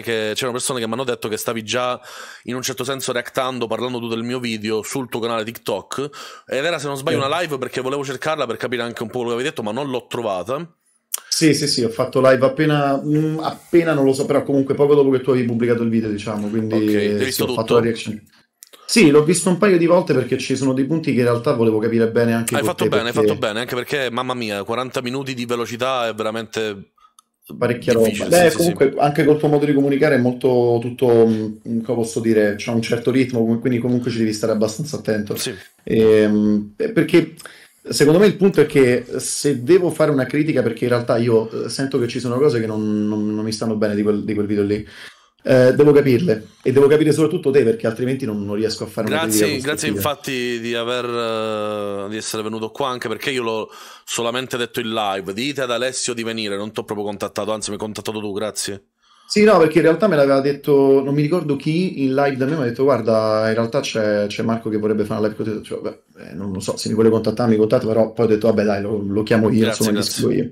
che c'erano persone che mi hanno detto che stavi già in un certo senso reactando parlando tu del mio video sul tuo canale TikTok ed era se non sbaglio una live perché volevo cercarla per capire anche un po' quello che avevi detto ma non l'ho trovata sì, sì, sì, ho fatto live appena, mh, mm, appena non lo so, però comunque poco dopo che tu avevi pubblicato il video, diciamo, quindi okay, sì, visto ho fatto la reaction. Sì, l'ho visto un paio di volte perché ci sono dei punti che in realtà volevo capire bene anche Hai fatto te, bene, perché... hai fatto bene, anche perché, mamma mia, 40 minuti di velocità è veramente parecchia roba. Beh, sì, comunque sì. anche col tuo modo di comunicare è molto tutto, mm, come posso dire, c'è un certo ritmo, quindi comunque ci devi stare abbastanza attento. Sì. E, ehm, eh, perché secondo me il punto è che se devo fare una critica, perché in realtà io eh, sento che ci sono cose che non, non, non mi stanno bene di quel, di quel video lì, eh, devo capirle e devo capire soprattutto te perché altrimenti non, non riesco a fare grazie, una grazie infatti di aver eh, di essere venuto qua anche perché io l'ho solamente detto in live dite ad Alessio di venire non ti ho proprio contattato anzi mi hai contattato tu grazie sì, no, perché in realtà me l'aveva detto, non mi ricordo chi in live da me mi ha detto: Guarda, in realtà c'è, c'è Marco che vorrebbe fare una live con te. Cioè, beh, non lo so, se mi vuole contattarmi, contatto, però poi ho detto: Vabbè, dai, lo, lo chiamo io, grazie, insomma, grazie. io.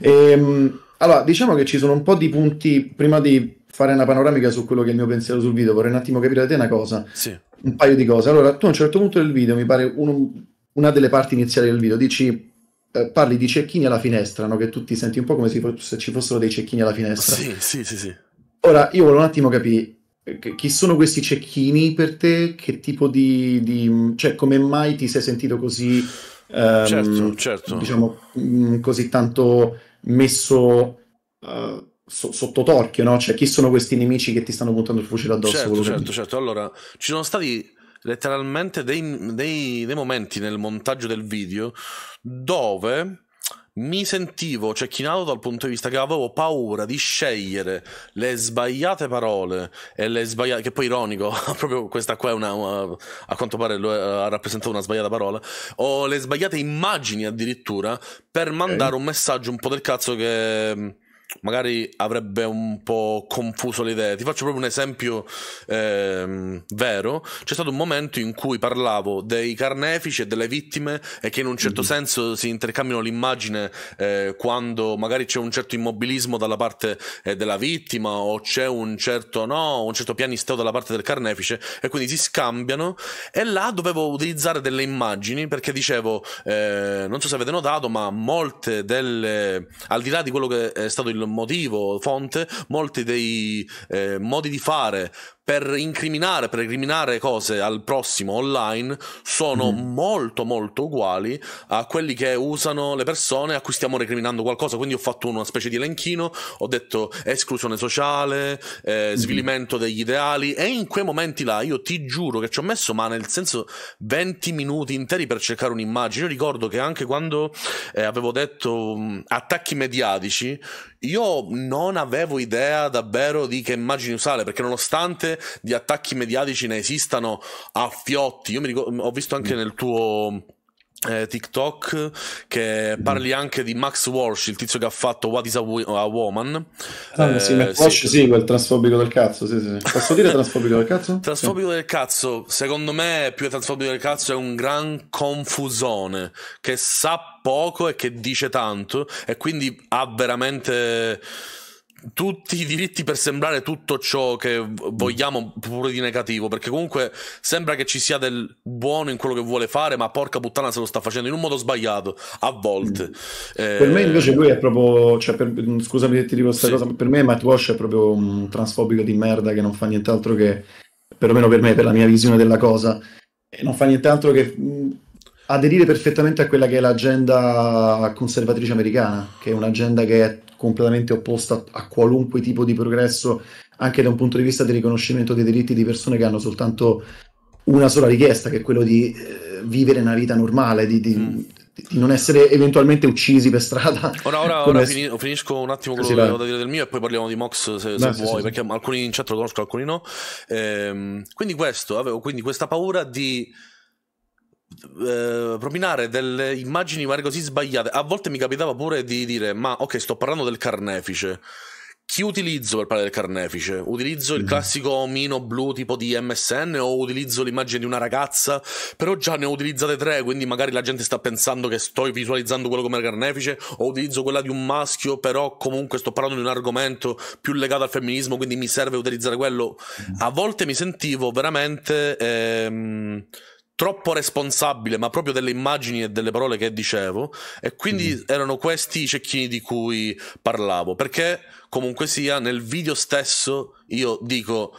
E, ehm, allora, diciamo che ci sono un po' di punti prima di fare una panoramica su quello che è il mio pensiero sul video, vorrei un attimo capire da te una cosa, sì. un paio di cose. Allora, tu a un certo punto del video, mi pare uno, una delle parti iniziali del video, dici eh, parli di cecchini alla finestra, no? che tu ti senti un po' come se ci fossero dei cecchini alla finestra. Sì, sì, sì. sì. Ora, io volevo un attimo capire, eh, chi sono questi cecchini per te? Che tipo di, di cioè, come mai ti sei sentito così ehm, certo, certo. diciamo mm, così tanto messo uh, so, sotto torchio, no? Cioè, chi sono questi nemici che ti stanno puntando il fucile addosso? Certo, certo, certo. Allora, ci sono stati letteralmente dei, dei, dei momenti nel montaggio del video dove mi sentivo cecchinato dal punto di vista che avevo paura di scegliere le sbagliate parole e le sbagliate, che poi ironico, proprio questa qua è una, a quanto pare ha rappresentato una sbagliata parola, o le sbagliate immagini addirittura per mandare un messaggio un po' del cazzo che magari avrebbe un po' confuso le idee. Ti faccio proprio un esempio ehm, vero. C'è stato un momento in cui parlavo dei carnefici e delle vittime e che in un certo mm-hmm. senso si intercambiano l'immagine eh, quando magari c'è un certo immobilismo dalla parte eh, della vittima o c'è un certo no, un certo pianisteo dalla parte del carnefice e quindi si scambiano e là dovevo utilizzare delle immagini perché dicevo eh, non so se avete notato ma molte delle al di là di quello che è stato il motivo, fonte, molti dei eh, modi di fare, per incriminare, per recriminare cose al prossimo online sono mm. molto molto uguali a quelli che usano le persone a cui stiamo recriminando qualcosa. Quindi ho fatto una specie di elenchino, ho detto esclusione sociale, eh, mhm. svilimento degli ideali e in quei momenti là io ti giuro che ci ho messo, ma nel senso 20 minuti interi per cercare un'immagine. Io ricordo che anche quando eh, avevo detto mh, mm, attacchi mediatici, io non avevo idea davvero di che immagini usare perché nonostante di attacchi mediatici ne esistano a fiotti. Io mi ricordo, ho visto anche mm. nel tuo eh, TikTok che parli mm. anche di Max Walsh, il tizio che ha fatto What is a, w- a Woman. Ah, eh, sì, Max Walsh, sì. quel transfobico del cazzo. Sì, sì. Posso dire transfobico del cazzo? Transfobico sì. del cazzo, secondo me, più che transfobico del cazzo, è un gran confusone che sa poco e che dice tanto, e quindi ha veramente tutti i diritti per sembrare tutto ciò che vogliamo pure di negativo, perché comunque sembra che ci sia del buono in quello che vuole fare, ma porca puttana se lo sta facendo in un modo sbagliato, a volte. Mm. Eh... Per me invece lui è proprio, cioè per, scusami se ti dico questa sì. cosa, ma per me Matt Walsh è proprio un transfobico di merda che non fa nient'altro che, perlomeno per me, per la mia visione della cosa, non fa nient'altro che aderire perfettamente a quella che è l'agenda conservatrice americana, che è un'agenda che è completamente opposta a qualunque tipo di progresso, anche da un punto di vista del riconoscimento dei diritti di persone che hanno soltanto una sola richiesta, che è quello di eh, vivere una vita normale, di, di, mm. di, non essere eventualmente uccisi per strada. Ora, ora, ora fini, finisco un attimo quello sì, che da dire del mio e poi parliamo di Mox se, se Beh, vuoi, sì, perché sì. alcuni in chat lo conosco, alcuni no. Ehm, quindi questo, avevo quindi questa paura di eh, propinare delle immagini magari così sbagliate. A volte mi capitava pure di dire: Ma ok, sto parlando del carnefice. Chi utilizzo per parlare del carnefice? Utilizzo il mm. classico omino blu tipo di MSN o utilizzo l'immagine di una ragazza? Però già ne ho utilizzate tre, quindi magari la gente sta pensando che sto visualizzando quello come carnefice, o utilizzo quella di un maschio, però comunque sto parlando di un argomento più legato al femminismo, quindi mi serve utilizzare quello. Mm. A volte mi sentivo veramente. Ehm, troppo responsabile, ma proprio delle immagini e delle parole che dicevo, e quindi mm. erano questi i cecchini di cui parlavo, perché comunque sia nel video stesso io dico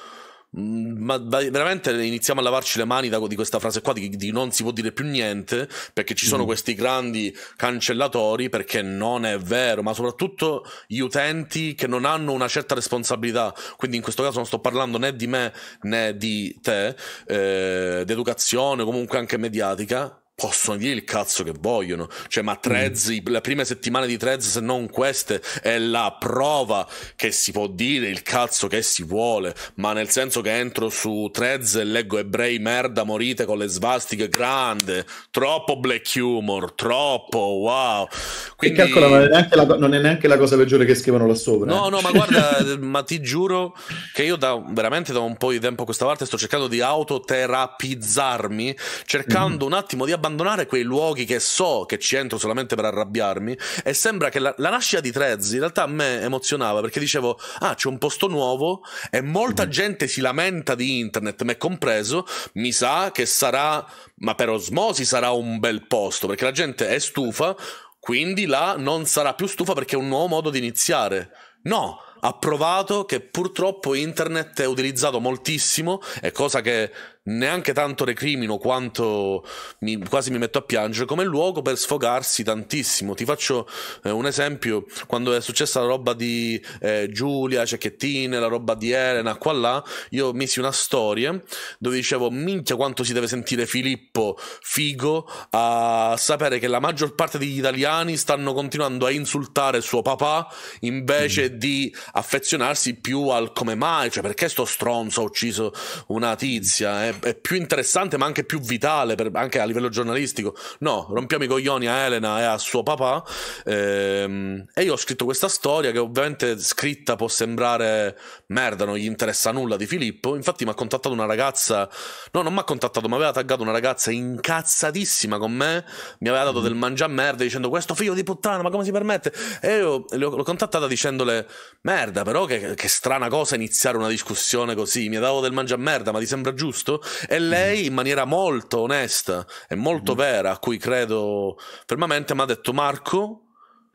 Mm, ma veramente iniziamo a lavarci le mani da, di questa frase qua di, di, non si può dire più niente perché ci sono mm. questi grandi cancellatori perché non è vero ma soprattutto gli utenti che non hanno una certa responsabilità quindi in questo caso non sto parlando né di me né di te eh, d'educazione comunque anche mediatica possono dire il cazzo che vogliono. Cioè, ma Trez, mm. la prima settimana di Trez, se non queste, è la prova che si può dire il cazzo che si vuole. Ma nel senso che entro su Trez e leggo ebrei merda, morite con le svastiche, grande. Troppo black humor, troppo, wow. Quindi... E calcola, non è, neanche la, non è neanche la cosa peggiore che scrivono là sopra. No, eh. no, ma guarda, ma ti giuro che io da, veramente da un po' di tempo a questa parte sto cercando di autoterapizzarmi, cercando mm. un attimo di abbassare abbandonare quei luoghi che so che ci entro solamente per arrabbiarmi e sembra che la, la nascita di Trezzi in realtà a me emozionava perché dicevo ah c'è un posto nuovo e molta mm. gente si lamenta di internet me compreso mi sa che sarà ma per osmosi sarà un bel posto perché la gente è stufa quindi là non sarà più stufa perché è un nuovo modo di iniziare no ha provato che purtroppo internet è utilizzato moltissimo, è cosa che neanche tanto recrimino quanto mi, quasi mi metto a piangere come luogo per sfogarsi tantissimo. Ti faccio eh, un esempio, quando è successa la roba di eh, Giulia, Cecchettine, la roba di Elena, qua là, io misi una storia dove dicevo minchia quanto si deve sentire Filippo figo a sapere che la maggior parte degli italiani stanno continuando a insultare suo papà invece mm. di affezionarsi più al come mai, cioè perché sto stronzo ha ucciso una tizia, eh? è più interessante ma anche più vitale per, anche a livello giornalistico no rompiamo i coglioni a Elena e a suo papà ehm, e io ho scritto questa storia che ovviamente scritta può sembrare merda non gli interessa nulla di Filippo infatti mi ha contattato una ragazza no non mi ha contattato mi aveva taggato una ragazza incazzatissima con me mi aveva dato mm. del mangiamerda dicendo questo figlio di puttana ma come si permette e io l'ho contattata dicendole merda però che, che strana cosa iniziare una discussione così mi ha dato del mangiamerda ma ti sembra giusto? E mm-hmm. lei in maniera molto onesta e molto mm-hmm. vera, a cui credo fermamente, mi ha detto Marco,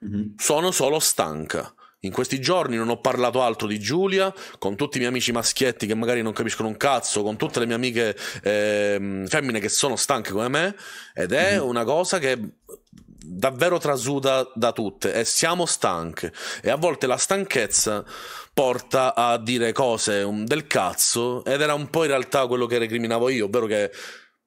mm-hmm. sono solo stanca. In questi giorni non ho parlato altro di Giulia, con tutti i miei amici maschietti che magari non capiscono un cazzo, con tutte le mie amiche eh, femmine che sono stanche come me, ed è mm-hmm. una cosa che davvero trasuda da tutte, e siamo stanche. E a volte la stanchezza porta a dire cose um, del cazzo ed era un po' in realtà quello che recriminavo io, ovvero che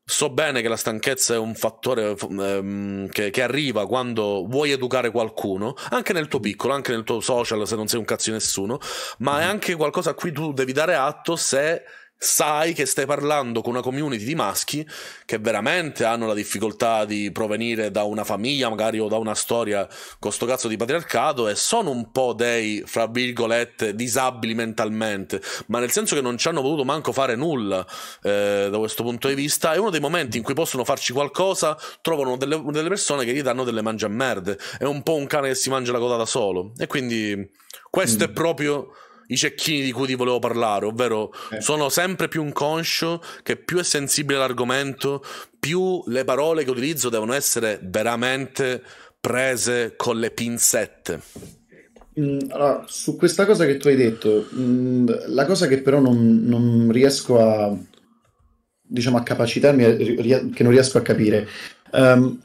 so bene che la stanchezza è un fattore ehm, che, che, arriva quando vuoi educare qualcuno, anche nel tuo piccolo, anche nel tuo social se non sei un cazzo nessuno, ma mm. è mm-hmm. anche qualcosa a cui tu devi dare atto se sai che stai parlando con una community di maschi che veramente hanno la difficoltà di provenire da una famiglia, magari o da una storia con sto cazzo di patriarcato e sono un po' dei, fra virgolette, disabili mentalmente, ma nel senso che non ci hanno potuto manco fare nulla eh, da questo punto di vista. È uno dei momenti in cui possono farci qualcosa, trovano delle, delle persone che gli danno delle mangiamerde. È un po' un cane che si mangia la coda da solo. E quindi questo mm. è proprio i cecchini di cui ti volevo parlare, ovvero eh. sono sempre più inconscio che più è sensibile l'argomento, più le parole che utilizzo devono essere veramente prese con le pinzette. Mm, allora, su questa cosa che tu hai detto, mm, la cosa che però non, non riesco a, diciamo, a capacitarmi, che non riesco a capire, um,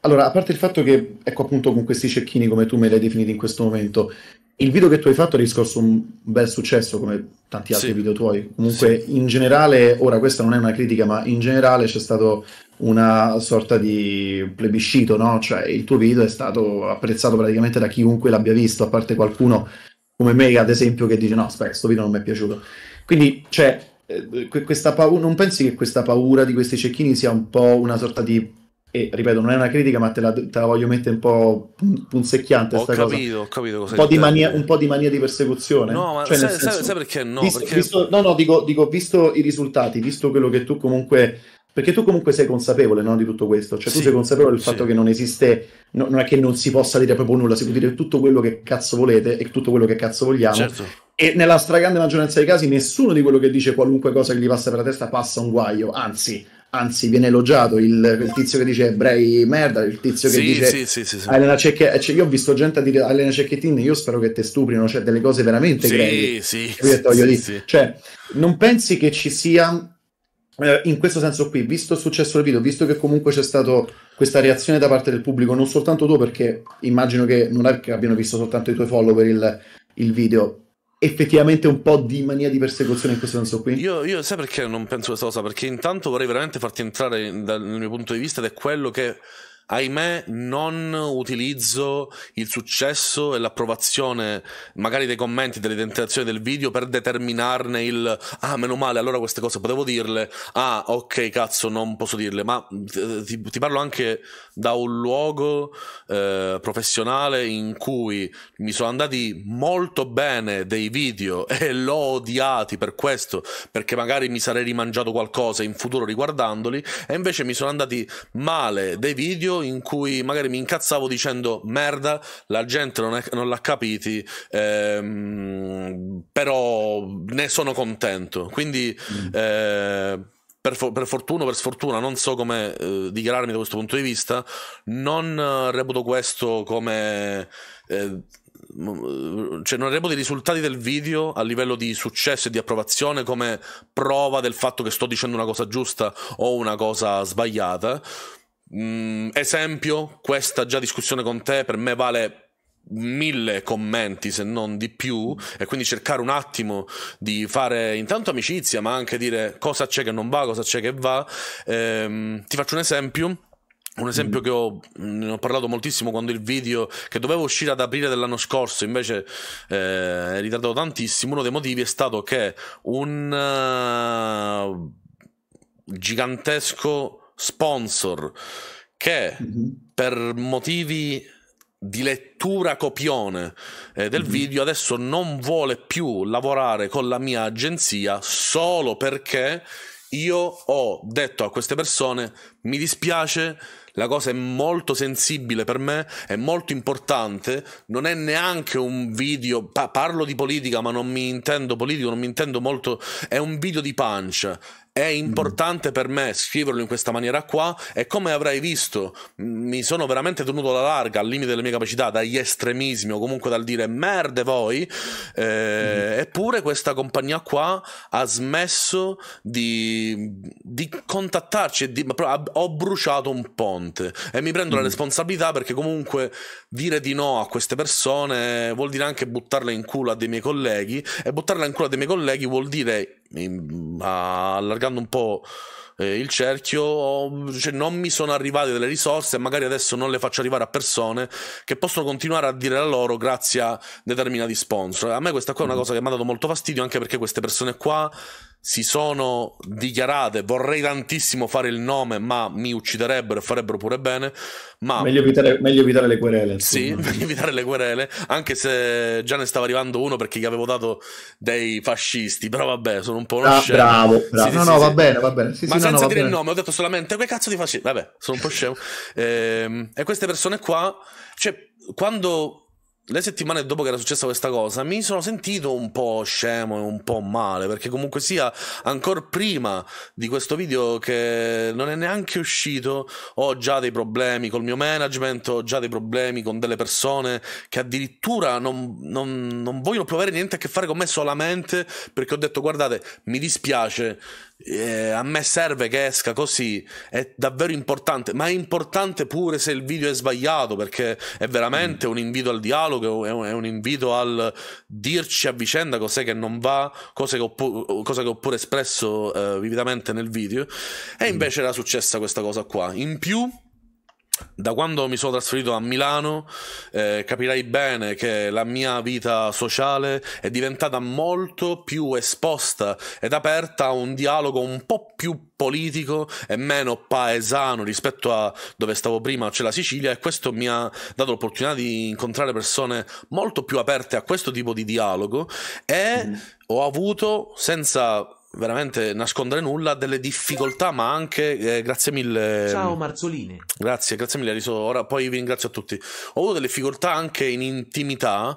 allora, a parte il fatto che, ecco appunto con questi cecchini come tu me li hai definiti in questo momento, il video che tu hai fatto ha riscosso un bel successo come tanti altri sì. video tuoi. Comunque, sì. in generale, ora questa non è una critica, ma in generale c'è stato una sorta di plebiscito, no? Cioè, il tuo video è stato apprezzato praticamente da chiunque l'abbia visto, a parte qualcuno come me, ad esempio, che dice: No, aspetta, questo video non mi è piaciuto. Quindi, cioè, eh, questa paura, non pensi che questa paura di questi cecchini sia un po' una sorta di e ripeto, non è una critica, ma te la, te la voglio mettere un po' punzecchiante. Ho capito, cosa. ho capito cosa un po, di mania, un po' di mania di persecuzione. No, ma cioè, sai, senso, sai, perché no? Visto, perché... Visto, no, no, dico, dico, visto i risultati, visto quello che tu comunque. Perché tu comunque sei consapevole no, di tutto questo, cioè sì, tu sei consapevole del fatto che non esiste, no, non è che non si possa dire proprio nulla, si può dire tutto quello che cazzo volete e tutto quello che cazzo vogliamo. Certo. E nella stragrande maggioranza dei casi nessuno di quello che dice qualunque cosa che gli passa per la testa passa un guaio, anzi, anzi viene elogiato il, il, tizio che dice ebrei merda, il tizio che sì, dice sì, sì, sì, sì. Elena cioè, io ho visto gente dire a Elena Cecchettini io spero che te stuprino, cioè delle cose veramente sì, Sì, sì, sì. Cioè, non pensi che ci sia eh, in questo senso qui, visto il successo del video, visto che comunque c'è stata questa reazione da parte del pubblico, non soltanto tu perché immagino che non è che abbiano visto soltanto i tuoi follower il, il video, effettivamente un po' di mania di persecuzione in questo senso qui? Io, io sai perché non penso questa cosa? Perché intanto vorrei veramente farti entrare dal mio punto di vista ed è quello che ahimè non utilizzo il successo e l'approvazione magari dei commenti, delle tentazioni del video per determinarne il ah meno male allora queste cose potevo dirle ah ok cazzo non posso dirle ma eh, ti, ti parlo anche da un luogo eh, professionale in cui mi sono andati molto bene dei video e l'ho odiati per questo, perché magari mi sarei rimangiato qualcosa in futuro riguardandoli, e invece mi sono andati male dei video in cui magari mi incazzavo dicendo merda, la gente non, è, non l'ha capiti, ehm, però ne sono contento. Quindi... Mm. Eh, per, for- per fortuna o per sfortuna, non so come eh, dichiararmi da questo punto di vista, non eh, reputo questo come... Eh, cioè non reputo i risultati del video a livello di successo e di approvazione come prova del fatto che sto dicendo una cosa giusta o una cosa sbagliata. Mm, esempio, questa già discussione con te per me vale mille commenti se non di più e quindi cercare un attimo di fare intanto amicizia ma anche dire cosa c'è che non va, cosa c'è che va. Ehm, ti faccio un esempio. Un esempio mm. che ho, ne ho parlato moltissimo quando il video che doveva uscire ad aprile dell'anno scorso invece eh, è ritardato tantissimo, uno dei motivi è stato che un uh, gigantesco sponsor che mm-hmm. per motivi di lettura lettura copione eh, del mm-hmm. video adesso non vuole più lavorare con la mia agenzia solo perché io ho detto a queste persone mi dispiace la cosa è molto sensibile per me, è molto importante, non è neanche un video, parlo di politica ma non mi intendo politico, non mi intendo molto, è un video di pancia, è importante per me scriverlo in questa maniera qua e come avrai visto mi sono veramente tenuto alla larga al limite delle mie capacità dagli estremismi o comunque dal dire merde voi eh, mm. eppure questa compagnia qua ha smesso di, di contattarci e di, ho bruciato un ponte e mi prendo mm. la mm-hmm. responsabilità perché comunque dire di no a queste persone vuol dire anche buttarle in culo a dei miei colleghi e buttarle in culo a dei miei colleghi vuol dire allargando un po' eh, il cerchio, cioè non mi sono arrivate delle risorse e magari adesso non le faccio arrivare a persone che possono continuare a dire la loro grazie a determinati sponsor. A me questa qua è una mm. cosa che mi ha dato molto fastidio anche perché queste persone qua si sono dichiarate vorrei tantissimo fare il nome ma mi ucciderebbero e farebbero pure bene ma meglio evitare, meglio evitare le querele sì meglio evitare le querele anche se già ne stava arrivando uno perché gli avevo dato dei fascisti però vabbè sono un po' uno ah, scemo bravo, bravo. Sì, no sì, no sì, va bene va bene ma senza no, dire il nome ho detto solamente che cazzo di fascisti vabbè sono un po' scemo e, ehm, e queste persone qua cioè quando le settimane dopo che era successa questa cosa mi sono sentito un po' scemo e un po' male perché comunque sia ancora prima di questo video che non è neanche uscito ho già dei problemi col mio management ho già dei problemi con delle persone che addirittura non, non, non vogliono più avere niente a che fare con me solamente perché ho detto guardate mi dispiace eh, a me serve che esca così, è davvero importante, ma è importante pure se il video è sbagliato, perché è veramente mm. un invito al dialogo, è un, è un, invito al dirci a vicenda cos'è che non va, cose che ho, pu- cose che ho pure espresso eh, vividamente nel video, e mm. invece era successa questa cosa qua. In più da quando mi sono trasferito a Milano eh, capirai bene che la mia vita sociale è diventata molto più esposta ed aperta a un dialogo un po' più politico e meno paesano rispetto a dove stavo prima, cioè la Sicilia, e questo mi ha dato l'opportunità di incontrare persone molto più aperte a questo tipo di dialogo e mm. ho avuto, senza veramente nascondere nulla, delle difficoltà, ma anche eh, grazie mille. Ciao Marzolini. Grazie, grazie mille Ora poi vi ringrazio a tutti. Ho avuto delle difficoltà anche in intimità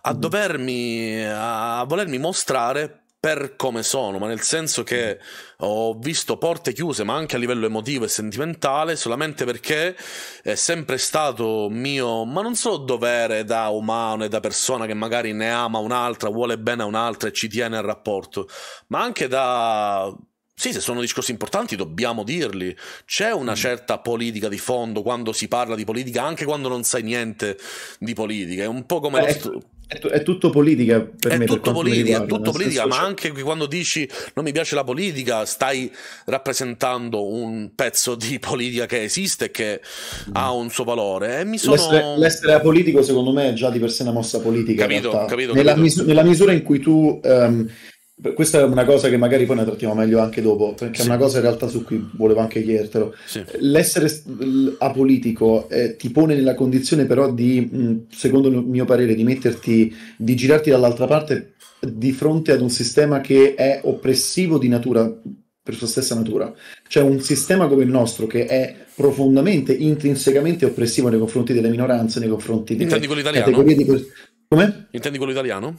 a mm. dovermi a volermi mostrare per come sono, ma nel senso che mm. ho visto porte chiuse, ma anche a livello emotivo e sentimentale, solamente perché è sempre stato mio, ma non solo dovere da umano e da persona che magari ne ama un'altra, vuole bene a un'altra e ci tiene al rapporto, ma anche da sì, se sono discorsi importanti dobbiamo dirli. C'è una mm. certa politica di fondo quando si parla di politica, anche quando non sai niente di politica. È un po' come... Eh, lo... è, è, tutto politica per è me. Tutto politica, riguarda, è tutto politica, ma anche quando dici non mi piace la politica, stai rappresentando un pezzo di politica che esiste e che mm. ha un suo valore. Sono... L'essere, l'essere, apolitico secondo me è già di per sé una mossa politica. Capito, capito, capito. Nella, misura, nella, misura in cui tu... Um, questa è una cosa che magari poi ne trattiamo meglio anche dopo, perché sì. è una cosa in realtà su cui volevo anche chiedertelo. Sì. L'essere apolitico eh, ti pone nella condizione però di, secondo il mio parere, di metterti, di girarti dall'altra parte di fronte ad un sistema che è oppressivo di natura per sua stessa natura. Cioè un sistema come il nostro che è profondamente, intrinsecamente oppressivo nei confronti delle minoranze, nei confronti delle Intendi quello italiano? Di... Come? Intendi quello italiano?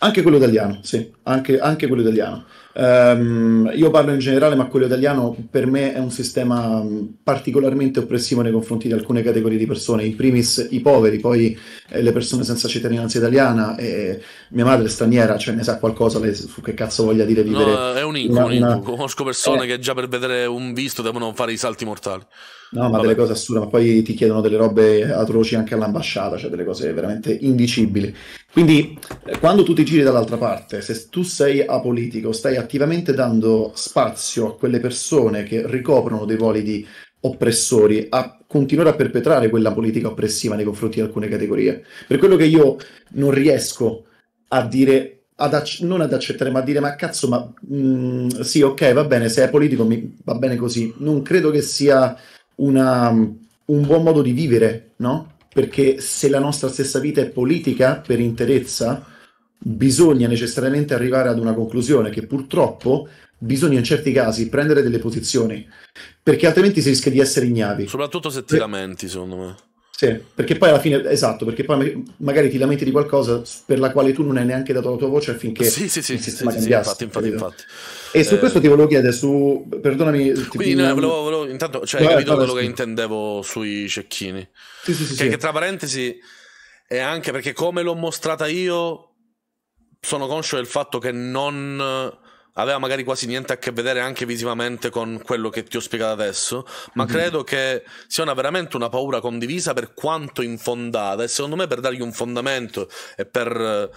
Anche quello italiano, sì, anche, anche quello italiano. Um, io parlo in generale, ma quello italiano per me è un sistema mm, particolarmente oppressivo nei confronti di alcune categorie di persone, in primis i poveri, poi eh, le persone senza cittadinanza italiana. E mia madre è straniera, cioè ne sa qualcosa lei, su che cazzo voglia dire vivere. No, è un incubo, una, una... conosco persone eh. che già per vedere un visto devono fare i salti mortali. No, ma Vabbè. delle cose assurde, ma poi ti chiedono delle robe atroci anche all'ambasciata, cioè delle cose veramente indicibili. Quindi eh, quando tu ti giri dall'altra parte, se tu sei apolitico, stai a attivamente dando spazio a quelle persone che ricoprono dei ruoli di oppressori a continuare a perpetrare quella politica oppressiva nei confronti di alcune categorie. Per quello che io non riesco a dire, ad ac- non ad accettare, ma a dire ma cazzo, ma mh, mm, sì, ok, va bene, se è politico mi- va bene così. Non credo che sia una, un buon modo di vivere, no? Perché se la nostra stessa vita è politica per interezza, bisogna necessariamente arrivare ad una conclusione che purtroppo bisogna in certi casi prendere delle posizioni perché altrimenti si rischia di essere ignavi soprattutto se ti per... lamenti secondo me sì, perché poi alla fine, esatto, perché poi magari ti lamenti di qualcosa per la quale tu non hai neanche dato la tua voce affinché sì, sì, sì, il sistema sì, sì, sì, infatti, infatti, infatti. E eh... su questo ti volevo chiedere, su... perdonami... Ti... Quindi, no, volevo, volevo, intanto, cioè, no, hai capito quello che intendevo sui cecchini. Sì, sì, sì, che, che tra parentesi è anche perché come l'ho mostrata io sono conscio del fatto che non eh, aveva magari quasi niente a che vedere anche visivamente con quello che ti ho spiegato adesso, ma mm-hmm. credo che sia una, veramente una paura condivisa per quanto infondata e secondo me per dargli un fondamento e per eh,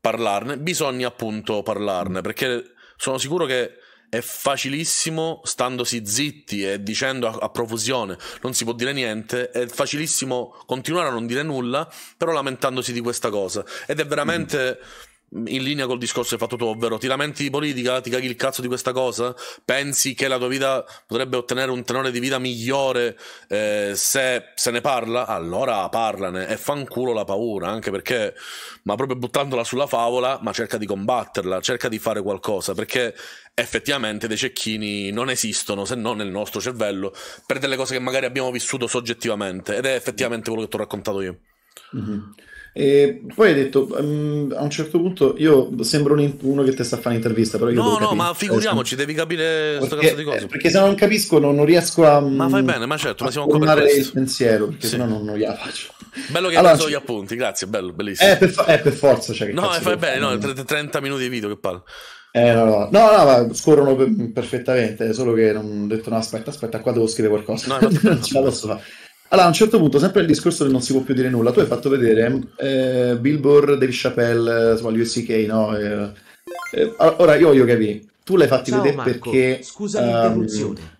parlarne bisogna appunto parlarne perché sono sicuro che è facilissimo, standosi zitti e dicendo a, a, profusione non si può dire niente, è facilissimo continuare a non dire nulla, però lamentandosi di questa cosa. Ed è veramente... Mm in linea col discorso che hai fatto tu, ovvero ti lamenti di politica, ti caghi il cazzo di questa cosa, pensi che la tua vita potrebbe ottenere un tenore di vita migliore eh, se se ne parla, allora parlane e fanculo la paura, anche perché, ma proprio buttandola sulla favola, ma cerca di combatterla, cerca di fare qualcosa, perché effettivamente dei cecchini non esistono se non nel nostro cervello per delle cose che magari abbiamo vissuto soggettivamente ed è effettivamente quello che ti ho raccontato io. Mm-hmm. E poi hai detto mm, a un certo punto io sembro un, uno che ti sta a fare un'intervista, però io No, no, ma figuriamoci, devi capire perché, cazzo di cose. Eh, perché se non capisco non, non riesco a Ma fai mm, bene, ma certo, ma siamo ancora il pensiero, perché sì. sennò non, non gliela faccio. Bello che allora, hai preso gli appunti, grazie, bello, bellissimo. Eh, per, fa- eh, per forza, cioè, No, fai bene, no, 30 minuti di video che parlo. Eh, no, no, no, no ma scorrono per- perfettamente, solo che non ho detto no, aspetta, aspetta, qua devo scrivere qualcosa. No, non ce la posso fare. Allora, a un certo punto, sempre il discorso che non si può più dire nulla, tu hai fatto vedere eh, Billboard, Dave Chappelle, insomma, gli l'USK, no? Eh, eh, ora, io voglio capire, tu l'hai fatti vedere Marco. perché... Scusa l'interruzione. Um,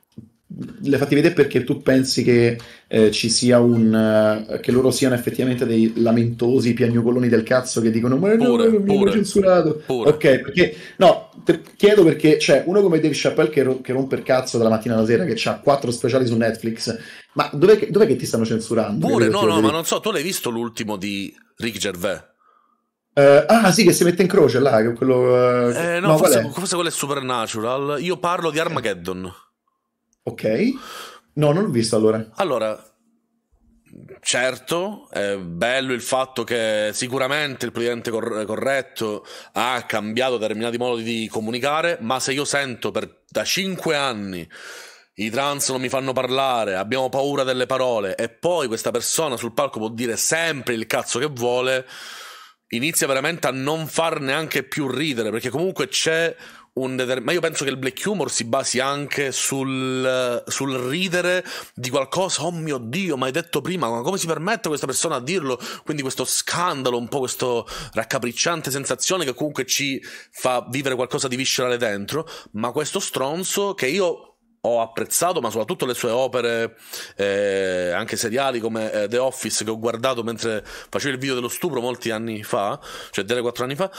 le fatti vedere perché tu pensi che eh, ci sia un eh, che loro siano effettivamente dei lamentosi piagnucoloni del cazzo che dicono ma no, pure, no, mi hanno censurato pure. ok perché no te, chiedo perché c'è cioè, uno come Dave Chappelle che, ro- che, rompe il cazzo dalla mattina alla sera che ha quattro speciali su Netflix ma dov'è che, dov'è che ti stanno censurando pure no no ma non so tu l'hai visto l'ultimo di Rick Gervais Uh, ah sì, che si mette in croce là, quello... Uh... Eh, eh no, no forse, forse, quello è Supernatural. Io parlo di Armageddon. Ok. No, non l'ho visto allora. Allora, certo, è bello il fatto che sicuramente il presidente cor- corretto ha cambiato determinati modi di comunicare, ma se io sento per, da cinque anni i trans non mi fanno parlare, abbiamo paura delle parole, e poi questa persona sul palco può dire sempre il cazzo che vuole, inizia veramente a non far neanche più ridere, perché comunque c'è Determin- ma io penso che il black humor si basi anche sul, sul, ridere di qualcosa. Oh mio dio, ma hai detto prima, ma come si permette questa persona a dirlo? Quindi questo scandalo, un po' questa raccapricciante sensazione che comunque ci fa vivere qualcosa di viscerale dentro. Ma questo stronzo che io ho apprezzato, ma soprattutto le sue opere, eh, anche seriali come eh, The Office, che ho guardato mentre facevo il video dello stupro molti anni fa, cioè 3-4 anni fa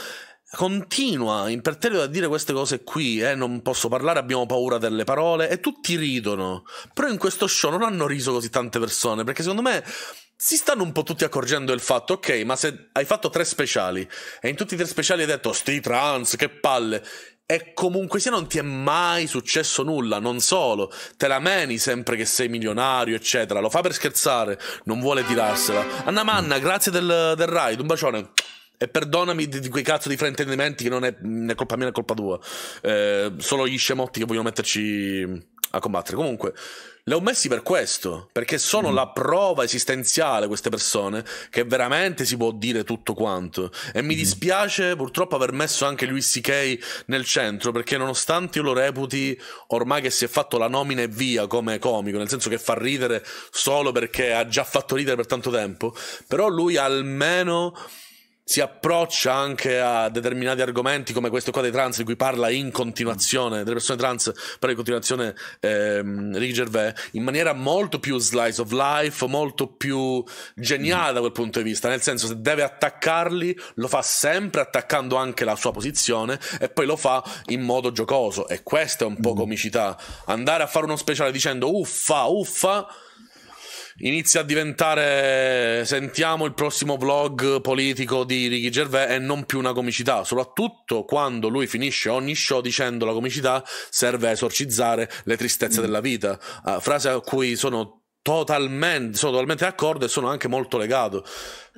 continua in perterio a dire queste cose qui, eh, non posso parlare, abbiamo paura delle parole e tutti ridono. Però in questo show non hanno riso così tante persone, perché secondo me si stanno un po' tutti accorgendo del fatto, ok, ma se hai fatto tre speciali e in tutti i tre speciali hai detto sti trans, che palle. E comunque sia non ti è mai successo nulla, non solo, te la meni sempre che sei milionario, eccetera, lo fa per scherzare, non vuole tirarsela. Anna Manna, grazie del, del ride, un bacione. E perdonami di, di, quei cazzo di fraintendimenti che non è né colpa mia né colpa tua. Eh, solo gli scemotti che vogliono metterci a combattere. Comunque, le ho messi per questo, perché sono mm. la prova esistenziale queste persone che veramente si può dire tutto quanto. E mi mm. dispiace purtroppo aver messo anche lui CK nel centro, perché nonostante io lo reputi ormai che si è fatto la nomina e via come comico, nel senso che fa ridere solo perché ha già fatto ridere per tanto tempo, però lui almeno si approccia anche a determinati argomenti come questo qua dei trans di cui parla in continuazione delle persone trans però in continuazione ehm, Ricky Gervais in maniera molto più slice of life molto più geniale da quel punto di vista nel senso se deve attaccarli lo fa sempre attaccando anche la sua posizione e poi lo fa in modo giocoso e questa è un po' mm. comicità andare a fare uno speciale dicendo uffa uffa inizia a diventare sentiamo il prossimo vlog politico di Ricky Gervais e non più una comicità, soprattutto quando lui finisce ogni show dicendo la comicità serve a esorcizzare le tristezze della vita, uh, frase a cui sono totalmente, sono totalmente d'accordo e sono anche molto legato.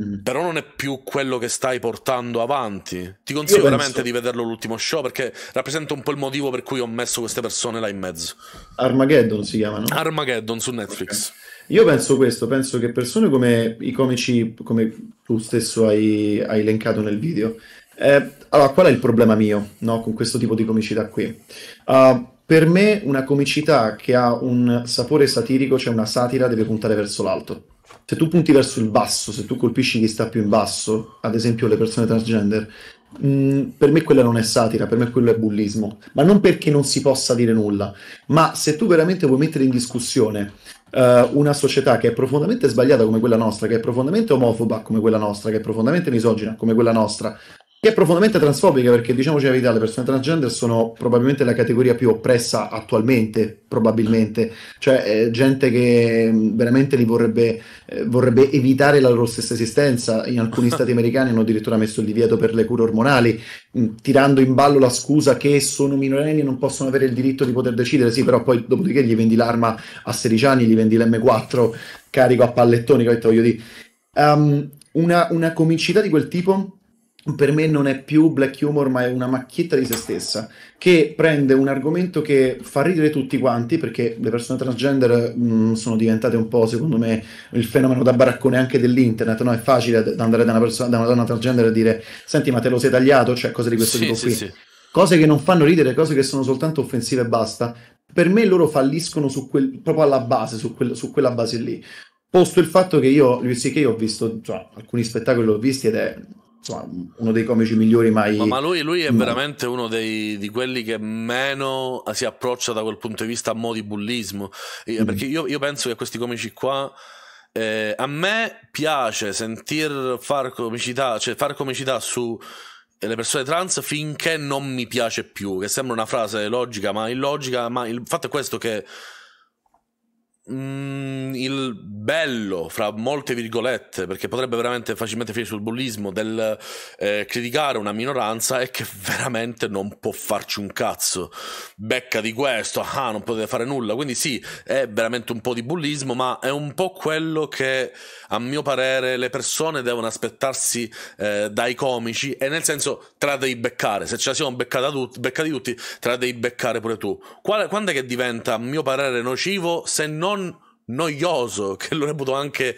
Mm. Però non è più quello che stai portando avanti. Ti consiglio veramente di vederlo l'ultimo show perché rappresenta un po' il motivo per cui ho messo queste persone là in mezzo. Armageddon si chiamano. Armageddon su Netflix. Okay. Io penso questo, penso che persone come i comici, come tu stesso hai, hai elencato nel video, eh, allora qual è il problema mio no, con questo tipo di comicità qui? Uh, per me una comicità che ha un sapore satirico, cioè una satira, deve puntare verso l'alto. Se tu punti verso il basso, se tu colpisci chi sta più in basso, ad esempio le persone transgender, Mm, per me quella non è satira, per me quello è bullismo, ma non perché non si possa dire nulla, ma se tu veramente vuoi mettere in discussione uh, una società che è profondamente sbagliata come quella nostra, che è profondamente omofoba come quella nostra, che è profondamente misogina come quella nostra, che è profondamente transfobica perché diciamoci la verità le persone transgender sono probabilmente la categoria più oppressa attualmente probabilmente cioè eh, gente che mm, veramente li vorrebbe, eh, vorrebbe, evitare la loro stessa esistenza in alcuni stati americani hanno addirittura messo il divieto per le cure ormonali mh, mm, tirando in ballo la scusa che sono minorenni e non possono avere il diritto di poter decidere sì però poi dopodiché gli vendi l'arma a 16 anni gli vendi l'M4 carico a pallettoni capito voglio dire um, una, una comicità di quel tipo per me non è più black humor, ma è una macchietta di se stessa, che prende un argomento che fa ridere tutti quanti, perché le persone transgender mh, mm, sono diventate un po', secondo me, il fenomeno da baraccone anche dell'internet, no? È facile andare da una, persona, da una donna transgender e dire, senti, ma te lo sei tagliato? Cioè, cose di questo sì, tipo sì, qui. Sì. Cose che non fanno ridere, cose che sono soltanto offensive e basta. Per me loro falliscono quel, proprio alla base, su, quel, su quella base lì posto il fatto che io, sì, che io ho visto, cioè, alcuni spettacoli l'ho visti ed è insomma, uno dei comici migliori mai. Ma, ma lui, lui, è veramente uno dei, di quelli che meno ah, si approccia da quel punto di vista a mo' di bullismo. Eh, mm Perché io, io, penso che questi comici qua. Eh, a me piace sentir far comicità, cioè far comicità su eh, le persone trans finché non mi piace più, che sembra una frase logica, ma illogica, ma il fatto è questo che Mm, il bello, fra molte virgolette, perché potrebbe veramente facilmente finire sul bullismo, del eh, criticare una minoranza è che veramente non può farci un cazzo. Becca di questo, ah, non potete fare nulla. Quindi sì, è veramente un po' di bullismo, ma è un po' quello che a mio parere le persone devono aspettarsi eh, dai comici, e nel senso te la devi beccare. Se ce la siamo tut- beccati tutti, te la devi beccare pure tu. Qual- quando è che diventa, a mio parere, nocivo se non non noioso, che lo reputo anche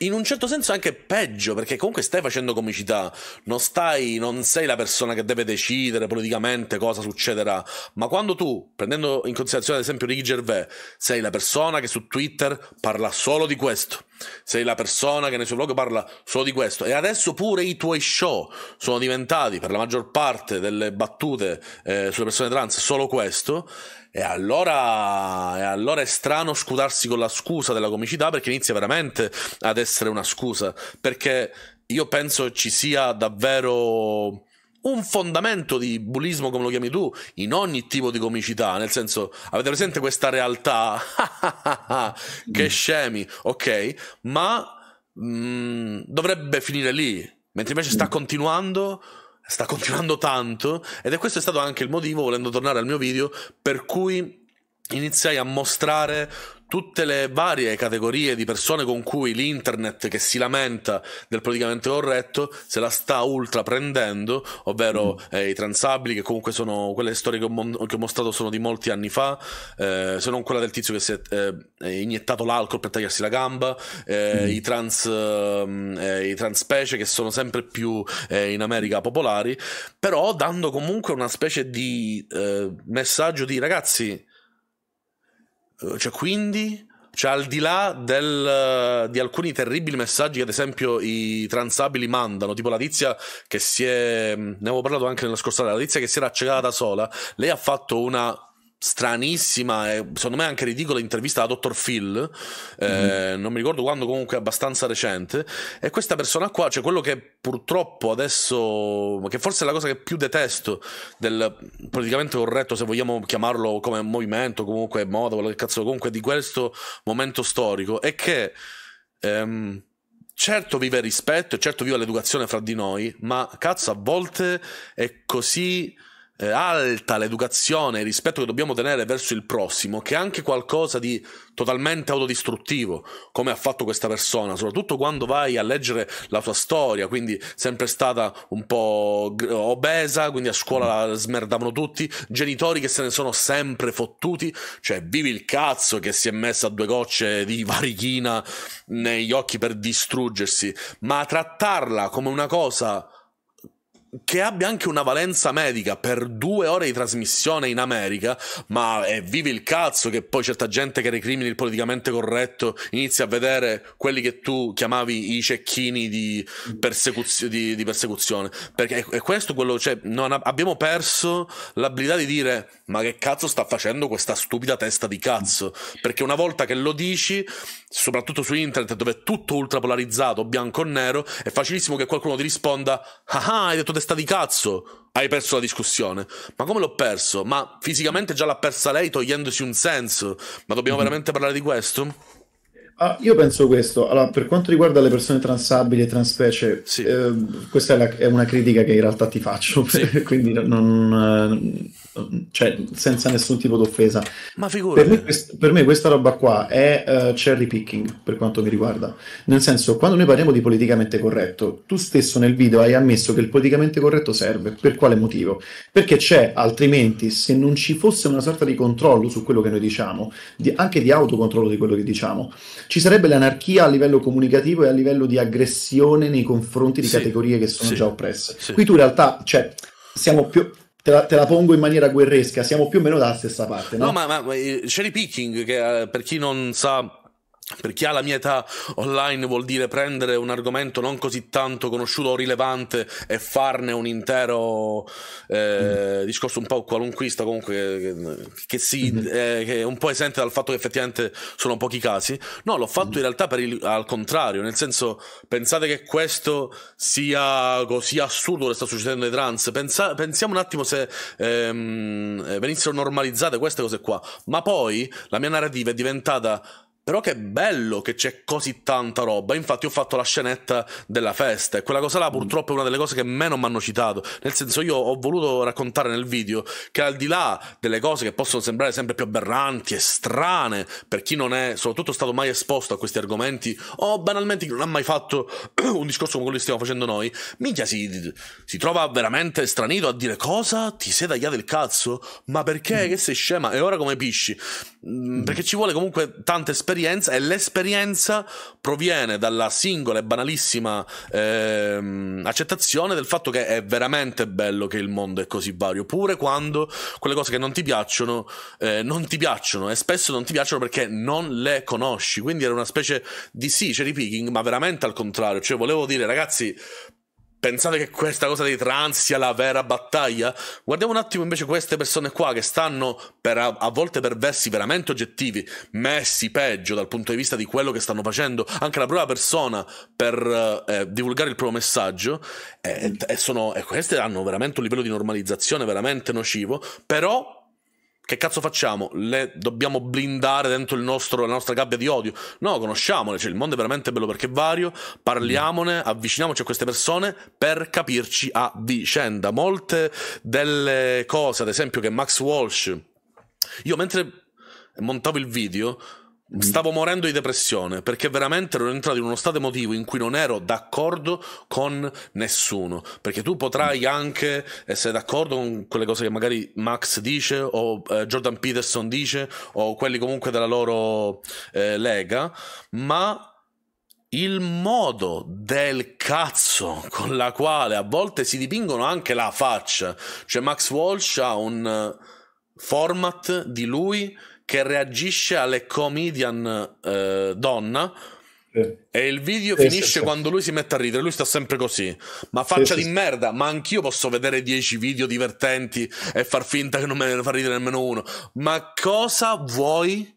in un certo senso anche peggio, perché comunque stai facendo comicità, non, stai, non sei la persona che deve decidere politicamente cosa succederà, ma quando tu, prendendo in considerazione ad esempio Ricky Gervais, sei la persona che su Twitter parla solo di questo, sei la persona che nei suoi blog parla solo di questo e adesso pure i tuoi show sono diventati per la maggior parte delle battute eh, sulle persone trans solo questo e allora, e allora, è strano scudarsi con la scusa della comicità perché inizia veramente ad essere una scusa. Perché io penso ci sia davvero un fondamento di bullismo, come lo chiami tu, in ogni tipo di comicità. Nel senso, avete presente questa realtà? che mm. scemi, ok? Ma mh, mm, dovrebbe finire lì. Mentre invece sta mm. continuando, sta continuando tanto. Ed è questo è stato anche il motivo, volendo tornare al mio video, per cui iniziai a mostrare tutte le varie categorie di persone con cui l'internet che si lamenta del politicamente corretto se la sta ultra prendendo, ovvero mm. eh, i transabili che comunque sono quelle storie che ho, mon- che ho, mostrato sono di molti anni fa, eh, se non quella del tizio che si è, eh, iniettato l'alcol per tagliarsi la gamba, eh, mm. i, trans, ehm, eh, i transpecie che sono sempre più eh, in America popolari, però dando comunque una specie di messaggio di ragazzi eh, cioè, quindi, cioè, al di là del, eh, di alcuni terribili messaggi che, ad esempio, i transabili mandano, tipo la tizia che si è. Mm, ne avevo parlato anche nella scorsa, la tizia che si era accecata da sola, lei ha fatto una stranissima e secondo me anche ridicola intervista da Dottor Phil, eh, mhm. non mi ricordo quando comunque abbastanza recente, e questa persona qua, cioè quello che purtroppo adesso, che forse è la cosa che più detesto del politicamente corretto, se vogliamo chiamarlo come movimento, comunque moda, quello che cazzo, comunque di questo momento storico, è che... Ehm, certo vive il rispetto e certo vive l'educazione fra di noi, ma cazzo a volte è così eh, alta l'educazione e il rispetto che dobbiamo tenere verso il prossimo, che è anche qualcosa di totalmente autodistruttivo, come ha fatto questa persona, soprattutto quando vai a leggere la sua storia, quindi sempre stata un po' obesa, quindi a scuola la smerdavano tutti, genitori che se ne sono sempre fottuti, cioè vivi il cazzo che si è messa due gocce di varichina negli occhi per distruggersi, ma trattarla come una cosa che abbia anche una valenza medica per due ore di trasmissione in America, ma eh, vivi il cazzo che poi certa gente che recrimini il politicamente corretto inizia a vedere quelli che tu chiamavi i cecchini di, persecuzio, di, di persecuzione. Perché è, questo quello, cioè, non, abbiamo perso l'abilità di dire ma che cazzo sta facendo questa stupida testa di cazzo? Perché una volta che lo dici, soprattutto su internet dove è tutto ultrapolarizzato, bianco o nero, è facilissimo che qualcuno ti risponda ah, ah hai detto testa di cazzo, hai perso la discussione. Ma come l'ho perso? Ma fisicamente già l'ha persa lei togliendosi un senso. Ma dobbiamo mm. veramente parlare di questo? Ah, io penso questo, allora, per quanto riguarda le persone transabili e transpecie, sì. eh, questa è, la, è, una critica che in realtà ti faccio, sì. quindi non, cioè, senza nessun tipo d'offesa. Ma figurati. Per me, per me questa roba qua è uh, cherry picking per quanto mi riguarda, nel senso quando noi parliamo di politicamente corretto, tu stesso nel video hai ammesso che il politicamente corretto serve, per quale motivo? Perché c'è, altrimenti, se non ci fosse una sorta di controllo su quello che noi diciamo, di, anche di autocontrollo di quello che diciamo, ci sarebbe l'anarchia a livello comunicativo e a livello di aggressione nei confronti di sì, categorie che sono sì, già oppresse. Sì. Qui tu in realtà, cioè, siamo più, Te la, te la, pongo in maniera guerresca, siamo più o meno dalla stessa parte. No, no ma, ma eh, cherry picking, che, eh, per chi non sa per chi ha la mia età, online vuol dire prendere un argomento non così tanto conosciuto o rilevante e farne un intero eh, mm. discorso un po' qualunquista, comunque, che, che, si, mm. eh, che, è un po' esente dal fatto che effettivamente sono pochi casi. No, l'ho fatto mm. in mm-hmm. realtà il, al contrario, nel senso, pensate che questo sia così assurdo che sta succedendo ai trans. Pensa, pensiamo un attimo se ehm, venissero normalizzate queste cose qua. Ma poi la mia narrativa è diventata però che bello che c'è così tanta roba. Infatti, ho fatto la scenetta della festa e quella cosa là, mm. purtroppo, è una delle cose che meno mi hanno citato. Nel senso, io ho voluto raccontare nel video che al di là delle cose che possono sembrare sempre più aberranti e strane per chi non è, soprattutto, stato mai esposto a questi argomenti o banalmente non ha mai fatto un discorso come quello che stiamo facendo noi, minchia, si, si trova veramente stranito a dire cosa ti sei tagliato il cazzo? Ma perché? Mm. Che sei scema? E ora come pisci? Mm. Perché ci vuole comunque tanta esperienza e l'esperienza proviene dalla singola e banalissima ehm, accettazione del fatto che è veramente bello che il mondo è così vario, pure quando quelle cose che non ti piacciono eh, non ti piacciono e spesso non ti piacciono perché non le conosci. Quindi era una specie di sì, cherry picking, ma veramente al contrario. Cioè, volevo dire, ragazzi, Pensate che questa cosa dei trans sia la vera battaglia? Guardiamo un attimo invece queste persone qua che stanno per a, a, volte per versi veramente oggettivi, messi peggio dal punto di vista di quello che stanno facendo, anche la propria persona per eh, eh, divulgare il proprio messaggio e, eh, e, eh, sono, e queste hanno veramente un livello di normalizzazione veramente nocivo, però che cazzo facciamo? Le dobbiamo blindare dentro nostro, la nostra gabbia di odio? No, conosciamole, cioè il mondo è veramente bello perché è vario, parliamone, avviciniamoci a queste persone per capirci a vicenda. Molte delle cose, ad esempio, che Max Walsh... Io mentre montavo il video Mm. Stavo morendo di depressione perché veramente ero entrato in uno stato emotivo in cui non ero d'accordo con nessuno. Perché tu potrai mm. anche essere d'accordo con quelle cose che magari Max dice o eh, Jordan Peterson dice o quelli comunque della loro eh, lega, ma il modo del cazzo con la quale a volte si dipingono anche la faccia. Cioè Max Walsh ha un eh, format di lui che reagisce alle comedian eh, donna. Sì. E il video sì, finisce sì, quando lui si mette a ridere. Lui sta sempre così. Ma faccia di merda. Ma anch'io posso vedere 10 video divertenti e far finta che non me ne fa ridere nemmeno uno. Ma cosa vuoi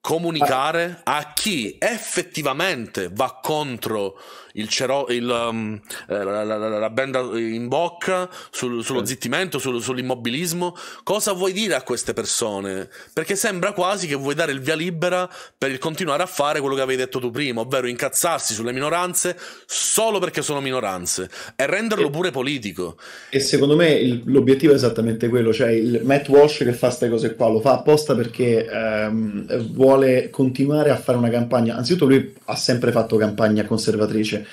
comunicare eh. a chi effettivamente va contro il cero, il, um, eh, la, la, la, la, benda in bocca, sul, sullo sì. zittimento, sul, sull'immobilismo. Cosa vuoi dire a queste persone? Perché sembra quasi che vuoi dare il via libera per il continuare a fare quello che avevi detto tu prima, ovvero incazzarsi sulle minoranze solo perché sono minoranze e renderlo e, pure politico. E secondo me il, l'obiettivo è esattamente quello, cioè il Matt Walsh che fa queste cose qua lo fa apposta perché ehm, vuole continuare a fare una campagna. Anzitutto lui ha sempre fatto campagna conservatrice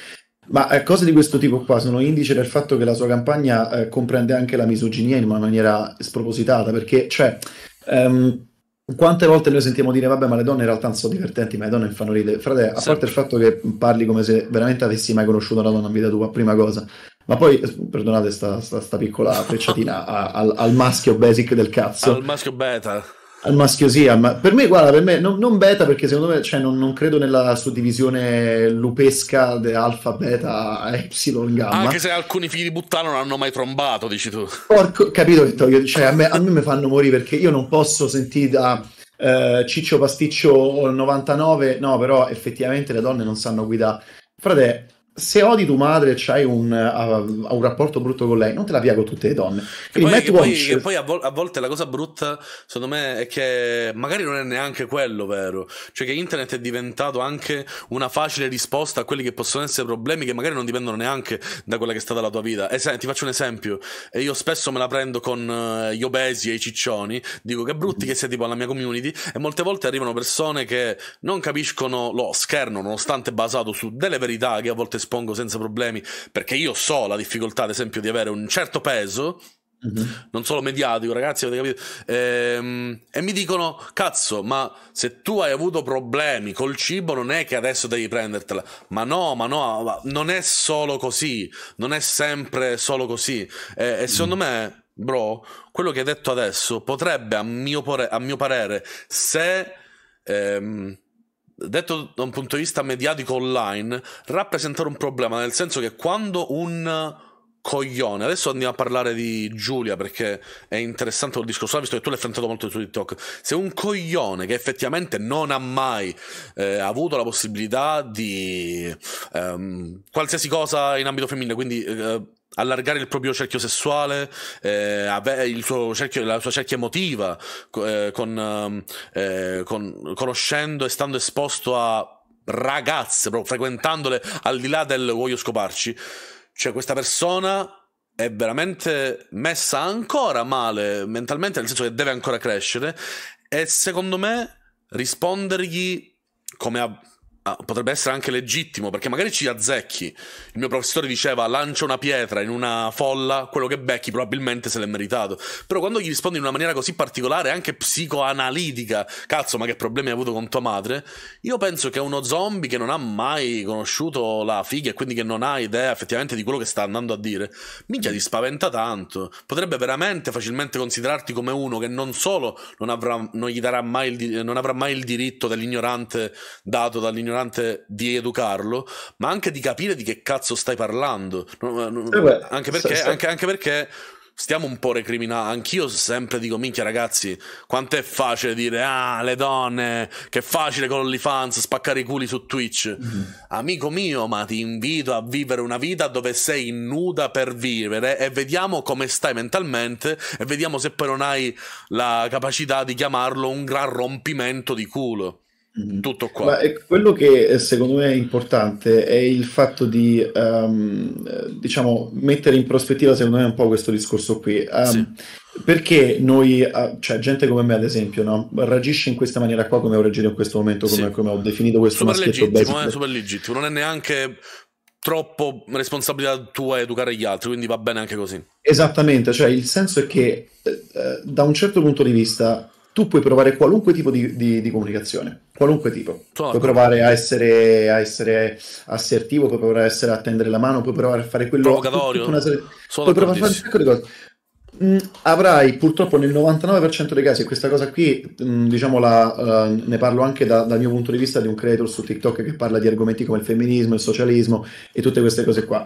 ma eh, cose di questo tipo qua sono indice del fatto che la sua campagna eh, comprende anche la misoginia in una maniera spropositata, perché cioè, ehm, quante volte noi sentiamo dire vabbè ma le donne in realtà non sono divertenti, ma le donne fanno ridere. Frate, a sì. parte il fatto che parli come se veramente avessi mai conosciuto una donna in vita tua, prima cosa. Ma poi, eh, perdonate sta, sta, sta piccola frecciatina a, al, al maschio basic del cazzo. Al maschio beta al maschio sia, ma per me, guarda, per me non, non beta perché secondo me cioè, non, non, credo nella suddivisione lupesca di alfa, beta, epsilon, gamma. Anche se alcuni figli di puttana non hanno mai trombato, dici tu. Porco, capito che toglio, cioè, a me, a me mi fanno morire perché io non posso sentire da eh, ciccio pasticcio 99, no, però effettivamente le donne non sanno guidare. Frate, se odi tua madre e hai un, uh, un, rapporto brutto con lei, non te la via tutte le donne. E poi, che poi, che poi a, vol- a, volte la cosa brutta, secondo me, è che magari non è neanche quello vero. Cioè che internet è diventato anche una facile risposta a quelli che possono essere problemi che magari non dipendono neanche da quella che è stata la tua vita. Ese- ti faccio un esempio. E io spesso me la prendo con uh, gli obesi e i ciccioni, dico che brutti mm. che sia tipo alla mia community, e molte volte arrivano persone che non capiscono lo scherno, nonostante basato su delle verità che a volte espongo senza problemi, perché io so la difficoltà, ad esempio, di avere un certo peso, Mm-hmm. non solo mediatico, ragazzi, avete capito? Ehm, e mi dicono: Cazzo, ma se tu hai avuto problemi col cibo, non è che adesso devi prendertela. Ma no, ma no, ma non è solo così, non è sempre solo così. E, e secondo mm. me, bro, quello che hai detto adesso potrebbe, a mio, pare- a mio parere, se. Ehm, detto da un punto di vista mediatico online, rappresentare un problema, nel senso che quando un coglione, adesso andiamo a parlare di Giulia perché è interessante il discorso, visto che tu l'hai affrontato molto su TikTok, se un coglione che effettivamente non ha mai eh, avuto la possibilità di ehm, qualsiasi cosa in ambito femminile, quindi... Eh, allargare il proprio cerchio sessuale, eh, cerchio, la sua cerchia emotiva, eh, con, ehm, eh, con, conoscendo e stando esposto a ragazze, proprio frequentandole al di là del voglio scoparci. Cioè questa persona è veramente messa ancora male mentalmente, nel senso che deve ancora crescere e secondo me rispondergli come ha Ah, potrebbe essere anche legittimo perché magari ci azzecchi. Il mio professore diceva lancia una pietra in una folla, quello che becchi probabilmente se l'è meritato. Però quando gli rispondi in una maniera così particolare, anche psicoanalitica, cazzo, ma che problemi hai avuto con tua madre? Io penso che uno zombie che non ha mai conosciuto la figa e quindi che non ha idea effettivamente di quello che sta andando a dire, minchia ti spaventa tanto. Potrebbe veramente facilmente considerarti come uno che non solo non avrà, non gli darà mai il, non avrà mai il diritto dell'ignorante dato dall'ignorante ignorante di educarlo, ma anche di capire di che cazzo stai parlando. Eh, eh anche, perché, anche, anche perché stiamo un po' recriminando. Anch'io sempre dico, minchia ragazzi, quanto è facile dire, ah, le donne, che facile con gli fans spaccare i culi su Twitch. Mm-hmm. Amico mio, ma ti invito a vivere una vita dove sei nuda per vivere e vediamo come stai mentalmente e vediamo se poi non hai la capacità di chiamarlo un gran rompimento di culo. Mm-hmm. tutto qua. Ma quello che eh, secondo me è importante è il fatto di um, diciamo, mettere in prospettiva, secondo me, un po' questo discorso qui. Um, sì. Perché noi, eh, cioè gente come me ad esempio, no? reagisce in questa maniera qua come ho reagito in questo momento, come, sì. come ho definito questo super maschietto legittimo, basic. È eh, super legittimo, non è neanche troppo responsabilità tua educare gli altri, quindi va bene anche così. Esattamente, cioè il senso è che eh, da un certo punto di vista tu puoi provare qualunque tipo di, di, di comunicazione, qualunque tipo. Sono certo. puoi provare a essere, a essere, assertivo, puoi provare a, essere, a tendere la mano, puoi provare a fare quello... Provocatorio. Una serie... Puoi provare a fare un sacco di cose. Mm, avrai purtroppo nel 99% dei casi, e questa cosa qui, mm, diciamo, la, uh, ne parlo anche da, dal mio punto di vista di un creator su TikTok che parla di argomenti come il femminismo, il socialismo e tutte queste cose qua.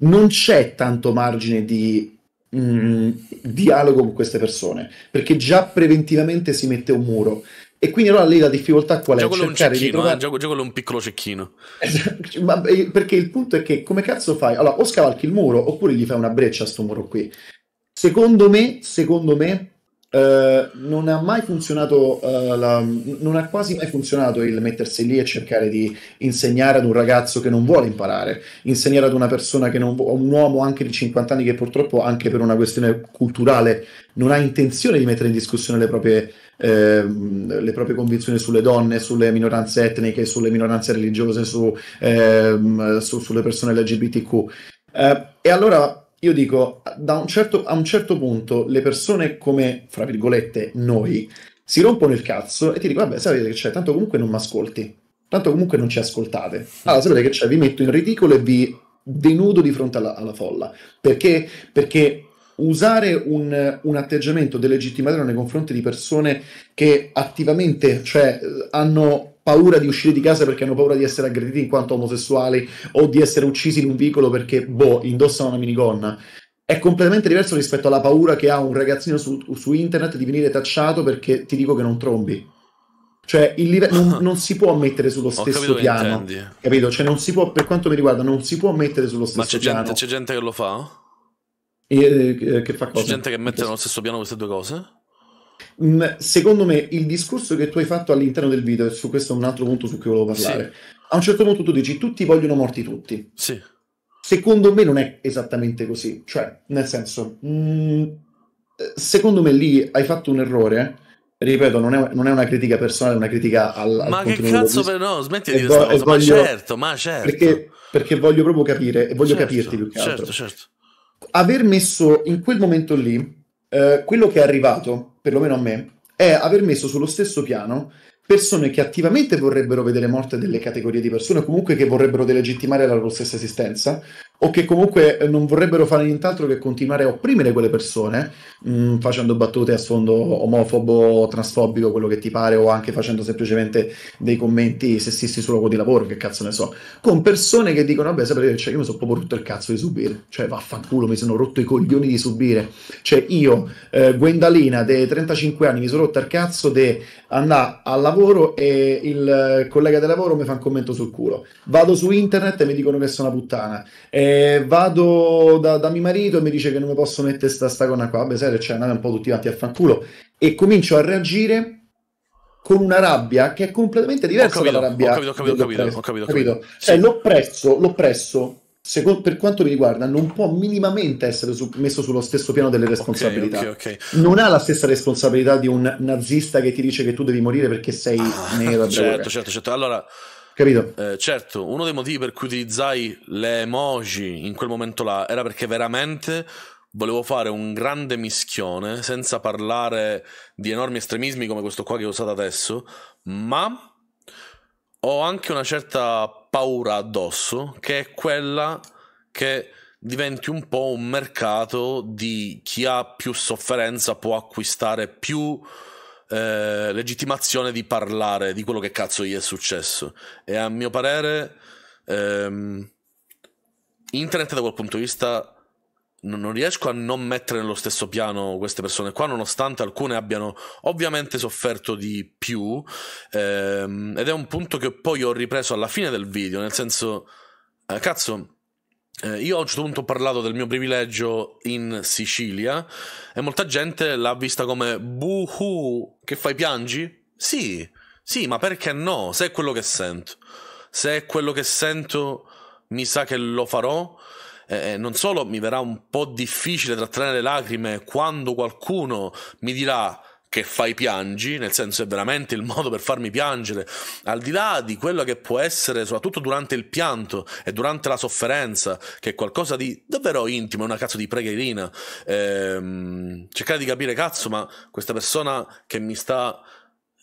Non c'è tanto margine di Mm, dialogo con queste persone, perché già preventivamente si mette un muro. E quindi allora lì la difficoltà qual è? Gioco Cercare un di trovare... eh, gioco, gioco un piccolo cecchino. Esatto, ma eh, perché il punto è che come cazzo fai? Allora, o scavalchi il muro oppure gli fai una breccia a sto muro qui. Secondo me, secondo me, eh, non ha mai funzionato, uh, la, non ha quasi mai funzionato il mettersi lì e cercare di insegnare ad un ragazzo che non vuole imparare, insegnare ad una persona che non vuole, un uomo anche di 50 anni che purtroppo anche per una questione culturale non ha intenzione di mettere in discussione le proprie, eh, le proprie convinzioni sulle donne, sulle minoranze etniche, sulle minoranze religiose, su, eh, su, sulle persone LGBTQ. Uh, eh, e allora io dico, un certo, a un certo punto le persone come, fra virgolette, noi, si rompono il cazzo e ti dico, vabbè, sapete che c'è, tanto comunque non mi ascolti, tanto comunque non ci ascoltate. Allora, sapete che c'è, vi metto in ridicolo e vi denudo di fronte alla, alla folla. Perché? Perché usare un, un, atteggiamento delegittimato nei confronti di persone che attivamente, cioè, hanno paura di uscire di casa perché hanno paura di essere aggrediti in quanto omosessuali o di essere uccisi in un vicolo perché, boh, indossano una minigonna. È completamente diverso rispetto alla paura che ha un ragazzino su, su internet di venire tacciato perché ti dico che non trombi. Cioè, live- non, non, si può mettere sullo stesso piano. Intendi. Capito? Cioè, non si può, per quanto mi riguarda, non si può mettere sullo stesso Ma c'è piano. Gente, c'è gente che lo fa? E, eh, che fa cosa? C'è gente che mette nello stesso piano queste due cose? Mm, secondo me il discorso che tu hai fatto all'interno del video, e su questo è un altro punto su cui volevo parlare, sì. a un certo punto tu dici tutti vogliono morti tutti. Sì. Secondo me non è esattamente così, cioè nel senso, mh, mm, secondo me lì hai fatto un errore, eh. ripeto, non è, non è, una critica personale, è una critica al, al che cazzo, per, no, smetti di vo- dire vo- ma certo, ma certo. Perché, perché, voglio proprio capire, e voglio certo, capirti più che certo, altro. Certo, certo. Aver messo in quel momento lì eh, quello che è arrivato, perlomeno a me, è aver messo sullo stesso piano persone che attivamente vorrebbero vedere morte delle categorie di persone, comunque che vorrebbero delegittimare la loro stessa esistenza, o che comunque eh, non vorrebbero fare nient'altro che continuare a opprimere quelle persone mh, mm, facendo battute a sfondo omofobo, transfobico, quello che ti pare o anche facendo semplicemente dei commenti sessisti sul luogo di lavoro, che cazzo ne so, con persone che dicono vabbè sapete cioè, io mi sono proprio rotto il cazzo di subire, cioè vaffanculo mi sono rotto i coglioni di subire, cioè io eh, Gwendalina dei 35 anni mi sono rotto il cazzo di andare al lavoro e il eh, collega del lavoro mi fa un commento sul culo, vado su internet e mi dicono che sono una puttana. Eh, eh, vado da, da, mio marito e mi dice che non mi posso mettere sta, sta conna qua. Vabbè, sai, cioè, andate un po' tutti avanti a fanculo. E comincio a reagire con una rabbia che è completamente diversa capito, dalla rabbia. Ho capito, ho capito, ho capito. Ho capito, Cioè, l'oppresso, l'oppresso Secondo, per quanto mi riguarda, non può minimamente essere su, messo sullo stesso piano delle responsabilità. Okay, okay, okay. Non ha la stessa responsabilità di un nazista che ti dice che tu devi morire perché sei ah, nero. Certo, certo, certo. Allora, Capito? Eh, certo, uno dei motivi per cui utilizzai le emoji in quel momento là era perché veramente volevo fare un grande mischione senza parlare di enormi estremismi come questo qua che ho usato adesso, ma ho anche una certa paura addosso che è quella che diventi un po' un mercato di chi ha più sofferenza può acquistare più eh, legittimazione di parlare di quello che cazzo gli è successo. E a mio parere, ehm, internet da quel punto di vista non riesco a non mettere nello stesso piano queste persone qua, nonostante alcune abbiano ovviamente sofferto di più. Ehm, ed è un punto che poi ho ripreso alla fine del video, nel senso, eh, cazzo, eh, io a un certo punto ho parlato del mio privilegio in Sicilia e molta gente l'ha vista come buhu, che fai piangi? Sì, sì, ma perché no? Se è quello che sento. Se è quello che sento, mi sa che lo farò. Eh, non solo mi verrà un po' difficile trattenere le lacrime quando qualcuno mi dirà che fai piangi, nel senso è veramente il modo per farmi piangere, al di là di quello che può essere, soprattutto durante il pianto e durante la sofferenza, che è qualcosa di davvero intimo, è una cazzo di preghierina, ehm, cercare di capire, cazzo, ma questa persona che mi sta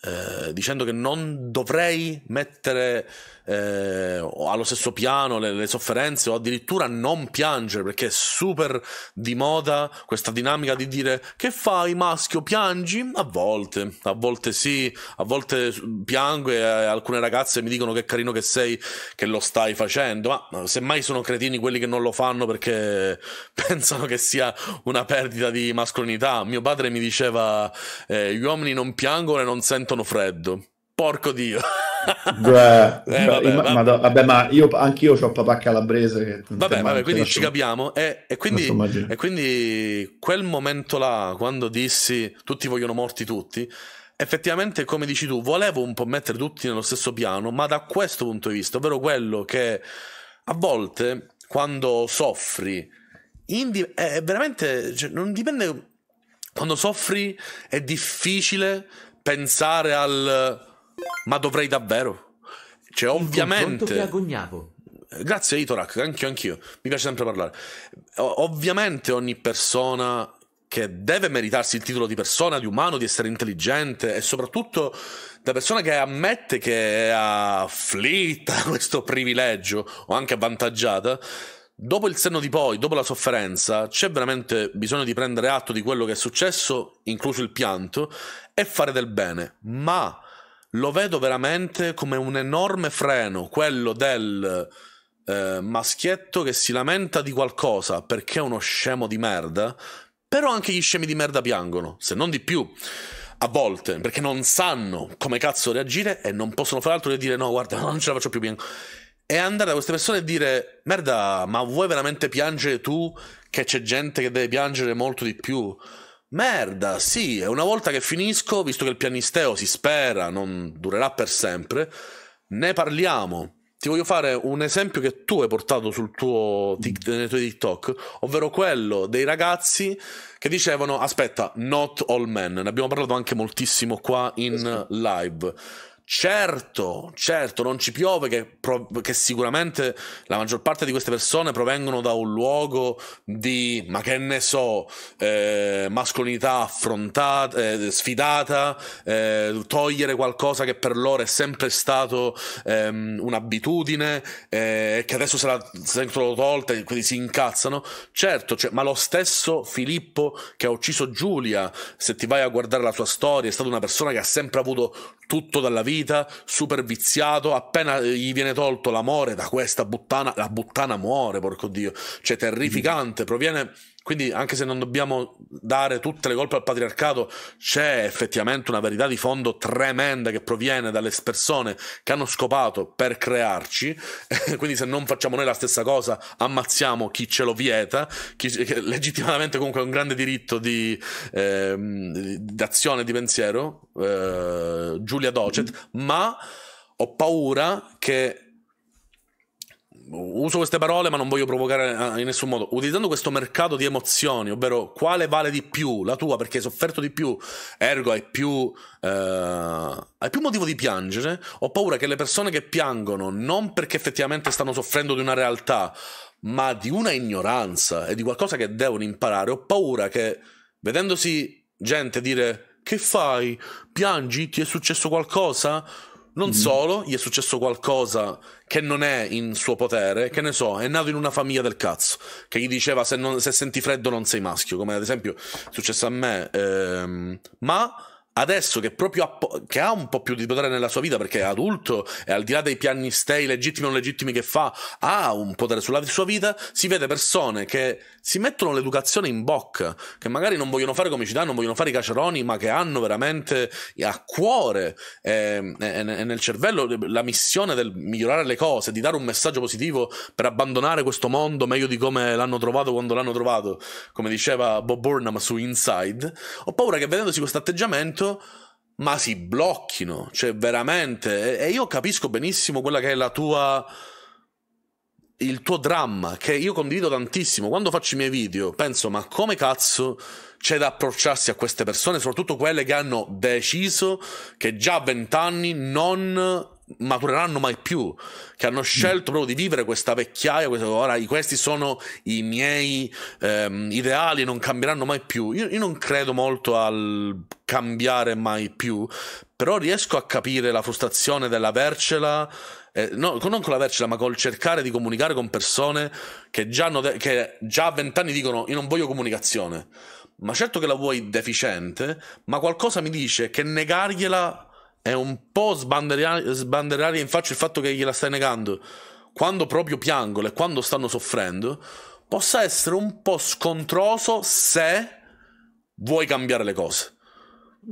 eh, dicendo che non dovrei mettere eh, allo stesso piano le, le, sofferenze o addirittura non piangere perché è super di moda questa dinamica di dire che fai maschio piangi a volte a volte sì a volte piango e eh, alcune ragazze mi dicono che carino che sei che lo stai facendo ma semmai sono cretini quelli che non lo fanno perché pensano che sia una perdita di mascolinità mio padre mi diceva eh, gli uomini non piangono e non sentono freddo Porco Dio. Eh, Beh, eh, vabbè, ma, vabbè. vabbè, ma io, anch'io ho papà calabrese. Che vabbè, vabbè, quindi ci capiamo. E, e, quindi, e, quindi, quel momento là, quando dissi tutti vogliono morti tutti, effettivamente, come dici tu, volevo un po' mettere tutti nello stesso piano, ma da questo punto di vista, ovvero quello che a volte quando soffri, indi- è veramente, cioè, non dipende, quando soffri è difficile pensare al ma dovrei davvero. Cioè, Il ovviamente. che agognavo. Eh, grazie, Itorak, anch'io, anch'io. Mi piace sempre parlare. O- ovviamente ogni persona che deve meritarsi il titolo di persona, di umano, di essere intelligente e soprattutto da persona che ammette che è afflitta questo privilegio o anche avvantaggiata, dopo il senno di poi, dopo la sofferenza, c'è veramente bisogno di prendere atto di quello che è successo, incluso il pianto, e fare del bene. Ma lo vedo veramente come un enorme freno, quello del eh, maschietto che si lamenta di qualcosa perché è uno scemo di merda, però anche gli scemi di merda piangono, se non di più. A volte, perché non sanno come cazzo reagire e non possono fare altro che dire no, guarda, non ce la faccio più piangere. E andare da queste persone e dire, merda, ma vuoi veramente piangere tu che c'è gente che deve piangere molto di più? Merda, sì, e una volta che finisco, visto che il pianisteo si spera non durerà per sempre, ne parliamo. Ti voglio fare un esempio che tu hai portato sul tuo mm. nei tuoi TikTok, ovvero quello dei ragazzi che dicevano: Aspetta, not all men. Ne abbiamo parlato anche moltissimo qua in live. Certo, certo, non ci piove che, che, sicuramente la maggior parte di queste persone provengono da un luogo di, ma che ne so, eh, mascolinità affrontata, eh, sfidata, eh, togliere qualcosa che per loro è sempre stato ehm, un'abitudine eh, e che adesso se la sentono tolta e quindi si incazzano. Certo, cioè, ma lo stesso Filippo che ha ucciso Giulia, se ti vai a guardare la sua storia, è stata una persona che ha sempre avuto tutto dalla vita vita, super viziato, appena gli viene tolto l'amore da questa buttana, la buttana muore, porco Dio, cioè terrificante, proviene quindi anche se non dobbiamo dare tutte le colpe al patriarcato, c'è effettivamente una verità di fondo tremenda che proviene dalle persone che hanno scopato per crearci, quindi se non facciamo noi la stessa cosa ammazziamo chi ce lo vieta, chi, che legittimamente comunque ha un grande diritto di, eh, d'azione e di pensiero, eh, Giulia Docet, ma ho paura che uso queste parole ma non voglio provocare eh, in nessun modo, utilizzando questo mercato di emozioni, ovvero quale vale di più la tua perché hai sofferto di più, ergo hai più, eh, hai più motivo di piangere, ho paura che le persone che piangono non perché effettivamente stanno soffrendo di una realtà, ma di una ignoranza e di qualcosa che devono imparare, ho paura che vedendosi gente dire che fai? Piangi? Ti è successo qualcosa? Non mm. solo, gli è successo qualcosa che non è in suo potere, che ne so, è nato in una famiglia del cazzo, che gli diceva se, non, se senti freddo non sei maschio, come ad esempio è successo a me, ehm, ma adesso che, po- che ha un po' più di potere nella sua vita perché è adulto e al di là dei piani stay legittimi o non legittimi che fa, ha un potere sulla sua vita, si vede persone che si mettono l'educazione in bocca, che magari non vogliono fare comicità, non vogliono fare i caceroni, ma che hanno veramente a cuore ehm, e, e, nel cervello eh, la missione del migliorare le cose, di dare un messaggio positivo per abbandonare questo mondo meglio di come l'hanno trovato quando l'hanno trovato, come diceva Bob Burnham su Inside, ho paura che vedendosi questo atteggiamento ma si blocchino, cioè veramente, e io capisco benissimo quella che è la tua il tuo dramma, che io condivido tantissimo, quando faccio i miei video penso ma come cazzo c'è da approcciarsi a queste persone, soprattutto quelle che hanno deciso che già a vent'anni non matureranno mai più, che hanno mm. scelto proprio di vivere questa vecchiaia, questa, ora questi sono i miei ehm, ideali, non cambieranno mai più. Io, io non credo molto al cambiare mai più, però riesco a capire la frustrazione dell'avercela eh, no, non con l'avercela, ma col cercare di comunicare con persone che già, hanno che già a vent'anni dicono io non voglio comunicazione. Ma certo che la vuoi deficiente, ma qualcosa mi dice che negargliela è un po' sbanderare, sbanderare in faccia il fatto che gliela stai negando quando proprio piangono e quando stanno soffrendo, possa essere un po' scontroso se vuoi cambiare le cose.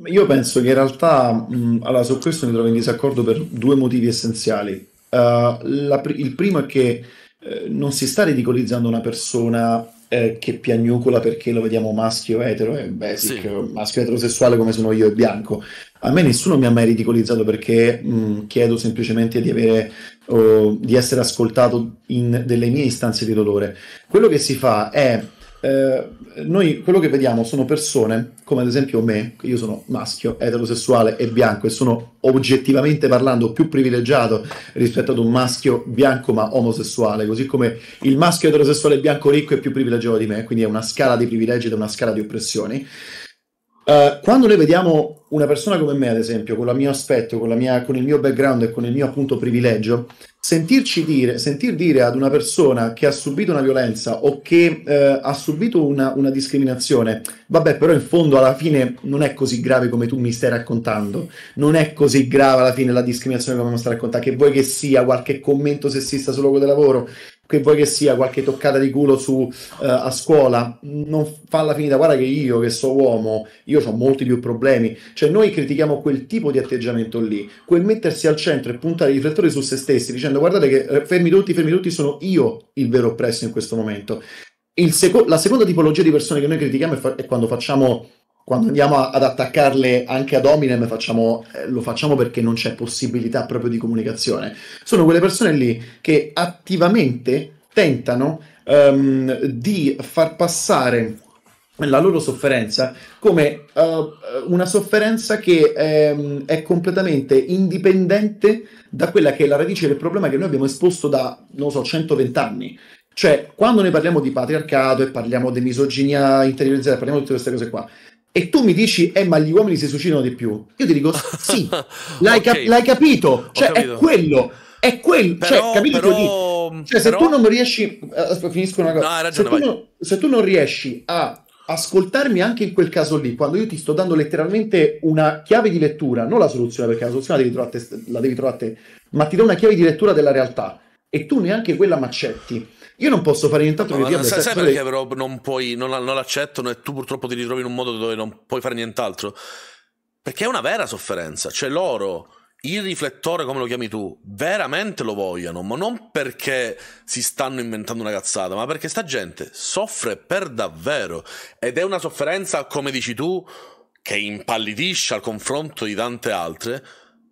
Io penso che in realtà, mh, mm, allora, su questo mi trovo in disaccordo per due motivi essenziali. Uh, la, il primo è che eh, non si sta ridicolizzando una persona eh, che piagnucola perché lo vediamo maschio etero, e eh, basic, sì. maschio eterosessuale come sono io e bianco. A me nessuno mi ha mai ridicolizzato perché mh, mm, chiedo semplicemente di, avere, oh, di essere ascoltato in, delle mie istanze di dolore. Quello che si fa è, eh, noi quello che vediamo sono persone come ad esempio me, che io sono maschio, eterosessuale e bianco e sono oggettivamente parlando più privilegiato rispetto ad un maschio bianco ma omosessuale, così come il maschio eterosessuale bianco ricco è più privilegiato di me, quindi è una scala di privilegi ed è una scala di oppressioni. Uh, quando noi vediamo una persona come me, ad esempio, con il mio aspetto, con, mia, con il mio background e con il mio appunto privilegio, sentirci dire, sentir dire ad una persona che ha subito una violenza o che eh, ha subito una, una, discriminazione, vabbè, però in fondo alla fine non è così grave come tu mi stai raccontando, non è così grave alla fine la discriminazione come mi stai raccontando, che vuoi che sia qualche commento sessista sul luogo del lavoro, che vuoi che sia qualche toccata di culo su, uh, a scuola, non fa la finita. Guarda che io, che so uomo, io ho molti più problemi. Cioè, noi critichiamo quel tipo di atteggiamento lì, quel mettersi al centro e puntare i riflettori su se stessi, dicendo guardate che eh, fermi tutti, fermi tutti, sono io il vero oppresso in questo momento. Seco- la seconda tipologia di persone che noi critichiamo è, fa- è quando facciamo quando andiamo ad attaccarle anche ad hominem facciamo, eh, lo facciamo perché non c'è possibilità proprio di comunicazione. Sono quelle persone lì che attivamente tentano um, di far passare la loro sofferenza come uh, una sofferenza che um, è completamente indipendente da quella che è la radice del problema che noi abbiamo esposto da, non so, 120 anni. Cioè, quando noi parliamo di patriarcato e parliamo di misoginia interiorizzata, parliamo di tutte queste cose qua, e tu mi dici, eh, ma gli uomini si suicidano di più. Io ti dico, sì, l'hai, okay. cap- l'hai capito, cioè capito. è quello, è quello, però, cioè, capito però, lì. Cioè, però... Cioè, se tu non riesci, eh, aspetta, finisco una cosa. No, ragione, se, tu non, se tu non riesci a ascoltarmi anche in quel caso lì, quando io ti sto dando letteralmente una chiave di lettura, non la soluzione, perché la soluzione la devi trovare a te, devi trovare a te ma ti do una chiave di lettura della realtà e tu neanche quella m'accetti io non posso fare nient'altro no, che via sai, sai perché però non puoi, non, non l'accettano e tu purtroppo ti ritrovi in un modo dove non puoi fare nient'altro? Perché è una vera sofferenza, cioè loro il riflettore, come lo chiami tu, veramente lo vogliono, ma non perché si stanno inventando una cazzata, ma perché sta gente soffre per davvero. Ed è una sofferenza, come dici tu, che impallidisce al confronto di tante altre,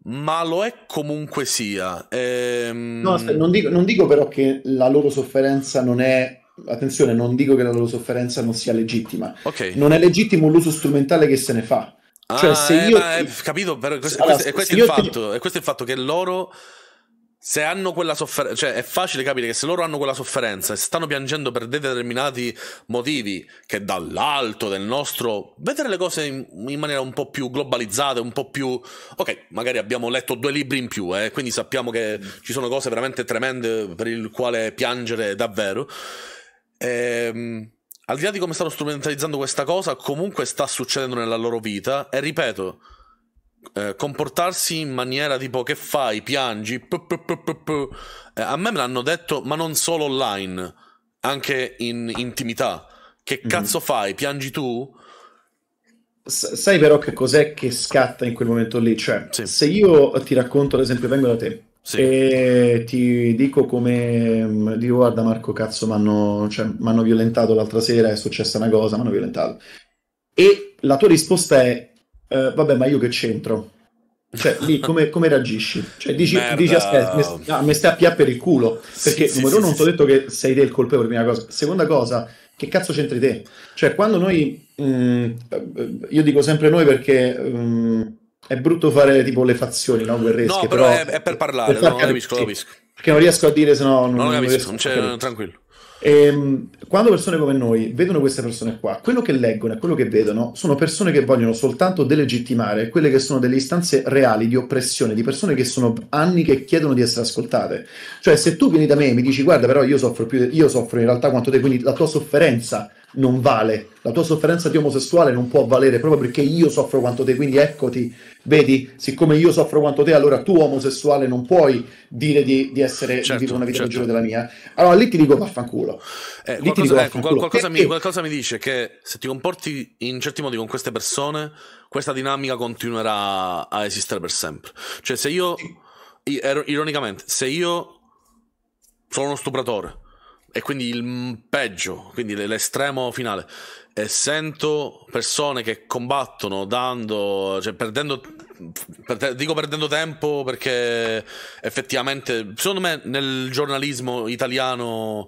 ma lo è comunque sia. Ehm... No, aspetta, non, dico, non dico però che la loro sofferenza non è attenzione, non dico che la loro sofferenza non sia legittima. Okay. Non è legittimo l'uso strumentale che se ne fa. Cioè, ah, se eh, io... Eh, ti... capito, però questo, allora, questo, questo è il fatto, ti... è questo il fatto che loro se hanno quella sofferenza, cioè è facile capire che se loro hanno quella sofferenza e stanno piangendo per determinati motivi che dall'alto del nostro vedere le cose in, in, maniera un po' più globalizzata, un po' più ok, magari abbiamo letto due libri in più, eh, quindi sappiamo che ci sono cose veramente tremende per il quale piangere davvero. Ehm al di là di come stanno strumentalizzando questa cosa, comunque sta succedendo nella loro vita e ripeto, eh, comportarsi in maniera tipo che fai, piangi, pu, pu, pu, eh, a me me l'hanno detto, ma non solo online, anche in intimità. Che mhm. cazzo mm. fai? Piangi tu? sai però che cos'è che scatta in quel momento lì? Cioè, sì. se io ti racconto, ad esempio, vengo da te sì. e ti dico come mm, dico, guarda Marco, cazzo, mi hanno cioè, violentato l'altra sera, è successa una cosa, mi hanno violentato. E la tua risposta è eh, vabbè, ma io che c'entro? Cioè, lì come, come reagisci? Cioè, dici, dici aspetta, mi sta, mi sta a pià per il culo. Perché, sì, numero sì, uno, sì, non ti ho detto che sei te il colpevole, prima cosa. Seconda cosa, che cazzo c'entri te? Cioè, quando noi... Mh, mm, io dico sempre noi perché... Mh, mm, è brutto fare tipo le fazioni, no? Guerresche, no, però, però è, è, per parlare, per no, capisco, capisco. Perché non riesco a dire, se no... Non, non, non capisco, non c'è, tranquillo. E, ehm, quando persone come noi vedono queste persone qua, quello che leggono e quello che vedono sono persone che vogliono soltanto delegittimare quelle che sono delle istanze reali di oppressione, di persone che sono anni che chiedono di essere ascoltate. Cioè, se tu vieni da me e mi dici guarda, però io soffro più, io soffro in realtà quanto te, quindi la tua sofferenza non vale. La tua sofferenza di omosessuale non può valere proprio perché io soffro quanto te. Quindi eccoti, vedi, siccome io soffro quanto te, allora tu omosessuale non puoi dire di, di essere certo, di una vita certo. peggiore della mia. Allora lì ti dico vaffanculo. Eh, lì qualcosa, ti dico, ecco, vaffanculo. Qualcosa, mi, qualcosa mi dice che se ti comporti in certi modi con queste persone, questa dinamica continuerà a esistere per sempre. Cioè se io, er, ironicamente, se io sono uno stupratore e quindi il peggio, quindi l'estremo finale. E sento persone che combattono dando, cioè perdendo, per, dico perdendo tempo perché effettivamente, secondo me, nel giornalismo italiano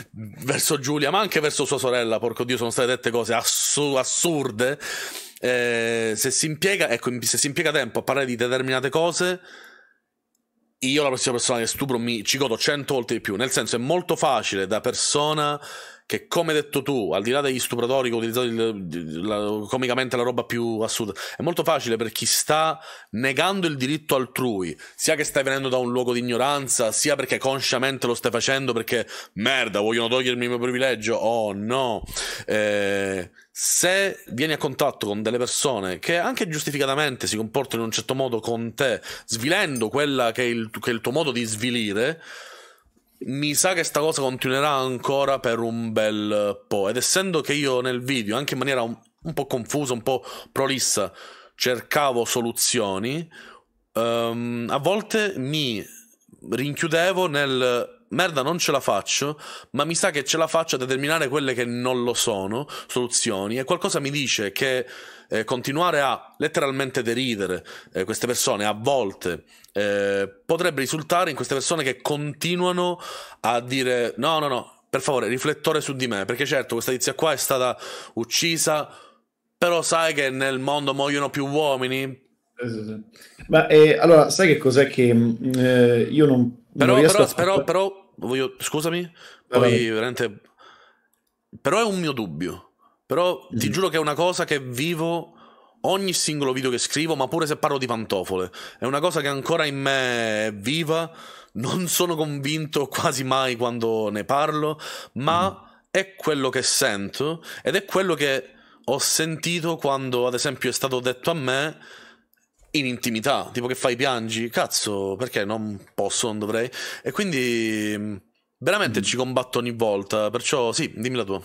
verso Giulia, ma anche verso sua sorella, porco Dio, sono state dette cose assur- assurde. Eh, se si impiega, ecco, se si impiega tempo a parlare di determinate cose io la prossima persona che stupro mi ci godo 100 volte di più. Nel senso, è molto facile da persona che come detto tu, al di là degli stupratori che ho utilizzano comicamente la roba più assurda, è molto facile per chi sta negando il diritto altrui, sia che stai venendo da un luogo di ignoranza, sia perché consciamente lo stai facendo perché merda, vogliono togliermi il mio privilegio, oh no. Eh, se vieni a contatto con delle persone che anche giustificatamente si comportano in un certo modo con te, svilendo quella che è il, che è il tuo modo di svilire, mi sa che sta cosa continuerà ancora per un bel po'. Ed essendo che io nel video, anche in maniera un, un po' confusa, un po' prolissa, cercavo soluzioni, um, a volte mi rinchiudevo nel merda non ce la faccio, ma mi sa che ce la faccio a determinare quelle che non lo sono, soluzioni, e qualcosa mi dice che eh, continuare a letteralmente deridere eh, queste persone a volte eh, potrebbe risultare in queste persone che continuano a dire no, no, no, per favore, riflettore su di me, perché certo questa tizia qua è stata uccisa, però sai che nel mondo muoiono più uomini. Ma eh, allora, sai che cos'è che mm, eh, io non... Però, non però, a... però, però, voglio, scusami, poi veramente... Però è un mio dubbio però ti mm-hmm. giuro che è una cosa che vivo ogni singolo video che scrivo, ma pure se parlo di pantofole. È una cosa che ancora in me è viva, non sono convinto quasi mai quando ne parlo, ma mm. è quello che sento ed è quello che ho sentito quando, ad esempio, è stato detto a me in intimità, tipo che fai piangi, cazzo, perché non posso, non dovrei. E quindi mm, veramente mm. ci combatto ogni volta, perciò sì, dimmi la tua.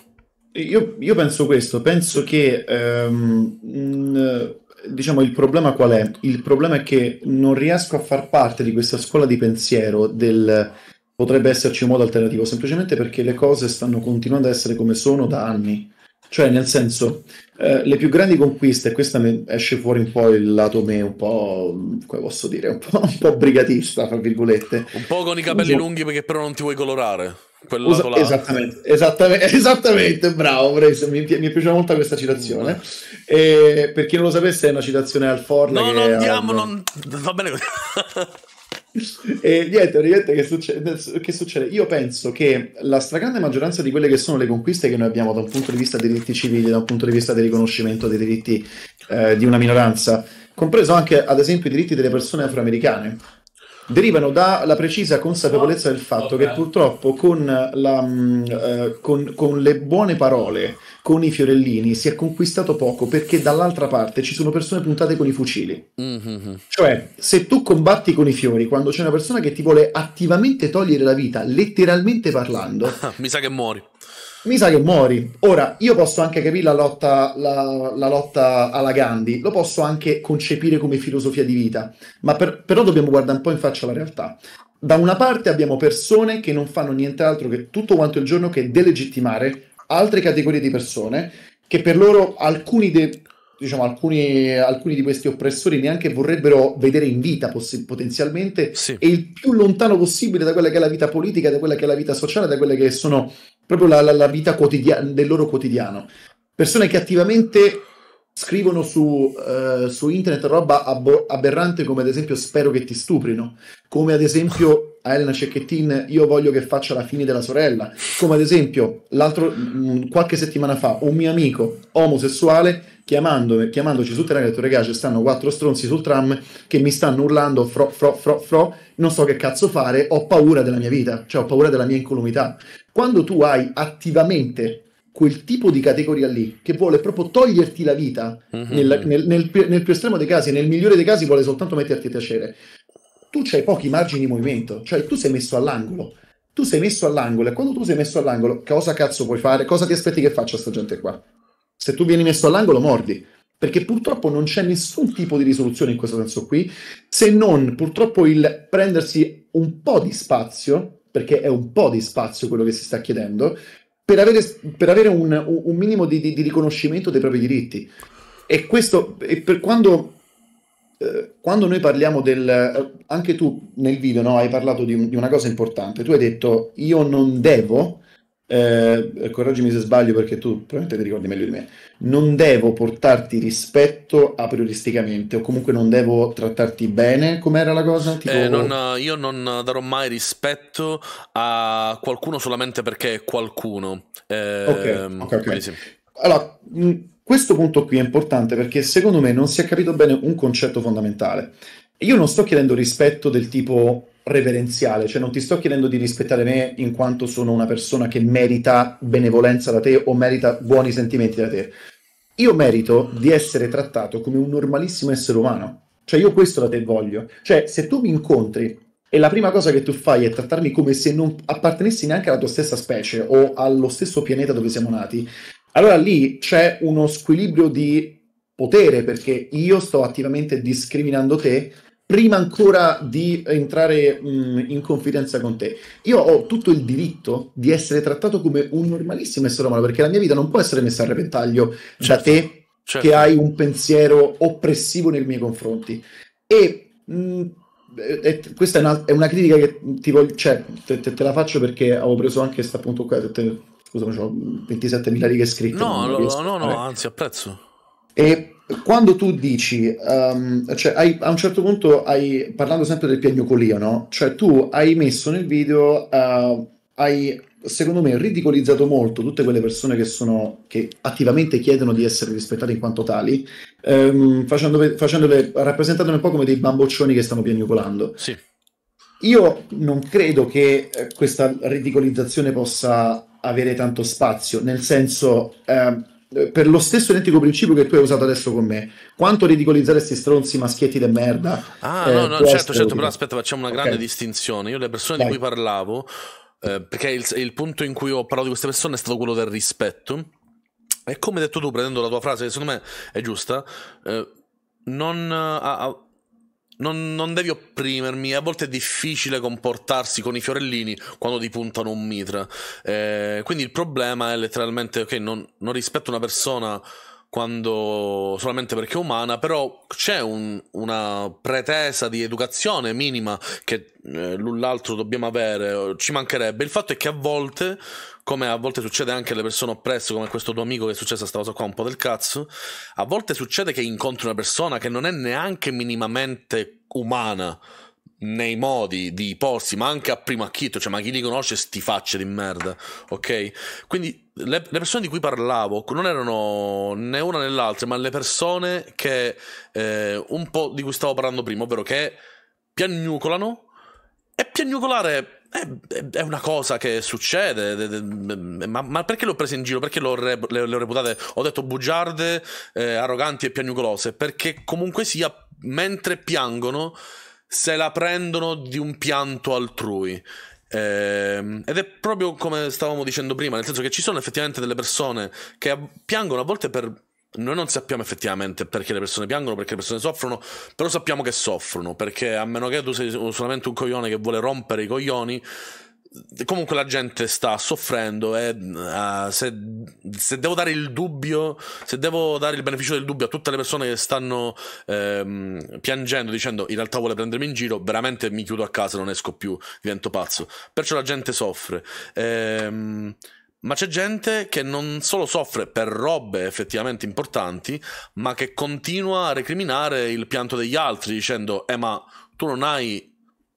Io, io penso questo, penso che ehm, mm, diciamo il problema qual è? Il problema è che non riesco a far parte di questa scuola di pensiero del potrebbe esserci un modo alternativo, semplicemente perché le cose stanno continuando ad essere come sono da anni. Cioè, nel senso, eh, le più grandi conquiste, e questa esce fuori un po' il lato me, un po', mm, come posso dire, un po', un po brigatista, tra virgolette. Un po' con i capelli lunghi perché però non ti vuoi colorare quello Usa- là. Esattamente, esattamente, esattamente bravo, bravo, mi, mi piaceva molto questa citazione. Mm. E, per chi non lo sapesse è una citazione al forno. No, non andiamo, al... non... va bene così. e niente, niente che, succede, che succede? Io penso che la stragrande maggioranza di quelle che sono le conquiste che noi abbiamo da un punto di vista dei diritti civili, da un punto di vista del riconoscimento dei diritti eh, di una minoranza, compreso anche ad esempio i diritti delle persone afroamericane, derivano dalla precisa consapevolezza del fatto che purtroppo con, la, mm, eh, con, con, le buone parole, con i fiorellini, si è conquistato poco perché dall'altra parte ci sono persone puntate con i fucili. Mm-hmm. Cioè, se tu combatti con i fiori quando c'è una persona che ti vuole attivamente togliere la vita, letteralmente parlando, mi sa che muori mi sa che muori. Ora, io posso anche capire la lotta, la, la lotta, alla Gandhi, lo posso anche concepire come filosofia di vita, ma per, però dobbiamo guardare un po' in faccia la realtà. Da una parte abbiamo persone che non fanno nient'altro che tutto quanto il giorno che delegittimare altre categorie di persone che per loro alcuni, de, diciamo, alcuni, alcuni di questi oppressori neanche vorrebbero vedere in vita poss- potenzialmente sì. e il più lontano possibile da quella che è la vita politica, da quella che è la vita sociale, da quelle che sono proprio la, la, la vita quotidiana, del loro quotidiano. Persone che attivamente scrivono su, uh, su internet roba ab- aberrante come ad esempio spero che ti stuprino, come ad esempio a Elena Cecchettin io voglio che faccia la fine della sorella, come ad esempio mh, mm, qualche settimana fa un mio amico omosessuale chiamandoci sul telefono e ho detto ragazzi stanno quattro stronzi sul tram che mi stanno urlando fro fro fro fro non so che cazzo fare ho paura della mia vita cioè ho paura della mia incolumità quando tu hai attivamente quel tipo di categoria lì che vuole proprio toglierti la vita mm-hmm. nel, nel, nel, nel, più estremo dei casi nel migliore dei casi vuole soltanto metterti a tacere tu c'hai pochi margini di movimento cioè tu sei messo all'angolo tu sei messo all'angolo e quando tu sei messo all'angolo cosa cazzo puoi fare cosa ti aspetti che faccia sta gente qua se tu vieni messo all'angolo, mordi. Perché purtroppo non c'è nessun tipo di risoluzione in questo senso qui, se non purtroppo il prendersi un po' di spazio, perché è un po' di spazio quello che si sta chiedendo, per avere, per avere un, un, minimo di, di, di, riconoscimento dei propri diritti. E questo, e per quando eh, quando noi parliamo del... anche tu nel video no, hai parlato di, di, una cosa importante, tu hai detto io non devo eh, correggimi se sbaglio perché tu probabilmente ti ricordi meglio di me, non devo portarti rispetto a aprioristicamente o comunque non devo trattarti bene, come era la cosa? Tipo... Eh, non, io non darò mai rispetto a qualcuno solamente perché è qualcuno. Eh, ok, ok, okay. Sì. Allora, questo punto qui è importante perché secondo me non si è capito bene un concetto fondamentale. Io non sto chiedendo rispetto del tipo reverenziale, cioè non ti sto chiedendo di rispettare me in quanto sono una persona che merita benevolenza da te o merita buoni sentimenti da te. Io merito di essere trattato come un normalissimo essere umano. Cioè io questo da te voglio. Cioè se tu mi incontri e la prima cosa che tu fai è trattarmi come se non appartenessi neanche alla tua stessa specie o allo stesso pianeta dove siamo nati, allora lì c'è uno squilibrio di potere perché io sto attivamente discriminando te prima ancora di entrare mh, in confidenza con te, io ho tutto il diritto di essere trattato come un normalissimo essere umano, perché la mia vita non può essere messa a repentaglio certo. da te certo. che hai un pensiero oppressivo nei miei confronti. E mh, e questa è una, è una, critica che ti voglio, cioè, te, te, te, la faccio perché avevo preso anche questa appunto qua, te, scusami, ho 27.000 righe scritte. No, no, no, no, anzi apprezzo. E quando tu dici, um, cioè hai, a un certo punto hai, parlando sempre del piagnucolio, no? Cioè tu hai messo nel video, uh, hai secondo me ridicolizzato molto tutte quelle persone che, sono, che attivamente chiedono di essere rispettate in quanto tali, um, facendole, facendole, rappresentandole un po' come dei bamboccioni che stanno piagnucolando. Sì. Io non credo che eh, questa ridicolizzazione possa avere tanto spazio, nel senso... Um, eh, per lo stesso identico principio che tu hai usato adesso con me, quanto ridicolizzare questi stronzi maschietti de merda? Ah, eh, no, no, certo, certo, utile. però aspetta, facciamo una grande okay. distinzione. Io le persone Dai. di cui parlavo, eh, perché il, il, punto in cui ho parlato di queste persone è stato quello del rispetto. E come hai detto tu, prendendo la tua frase, che secondo me è giusta, eh, non... Ha, eh, ha, non, non, devi opprimermi. A volte è difficile comportarsi con i fiorellini quando ti puntano un mitra. Eh, quindi il problema è letteralmente, ok, non, non rispetto una persona quando solamente perché è umana, però c'è un, una pretesa di educazione minima che eh, l'un l'altro dobbiamo avere, ci mancherebbe. Il fatto è che a volte, come a volte succede anche alle persone oppresse, come questo tuo amico che è successo a sta cosa qua un po' del cazzo, a volte succede che incontri una persona che non è neanche minimamente umana nei modi di porsi, ma anche a primo acchito, cioè ma chi li conosce sti facce di merda, ok? Quindi le, le, persone di cui parlavo non erano né una né l'altra, ma le persone che eh, un po' di cui stavo parlando prima, ovvero che piagnucolano e piagnucolare è, una cosa che succede, ma, ma, perché l'ho presa in giro? Perché l'ho re, le, le ho reputate, ho detto bugiarde, eh, arroganti e piagnucolose? Perché comunque sia, mentre piangono, se la prendono di un pianto altrui. Ehm, ed è proprio come stavamo dicendo prima, nel senso che ci sono effettivamente delle persone che piangono a volte per noi non sappiamo effettivamente perché le persone piangono, perché le persone soffrono, però sappiamo che soffrono, perché a meno che tu sei solamente un coglione che vuole rompere i coglioni, comunque la gente sta soffrendo e uh, eh, se, se, devo dare il dubbio, se devo dare il beneficio del dubbio a tutte le persone che stanno ehm, piangendo dicendo in realtà vuole prendermi in giro, veramente mi chiudo a casa, non esco più, divento pazzo. Perciò la gente soffre. Ehm, ma c'è gente che non solo soffre per robe effettivamente importanti, ma che continua a recriminare il pianto degli altri dicendo, eh ma tu non hai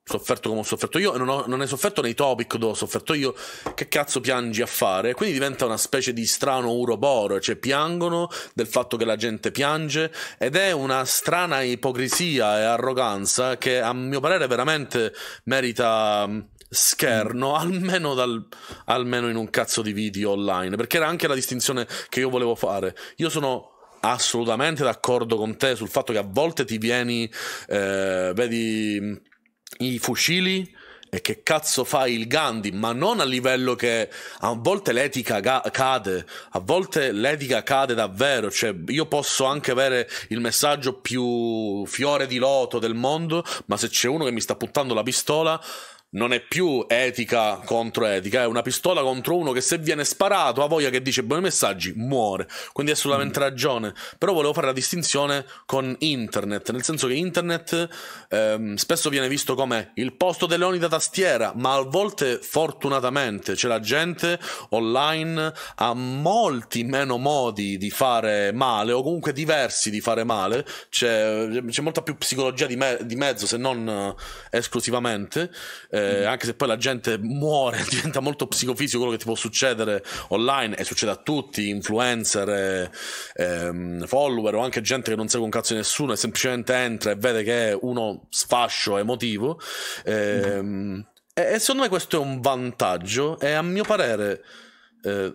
sofferto come ho sofferto io e non, ho, non ne sofferto nei topic dove ho sofferto io che cazzo piangi a fare quindi diventa una specie di strano uroboro cioè piangono del fatto che la gente piange ed è una strana ipocrisia e arroganza che a mio parere veramente merita mm, scherno mm. almeno, dal, almeno in un cazzo di video online perché era anche la distinzione che io volevo fare io sono assolutamente d'accordo con te sul fatto che a volte ti vieni eh, vedi mm, i fucili e che cazzo fa il Gandhi, ma non a livello che a volte l'etica ga- cade, a volte l'etica cade davvero, cioè io posso anche avere il messaggio più fiore di loto del mondo, ma se c'è uno che mi sta puntando la pistola non è più etica contro etica, è una pistola contro uno che se viene sparato a voglia che dice buoni messaggi, muore. Quindi hai assolutamente mm. ragione. Però volevo fare la distinzione con internet, nel senso che internet ehm, spesso viene visto come il posto dei leoni da tastiera, ma a volte fortunatamente c'è la gente online ha molti meno modi di fare male o comunque diversi di fare male, c'è, c'è molta più psicologia di, me- di mezzo se non eh, esclusivamente. Eh, eh, anche se poi la gente muore, diventa molto psicofisico quello che ti può succedere online e succede a tutti, influencer, eh, ehm, follower o anche gente che non segue un cazzo di nessuno e semplicemente entra e vede che è uno sfascio emotivo. Ehm, mm. e, e, secondo me questo è un vantaggio e a mio parere eh,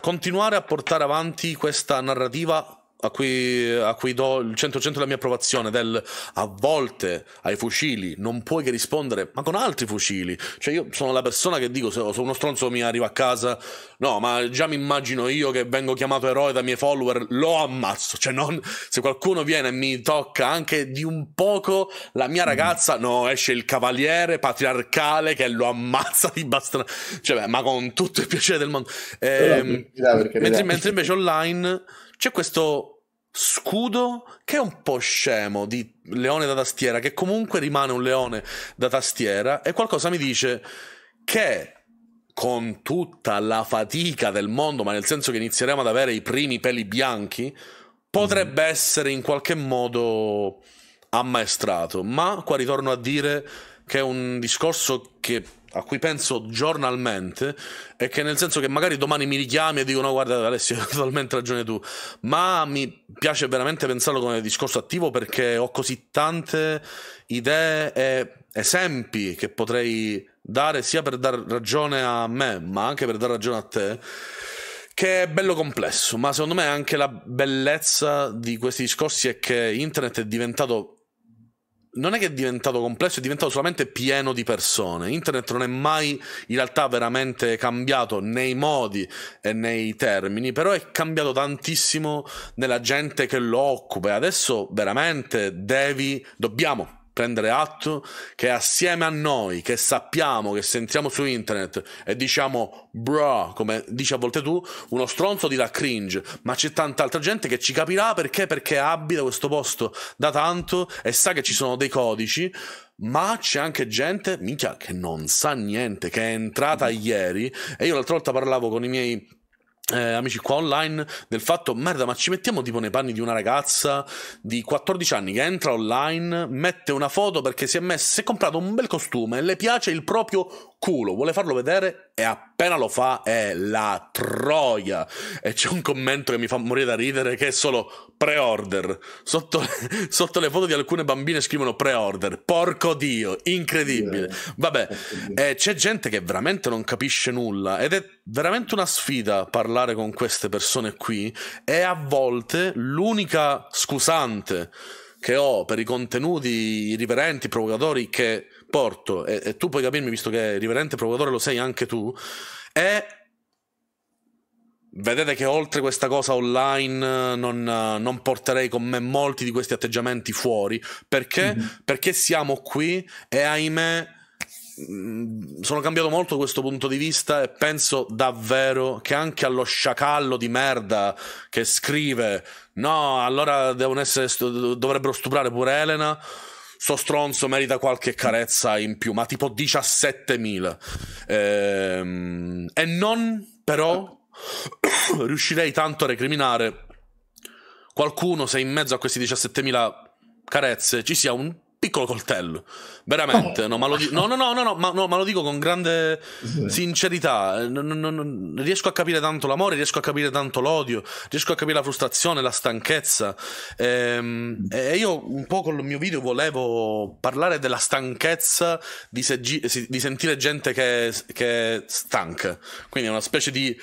continuare a portare avanti questa narrativa a cui, a cui do il 100% la mia approvazione del a volte ai fucili non puoi che rispondere ma con altri fucili cioè io sono la persona che dico se, uno stronzo mi arriva a casa no ma già mi immagino io che vengo chiamato eroe dai miei follower lo ammazzo cioè non, se qualcuno viene e mi tocca anche di un poco la mia mm. ragazza no esce il cavaliere patriarcale che lo ammazza di bastone cioè beh, ma con tutto il piacere del mondo eh, no, no, no, mentre, mentre invece online c'è questo scudo che è un po' scemo di leone da tastiera, che comunque rimane un leone da tastiera, e qualcosa mi dice che con tutta la fatica del mondo, ma nel senso che inizieremo ad avere i primi peli bianchi, potrebbe mm-hmm. essere in qualche modo ammaestrato. Ma qua ritorno a dire che è un discorso che a cui penso giornalmente e che nel senso che magari domani mi richiami e dico no guarda Alessio hai totalmente ragione tu ma mi piace veramente pensarlo come discorso attivo perché ho così tante idee e esempi che potrei dare sia per dar ragione a me ma anche per dar ragione a te che è bello complesso ma secondo me anche la bellezza di questi discorsi è che internet è diventato non è che è diventato complesso, è diventato solamente pieno di persone. Internet non è mai in realtà veramente cambiato nei modi e nei termini, però è cambiato tantissimo nella gente che lo occupa. E adesso veramente devi, dobbiamo prendere atto che assieme a noi, che sappiamo, che sentiamo su internet e diciamo bro, come dici a volte tu, uno stronzo dirà cringe, ma c'è tanta altra gente che ci capirà perché, perché abita questo posto da tanto e sa che ci sono dei codici ma c'è anche gente, minchia, che non sa niente, che è entrata ieri e io l'altra volta parlavo con i miei eh, amici qua online del fatto merda ma ci mettiamo tipo nei panni di una ragazza di 14 anni che entra online mette una foto perché si è messa si è comprato un bel costume e le piace il proprio culo vuole farlo vedere e appena lo fa è la troia. E c'è un commento che mi fa morire da ridere che è solo pre-order. Sotto, sotto le foto di alcune bambine scrivono pre-order. Porco Dio, incredibile. Eh. Vabbè, eh, c'è gente che veramente non capisce nulla ed è veramente una sfida parlare con queste persone qui e a volte l'unica scusante che ho per i contenuti irriverenti, provocatori che porto, e, e tu puoi capirmi, visto che riverente provocatore lo sei anche tu, è Vedete che oltre questa cosa online non, non, porterei con me molti di questi atteggiamenti fuori. Perché? Mm-hmm. Perché siamo qui e ahimè mm, sono cambiato molto questo punto di vista e penso davvero che anche allo sciacallo di merda che scrive no, allora devono essere, dovrebbero stuprare pure Elena sto stronzo merita qualche carezza in più, ma tipo 17.000. Ehm, e non però riuscirei tanto a recriminare qualcuno se in mezzo a questi 17.000 carezze ci sia un piccolo coltello. Veramente, no, ma lo, no, no, no, no, ma, no, ma lo dico con grande sincerità. Non, non, non, riesco a capire tanto l'amore, riesco a capire tanto l'odio, riesco a capire la frustrazione, la stanchezza. E, ehm, e io un po' con il mio video volevo parlare della stanchezza di, seggi, di sentire gente che, che è stanca. Quindi è una specie di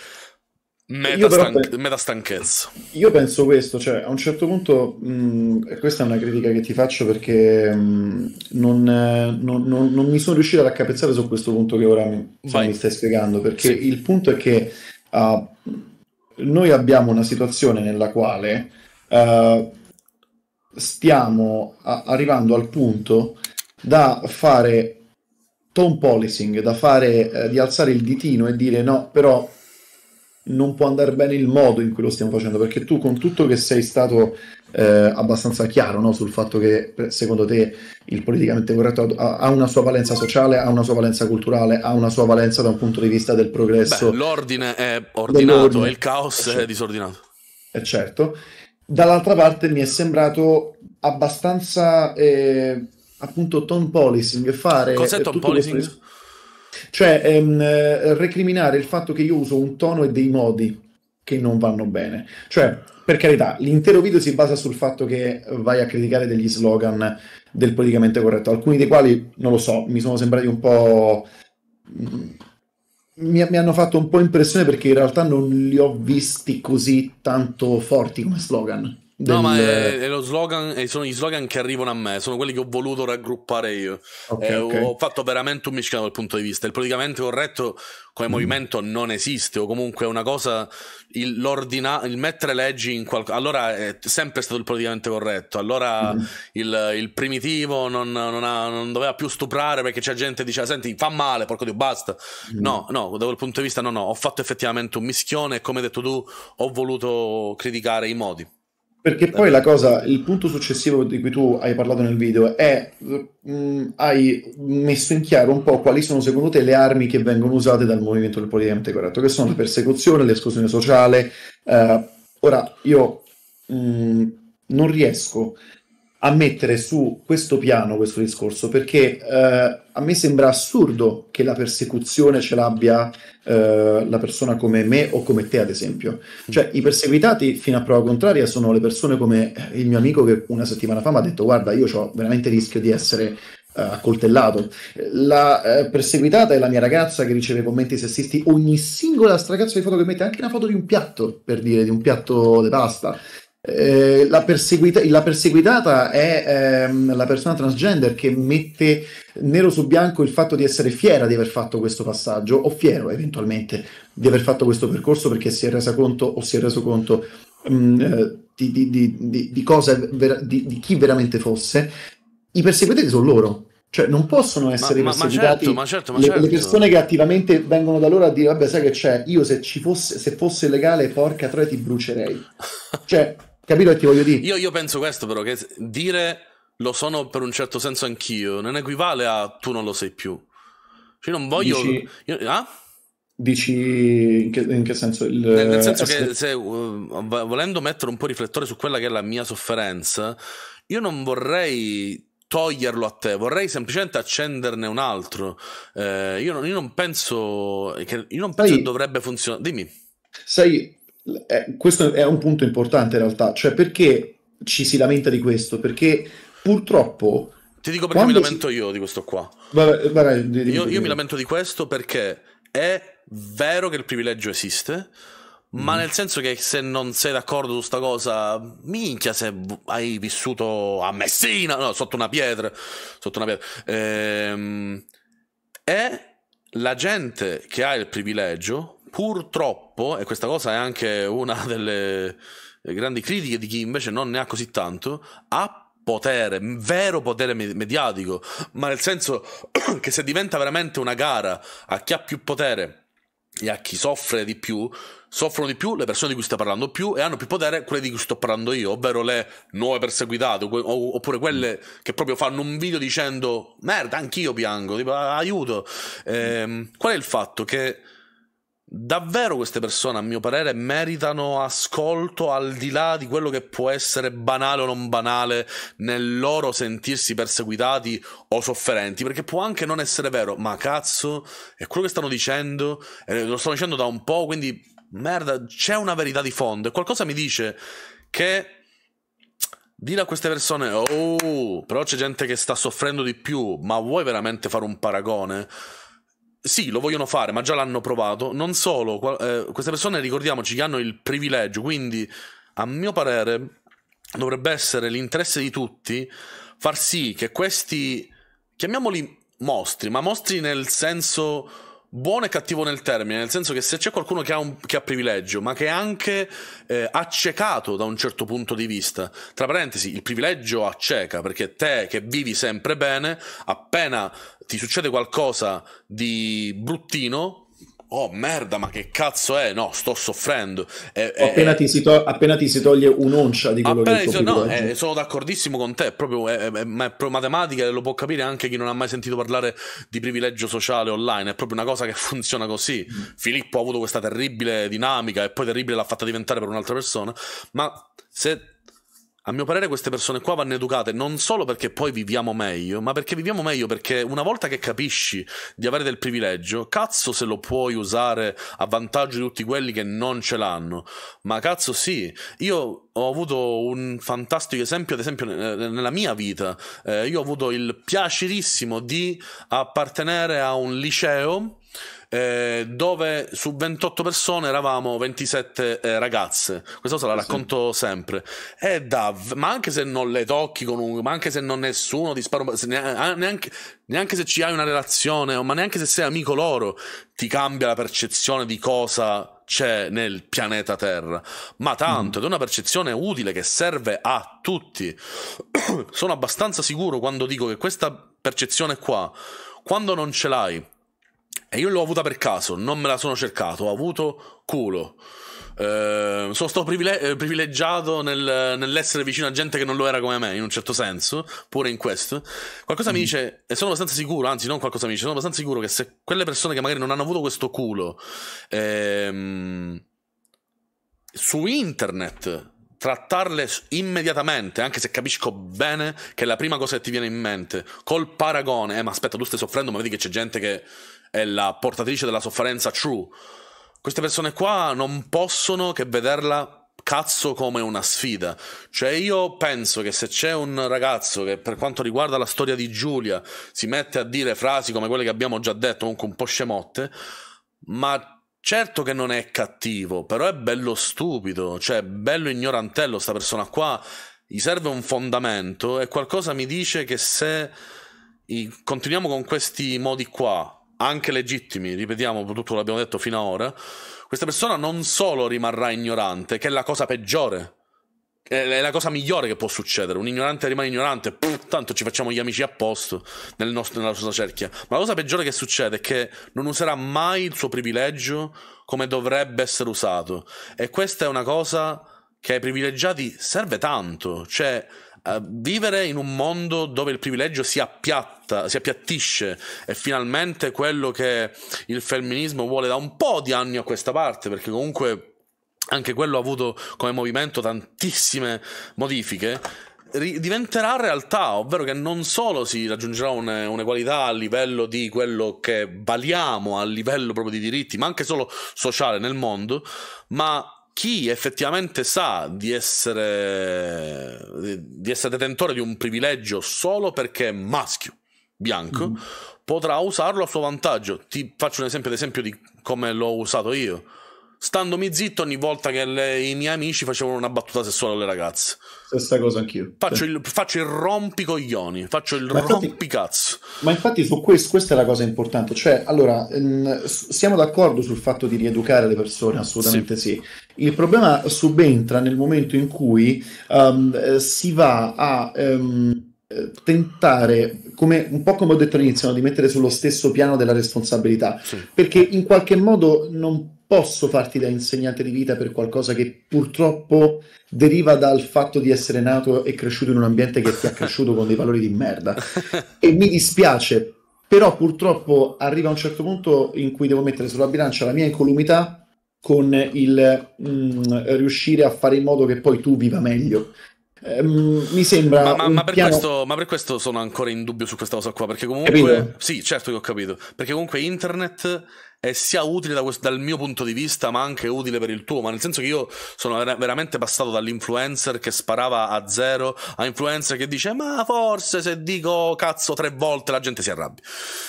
Meta, stan- pe- meta, stanchezza. Io penso questo, cioè a un certo punto, mh, questa è una critica che ti faccio perché mh, non, non, non, non, mi sono riuscito ad accapezzare su questo punto che ora mi, mi stai spiegando, perché sì. il punto è che uh, noi abbiamo una situazione nella quale uh, stiamo a- arrivando al punto da fare tone policing, da fare, eh, di alzare il ditino e dire no, però non può andare bene il modo in cui lo stiamo facendo, perché tu con tutto che sei stato eh, abbastanza chiaro no? sul fatto che secondo te il politicamente corretto ha, ha, una sua valenza sociale, ha una sua valenza culturale, ha una sua valenza da un punto di vista del progresso. Beh, l'ordine è ordinato e il caos eh, certo. è disordinato. È eh, certo. Dall'altra parte mi è sembrato abbastanza eh, appunto tone policing fare... Cos'è eh, tone policing? Questo cioè, ehm, eh, recriminare il fatto che io uso un tono e dei modi che non vanno bene. Cioè, per carità, l'intero video si basa sul fatto che vai a criticare degli slogan del politicamente corretto, alcuni dei quali, non lo so, mi sono sembrati un po'... Mm, mi, mi hanno fatto un po' impressione perché in realtà non li ho visti così tanto forti come slogan. Del... No, ma è, è, lo slogan, eh, sono gli slogan che arrivano a me, sono quelli che ho voluto raggruppare io. Okay, eh, okay. Ho fatto veramente un mischiato dal punto di vista. Il politicamente corretto come mm. movimento non esiste, o comunque è una cosa, il, il mettere leggi in qualcosa. Allora è sempre stato il politicamente corretto, allora mm. il, il, primitivo non, non, ha, non, doveva più stuprare perché c'è gente che diceva, senti, fa male, porco Dio, basta. Mm. No, no, da quel punto di vista no, no, ho fatto effettivamente un mischione e come hai detto tu ho voluto criticare i modi. Perché eh, poi la cosa, il punto successivo di cui tu hai parlato nel video è, mh, mm, hai messo in chiaro un po' quali sono secondo te le armi che vengono usate dal movimento del politicamente corretto, che sono la persecuzione, l'esclusione sociale. Uh, ora, io mh, mm, non riesco a mettere su questo piano questo discorso perché eh, a me sembra assurdo che la persecuzione ce l'abbia eh, la persona come me o come te ad esempio cioè i perseguitati fino a prova contraria sono le persone come eh, il mio amico che una settimana fa mi ha detto guarda io ho veramente rischio di essere eh, accoltellato. La eh, perseguitata è la mia ragazza che riceve commenti sessisti ogni singola stracazzo di foto che mette, anche una foto di un piatto, per dire, di un piatto di pasta. Eh, la, perseguita- la, perseguitata è ehm, la persona transgender che mette nero su bianco il fatto di essere fiera di aver fatto questo passaggio o fiero eventualmente di aver fatto questo percorso perché si è resa conto o si è reso conto mh, mm, eh, di, di, di, di, cose ver- di chi veramente fosse. I perseguitati sono loro, cioè non possono essere ma, perseguitati certo, ma certo, ma certo, certo. Le, le, certo. persone che attivamente vengono da loro a dire vabbè sai che c'è io se ci fosse se fosse legale porca troia ti brucerei cioè Capito che ti voglio dire? Io, io penso questo però, che dire lo sono per un certo senso anch'io non equivale a tu non lo sei più. Cioè non voglio... Dici... Io, ah? Dici in che, in che senso? Il... Nel, nel, senso essere... che se, uh, volendo mettere un po' riflettore su quella che è la mia sofferenza, io non vorrei toglierlo a te, vorrei semplicemente accenderne un altro. Eh, io, non, io, non, penso che, io non penso sai, che dovrebbe funzionare. Dimmi. Sai, eh, questo è un punto importante in realtà, cioè perché ci si lamenta di questo? Perché purtroppo... Ti dico perché mi lamento si... io di questo qua. Vabbè, vabbè, di, di, io, di, io mi lamento di questo perché è vero che il privilegio esiste, ma mhm. nel senso che se non sei d'accordo su sta cosa, minchia se hai vissuto a Messina, no, sotto una pietra, sotto una pietra. Ehm, è la gente che ha il privilegio purtroppo, e questa cosa è anche una delle grandi critiche di chi invece non ne ha così tanto, ha potere, vero potere mediatico, ma nel senso che se diventa veramente una gara a chi ha più potere e a chi soffre di più, soffrono di più le persone di cui sto parlando più e hanno più potere quelle di cui sto parlando io, ovvero le nuove perseguitate, oppure quelle mm. che proprio fanno un video dicendo merda, anch'io piango, tipo aiuto. Ehm, qual è il fatto? Che Davvero queste persone, a mio parere, meritano ascolto al di là di quello che può essere banale o non banale nel loro sentirsi perseguitati o sofferenti, perché può anche non essere vero, ma cazzo, è quello che stanno dicendo, eh, lo stanno dicendo da un po', quindi merda, c'è una verità di fondo e qualcosa mi dice che Dire a queste persone, oh, però c'è gente che sta soffrendo di più, ma vuoi veramente fare un paragone? sì, lo vogliono fare, ma già l'hanno provato. Non solo, eh, queste persone ricordiamoci che hanno il privilegio, quindi a mio parere dovrebbe essere l'interesse di tutti far sì che questi, chiamiamoli mostri, ma mostri nel senso buono e cattivo nel termine, nel senso che se c'è qualcuno che ha, un, che ha privilegio, ma che è anche eh, accecato da un certo punto di vista, tra parentesi, il privilegio acceca, perché te che vivi sempre bene, appena ti succede qualcosa di bruttino, oh merda, ma che cazzo è? No, sto soffrendo. Eh, eh appena, eh, ti to- appena, ti si toglie un'oncia di quello che so- no, eh, sono d'accordissimo con te, proprio, è, è, ma è proprio matematica e lo può capire anche chi non ha mai sentito parlare di privilegio sociale online. È proprio una cosa che funziona così. Mm. Filippo ha avuto questa terribile dinamica e poi terribile l'ha fatta diventare per un'altra persona. Ma se a mio parere queste persone qua vanno educate non solo perché poi viviamo meglio, ma perché viviamo meglio perché una volta che capisci di avere del privilegio, cazzo se lo puoi usare a vantaggio di tutti quelli che non ce l'hanno. Ma cazzo sì, io ho avuto un fantastico esempio, ad esempio nella mia vita, eh, io ho avuto il piacerissimo di appartenere a un liceo eh, dove su 28 persone eravamo 27 eh, ragazze. Questa cosa la racconto sì. sempre. E da, ma anche se non le tocchi con un, ma anche se non nessuno ti sparo, ah, neanche, neanche se ci hai una relazione, ma neanche se sei amico loro, ti cambia la percezione di cosa c'è nel pianeta Terra, ma tanto, mm. ed è una percezione utile che serve a tutti. Sono abbastanza sicuro quando dico che questa percezione qua, quando non ce l'hai, e io l'ho avuta per caso, non me la sono cercato, ho avuto culo. Ehm, eh, sono stato privile- privilegiato nel, nell'essere vicino a gente che non lo era come me, in un certo senso, pure in questo. Qualcosa mm. mi dice, e sono abbastanza sicuro, anzi non qualcosa mi dice, sono abbastanza sicuro che se quelle persone che magari non hanno avuto questo culo ehm, su internet trattarle immediatamente, anche se capisco bene che è la prima cosa che ti viene in mente, col paragone, eh ma aspetta tu stai soffrendo, ma vedi che c'è gente che è la portatrice della sofferenza true. Queste persone qua non possono che vederla cazzo come una sfida. Cioè io penso che se c'è un ragazzo che per quanto riguarda la storia di Giulia si mette a dire frasi come quelle che abbiamo già detto, comunque un po' scemotte, ma Certo che non è cattivo, però è bello stupido, cioè bello ignorantello sta persona qua, gli serve un fondamento e qualcosa mi dice che se continuiamo con questi modi qua, anche legittimi, ripetiamo tutto l'abbiamo detto fino ad ora, questa persona non solo rimarrà ignorante, che è la cosa peggiore, è la cosa migliore che può succedere. Un ignorante rimane ignorante, pff, tanto ci facciamo gli amici a posto nel nostro, nella sua cerchia. Ma la cosa peggiore che succede è che non userà mai il suo privilegio come dovrebbe essere usato. E questa è una cosa che ai privilegiati serve tanto. Cioè vivere in un mondo dove il privilegio si appiatta, si appiattisce, è finalmente quello che il femminismo vuole da un po' di anni a questa parte, perché comunque anche quello ha avuto come movimento tantissime modifiche diventerà realtà, ovvero che non solo si raggiungerà un'equalità a livello di quello che valiamo, a livello proprio di diritti, ma anche solo sociale nel mondo, ma chi effettivamente sa di essere, di essere detentore di un privilegio solo perché è maschio, bianco, mm. potrà usarlo a suo vantaggio. Ti faccio un esempio, ad esempio, di come l'ho usato io Standomi zitto ogni volta che le, i miei amici facevano una battuta sessuale alle ragazze. Stessa cosa anch'io. Faccio, sì. il, faccio il rompicoglioni, faccio il ma rompicazzo. Infatti, ma infatti su questo, questa è la cosa importante. Cioè, allora, mh, siamo d'accordo sul fatto di rieducare le persone, assolutamente sì. sì. Il problema subentra nel momento in cui um, si va a... Um, tentare, come, un po' come ho detto all'inizio, di mettere sullo stesso piano della responsabilità, sì. perché in qualche modo non posso farti da insegnante di vita per qualcosa che purtroppo deriva dal fatto di essere nato e cresciuto in un ambiente che ti ha cresciuto con dei valori di merda. E mi dispiace, però purtroppo arriva un certo punto in cui devo mettere sulla bilancia la mia incolumità con il mm, riuscire a fare in modo che poi tu viva meglio. Ehm, mi sembra. Ma, ma, ma, per piano... questo, ma, per questo, sono ancora in dubbio su questa cosa qua. Perché comunque. Capito? Sì, certo che ho capito. Perché comunque internet eh, sia utile da questo, dal mio punto di vista, ma anche utile per il tuo. Ma nel senso che io sono ver- veramente passato dall'influencer che sparava a zero a influencer che dice: Ma forse se dico cazzo tre volte la gente si arrabbia.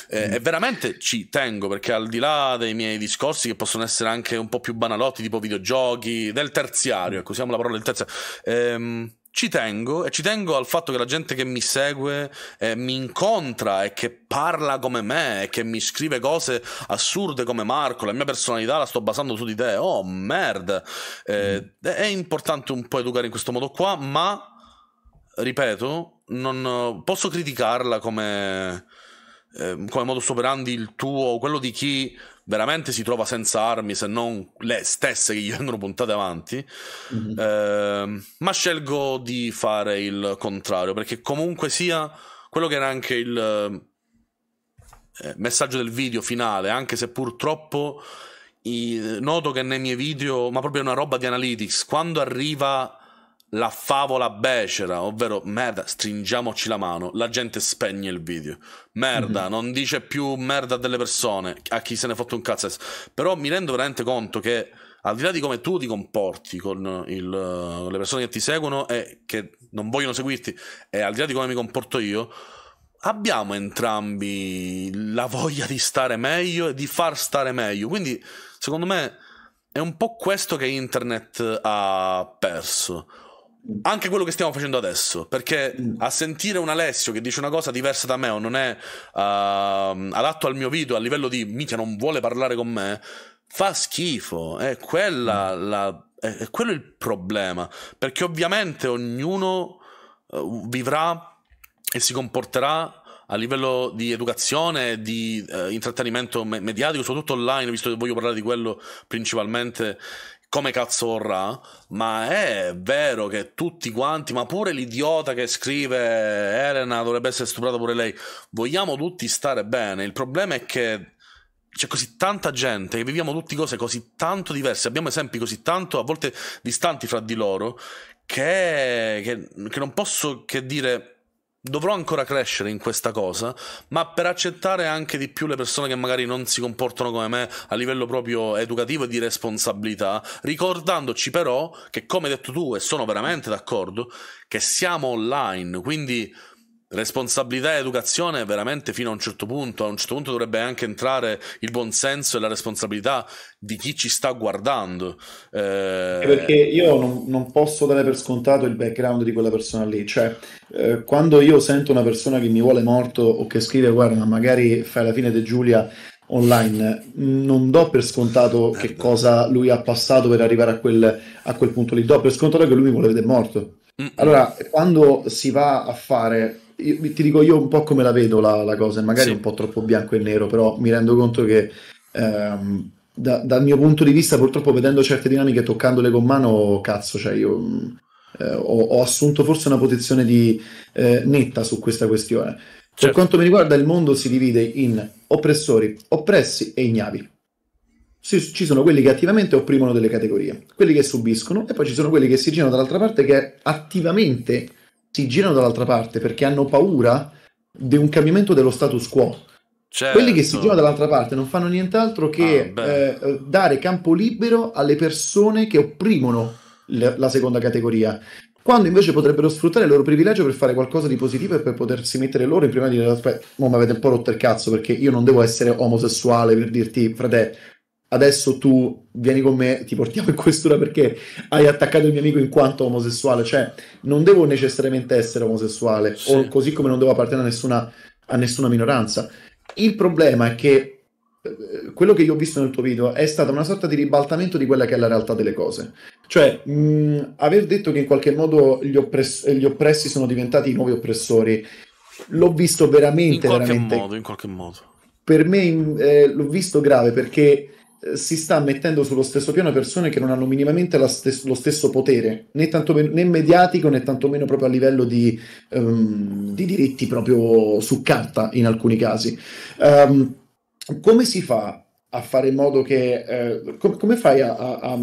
Eh, mm. E veramente ci tengo perché al di là dei miei discorsi, che possono essere anche un po' più banalotti, tipo videogiochi, del terziario, ecco, usiamo la parola del terziario. Ehm, ci tengo e ci tengo al fatto che la gente che mi segue eh, mi incontra e che parla come me e che mi scrive cose assurde come Marco, la mia personalità la sto basando su di te. Oh merda. Eh, mm. È importante un po' educare in questo modo qua, ma ripeto, non posso criticarla come eh, come modus operandi il tuo o quello di chi veramente si trova senza armi se non le stesse che gli vengono puntate avanti. Mm-hmm. Eh, ma scelgo di fare il contrario perché comunque sia quello che era anche il eh, messaggio del video finale, anche se purtroppo i, noto che nei miei video, ma proprio una roba di analytics, quando arriva la favola becera, ovvero merda, stringiamoci la mano, la gente spegne il video. Merda, mm-hmm. non dice più merda delle persone, a chi se ne è fatto un cazzo. Però mi rendo veramente conto che al di là di come tu ti comporti con, il, con le persone che ti seguono e che non vogliono seguirti, e al di là di come mi comporto io, abbiamo entrambi la voglia di stare meglio e di far stare meglio. Quindi, secondo me, è un po' questo che internet ha perso anche quello che stiamo facendo adesso, perché mm. a sentire un Alessio che dice una cosa diversa da me o non è uh, adatto al mio video a livello di mica non vuole parlare con me, fa schifo, è, quella, mm. la, è, è quello il problema, perché ovviamente ognuno uh, vivrà e si comporterà a livello di educazione, di eh, intrattenimento me- mediatico, soprattutto online, visto che voglio parlare di quello principalmente come cazzo vorrà, ma è vero che tutti quanti, ma pure l'idiota che scrive Elena dovrebbe essere stuprata pure lei, vogliamo tutti stare bene, il problema è che c'è così tanta gente, che viviamo tutti cose così tanto diverse, abbiamo esempi così tanto, a volte distanti fra di loro, che, che, che non posso che dire dovrò ancora crescere in questa cosa, ma per accettare anche di più le persone che magari non si comportano come me a livello proprio educativo e di responsabilità, ricordandoci però che, come hai detto tu, e sono veramente d'accordo, che siamo online, quindi responsabilità e educazione veramente fino a un certo punto, a un certo punto dovrebbe anche entrare il buon senso e la responsabilità di chi ci sta guardando. Eh... Perché io non, non, posso dare per scontato il background di quella persona lì, cioè eh, quando io sento una persona che mi vuole morto o che scrive guarda magari fai la fine di Giulia online, mm, non do per scontato Merda. Eh, che cosa lui ha passato per arrivare a quel, a quel punto lì, do per scontato che lui mi vuole vedere morto. Mm. mm. Allora, quando si va a fare io, ti dico io un po' come la vedo la, la cosa, magari sì. un po' troppo bianco e nero, però mi rendo conto che ehm, da, dal mio punto di vista, purtroppo vedendo certe dinamiche, toccandole con mano, cazzo, cioè io mm, eh, ho, ho, assunto forse una posizione di, eh, netta su questa questione. Certo. Per quanto mi riguarda, il mondo si divide in oppressori, oppressi e ignavi ci sono quelli che attivamente opprimono delle categorie, quelli che subiscono e poi ci sono quelli che si girano dall'altra parte che attivamente si girano dall'altra parte perché hanno paura di un cambiamento dello status quo. Certo. Quelli che si certo. girano dall'altra parte non fanno nient'altro che ah, eh, dare campo libero alle persone che opprimono l- la seconda categoria quando invece potrebbero sfruttare il loro privilegio per fare qualcosa di positivo e per potersi mettere loro in prima di dire aspetta, mo mi avete un po' rotto il cazzo perché io non devo essere omosessuale per dirti frate, adesso tu vieni con me, ti portiamo in questura perché hai attaccato il mio amico in quanto omosessuale, cioè non devo necessariamente essere omosessuale, sì. o così come non devo appartenere a nessuna, a nessuna minoranza. Il problema è che eh, quello che io ho visto nel tuo video è stata una sorta di ribaltamento di quella che è la realtà delle cose. Cioè, mh, aver detto che in qualche modo gli, oppress- gli oppressi sono diventati i nuovi oppressori, l'ho visto veramente... In qualche veramente... modo, in qualche modo. Per me eh, l'ho visto grave perché eh, si sta mettendo sullo stesso piano persone che non hanno minimamente stes- lo stesso potere, né, tantomen- né mediatico né tantomeno proprio a livello di, um, di, diritti proprio su carta in alcuni casi. Um, come si fa a fare in modo che... Uh, com- come fai a, a,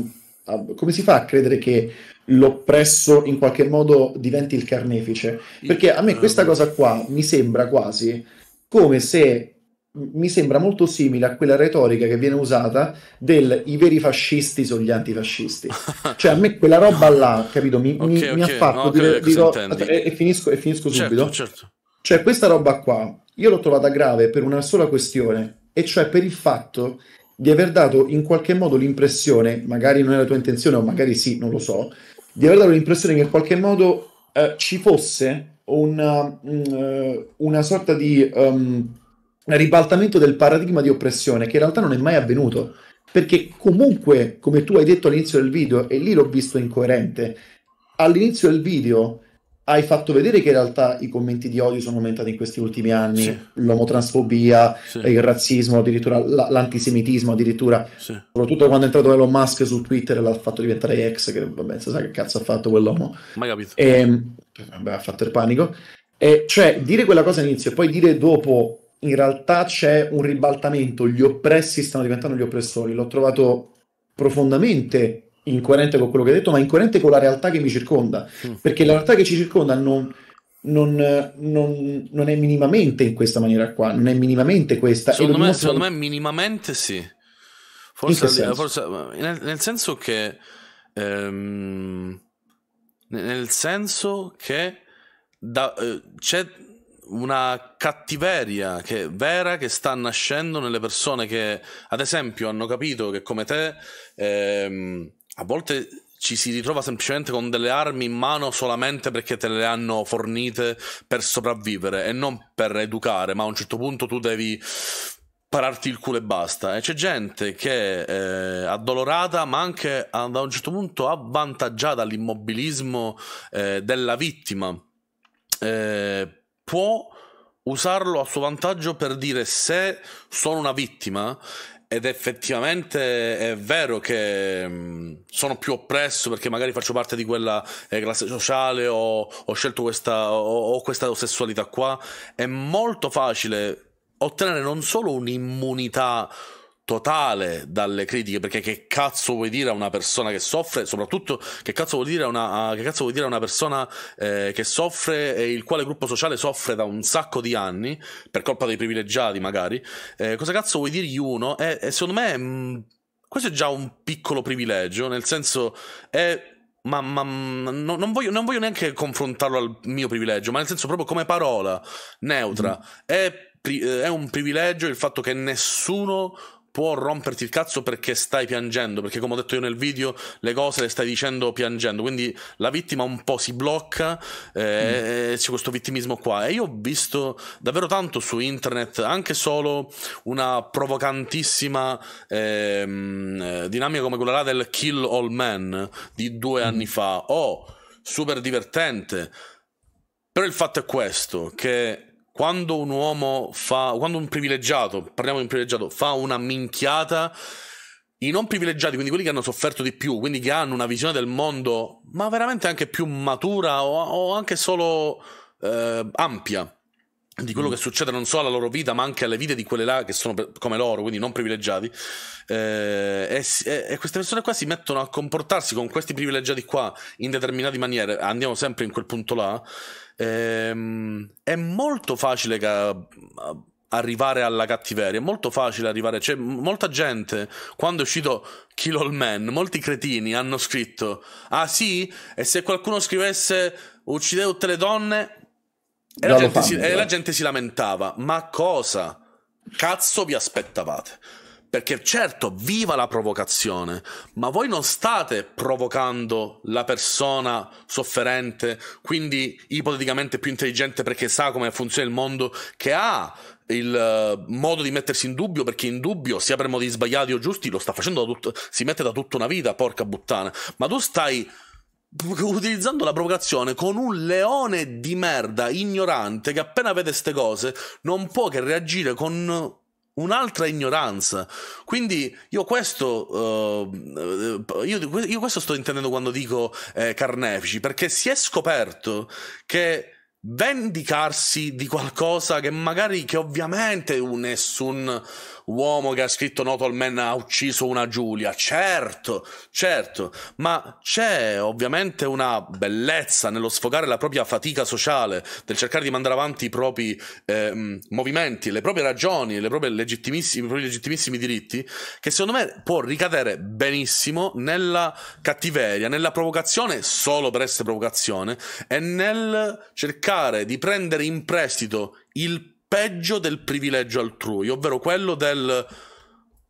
a, come si fa a credere che l'oppresso in qualche modo diventi il carnefice? Perché a me questa cosa qua mi sembra quasi come se mi sembra molto simile a quella retorica che viene usata del i veri fascisti sono gli antifascisti. cioè a me quella roba là, capito, mi, okay, mi, okay. mi ha fatto no, dire, dirò, e, e, finisco, e finisco certo, subito. Certo. Cioè questa roba qua, io l'ho trovata grave per una sola questione, e cioè per il fatto di aver dato in qualche modo l'impressione, magari non è la tua intenzione o magari sì, non lo so, di aver dato l'impressione che in qualche modo eh, ci fosse una, mm, eh, una sorta di... Um, ribaltamento del paradigma di oppressione che in realtà non è mai avvenuto perché comunque come tu hai detto all'inizio del video e lì l'ho visto incoerente all'inizio del video hai fatto vedere che in realtà i commenti di odio sono aumentati in questi ultimi anni sì. l'omotransfobia sì. il razzismo addirittura l- l'antisemitismo addirittura sì. soprattutto quando è entrato Elon Musk su Twitter e l'ha fatto diventare ex che vabbè si sa che cazzo ha fatto quell'uomo ma capito e, ehm, vabbè, ha fatto il panico e, cioè dire quella cosa all'inizio e poi dire dopo in realtà c'è un ribaltamento, gli oppressi stanno diventando gli oppressori, l'ho trovato profondamente incoerente con quello che hai detto, ma incoerente con la realtà che mi circonda, mm. perché la realtà che ci circonda non, non, non, non, è minimamente in questa maniera qua, non è minimamente questa. Secondo, me, secondo me, minimamente sì. Forse, in senso? forse nel, nel, senso che ehm, nel senso che da, eh, c'è una cattiveria che, vera che sta nascendo nelle persone che, ad esempio, hanno capito che come te ehm, a volte ci si ritrova semplicemente con delle armi in mano solamente perché te le hanno fornite per sopravvivere e non per educare, ma a un certo punto tu devi pararti il culo e basta. E c'è gente che è eh, addolorata, ma anche ad ah, un certo punto avvantaggiata dall'immobilismo eh, della vittima. Eh, può usarlo a suo vantaggio per dire se sono una vittima ed effettivamente è vero che sono più oppresso perché magari faccio parte di quella eh, classe sociale o ho scelto questa, ho questa sessualità qua, è molto facile ottenere non solo un'immunità totale dalle critiche perché che cazzo vuoi dire a una persona che soffre soprattutto che cazzo vuol dire a una, a, che cazzo vuol dire a una persona eh, che soffre e il quale gruppo sociale soffre da un sacco di anni per colpa dei privilegiati magari eh, cosa cazzo vuoi dirgli uno e, e secondo me mh, mm, questo è già un piccolo privilegio nel senso è ma, ma mm, no, non, voglio, non, voglio, neanche confrontarlo al mio privilegio, ma nel senso proprio come parola neutra. Mm. È, pri- eh, è, un privilegio il fatto che nessuno può romperti il cazzo perché stai piangendo, perché come ho detto io nel video, le cose le stai dicendo piangendo, quindi la vittima un po' si blocca, eh, mm. c'è questo vittimismo qua. E io ho visto davvero tanto su internet, anche solo una provocantissima ehm, eh, dinamica come quella là del Kill All Men di due mm. anni fa. Oh, super divertente. Però il fatto è questo, che quando un uomo fa, quando un privilegiato, parliamo di un privilegiato, fa una minchiata, i non privilegiati, quindi quelli che hanno sofferto di più, quindi che hanno una visione del mondo, ma veramente anche più matura o, o anche solo eh, ampia, di quello che succede non solo alla loro vita, ma anche alle vite di quelle là che sono come loro, quindi non privilegiati. Eh, e, e, queste persone qua si mettono a comportarsi con questi privilegiati qua in determinate maniere. Andiamo sempre in quel punto là. Eh, è molto facile ca- arrivare alla cattiveria, è molto facile arrivare. C'è cioè, molta gente, quando è uscito Kill All Men, molti cretini hanno scritto: Ah sì? E se qualcuno scrivesse uccidevo tutte le donne, e la, gente si, e la gente si lamentava, ma cosa cazzo vi aspettavate? Perché certo, viva la provocazione, ma voi non state provocando la persona sofferente, quindi ipoteticamente più intelligente perché sa come funziona il mondo, che ha il eh, modo di mettersi in dubbio perché in dubbio sia per modi sbagliati o giusti lo sta facendo da tutto, si mette da tutta una vita porca puttana, ma tu stai utilizzando la provocazione con un leone di merda ignorante che appena vede queste cose non può che reagire con un'altra ignoranza. Quindi io questo, uh, io, io questo sto intendendo quando dico eh, carnefici, perché si è scoperto che vendicarsi di qualcosa che magari, che ovviamente nessun uomo che ha scritto Notal Man ha ucciso una Giulia, certo, certo, ma c'è ovviamente una bellezza nello sfogare la propria fatica sociale, nel cercare di mandare avanti i propri eh, movimenti, le proprie ragioni, le proprie i propri legittimissimi diritti, che secondo me può ricadere benissimo nella cattiveria, nella provocazione solo per essere provocazione e nel cercare di prendere in prestito il peggio del privilegio altrui, ovvero quello del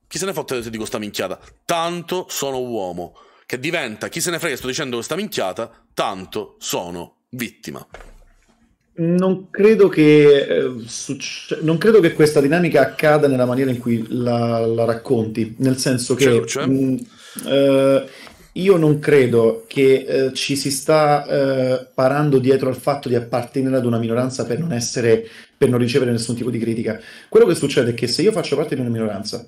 chi se ne fotte se dico sta minchiata, tanto sono uomo, che diventa chi se ne frega sto dicendo questa minchiata, tanto sono vittima. Non credo, che, eh, succe- non credo che questa dinamica accada nella maniera in cui la, la racconti, nel senso che... Cioè, cioè? Mh, mm, eh, io non credo che eh, ci si sta eh, parando dietro al fatto di appartenere ad una minoranza per non, essere, per non ricevere nessun tipo di critica. Quello che succede è che se io faccio parte di una minoranza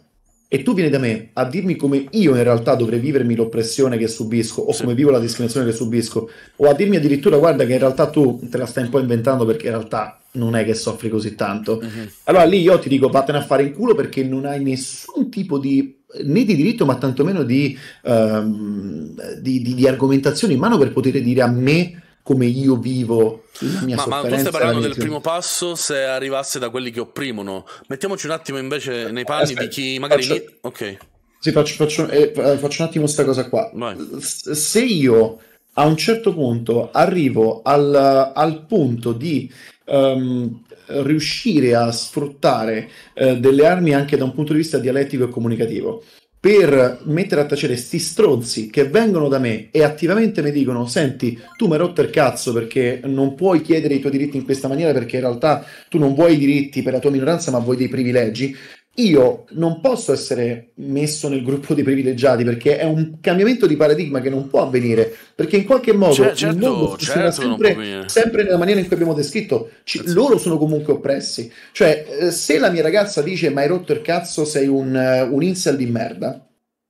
e tu vieni da me a dirmi come io in realtà dovrei vivermi l'oppressione che subisco o come vivo la discriminazione che subisco o a dirmi addirittura guarda che in realtà tu te la stai un po' inventando perché in realtà non è che soffri così tanto. Uh-huh. Allora lì io ti dico vattene a fare in culo perché non hai nessun tipo di né di diritto, ma tantomeno di, ehm, di, di, di argomentazioni in mano per poter dire a me come io vivo la mia ma, ma tu stai parlando del primo passo se arrivasse da quelli che opprimono. Mettiamoci un attimo invece eh, nei panni Aspetta, di eh, chi eh, magari... Faccio, Ok. Sì, faccio, faccio, eh, faccio un attimo questa cosa qua. Vai. Se io a un certo punto arrivo al, al punto di... Um, riuscire a sfruttare eh, delle armi anche da un punto di vista dialettico e comunicativo per mettere a tacere sti stronzi che vengono da me e attivamente mi dicono senti tu mi hai rotto il cazzo perché non puoi chiedere i tuoi diritti in questa maniera perché in realtà tu non vuoi i diritti per la tua minoranza ma vuoi dei privilegi io non posso essere messo nel gruppo dei privilegiati perché è un cambiamento di paradigma che non può avvenire perché in qualche modo cioè, certo, il mondo certo, sempre, sempre, nella maniera in cui abbiamo descritto ci, certo. loro sono comunque oppressi cioè eh, se la mia ragazza dice ma hai rotto il cazzo sei un, eh, un incel di merda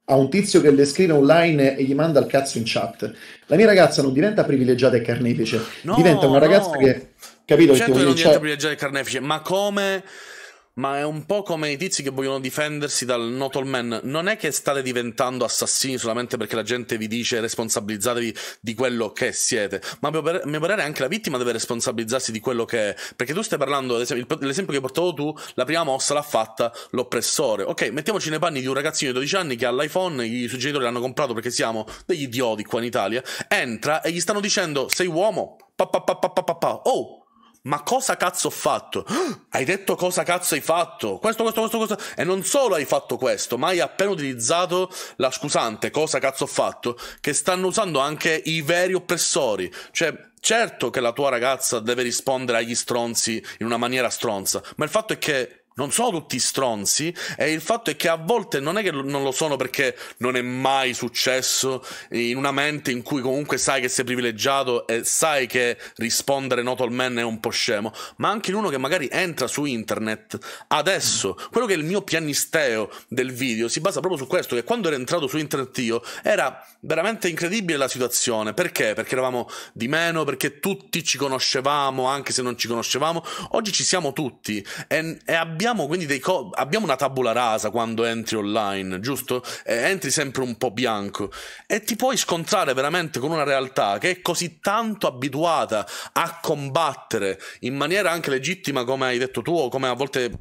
a un tizio che le scrive online e gli manda il cazzo in chat la mia ragazza non diventa privilegiata e carnefice no, diventa una ragazza no. che capito certo che non diventa cioè, privilegiata e carnefice ma come ma è un po' come i tizi che vogliono difendersi dal Notol Man. Non è che state diventando assassini solamente perché la gente vi dice responsabilizzatevi di quello che siete, ma a mio parere anche la vittima deve responsabilizzarsi di quello che è. Perché tu stai parlando, ad esempio, l'esempio che hai portato tu, la prima mossa l'ha fatta l'oppressore. Ok, mettiamoci nei panni di un ragazzino di 12 anni che ha l'iPhone, i suoi genitori l'hanno comprato perché siamo degli idioti qua in Italia, entra e gli stanno dicendo sei uomo, pa pa pa pa pa pa, pa. oh! ma cosa cazzo ho fatto? hai detto cosa cazzo hai fatto? Questo, questo, questo, questo. E non solo hai fatto questo, ma hai appena utilizzato la scusante cosa cazzo ho fatto, che stanno usando anche i veri oppressori. Cioè, certo che la tua ragazza deve rispondere agli stronzi in una maniera stronza, ma il fatto è che non sono tutti stronzi e il fatto è che a volte non è che non lo sono perché non è mai successo in una mente in cui comunque sai che sei privilegiato e sai che rispondere no to man è un po' scemo, ma anche in uno che magari entra su internet adesso, quello che è il mio pianisteo del video si basa proprio su questo, che quando ero entrato su internet io era veramente incredibile la situazione, perché? Perché eravamo di meno, perché tutti ci conoscevamo, anche se non ci conoscevamo, oggi ci siamo tutti e, e abbiamo abbiamo quindi dei co- abbiamo una tabula rasa quando entri online, giusto? Eh, entri sempre un po' bianco e ti puoi scontrare veramente con una realtà che è così tanto abituata a combattere in maniera anche legittima, come hai detto tu, o come a volte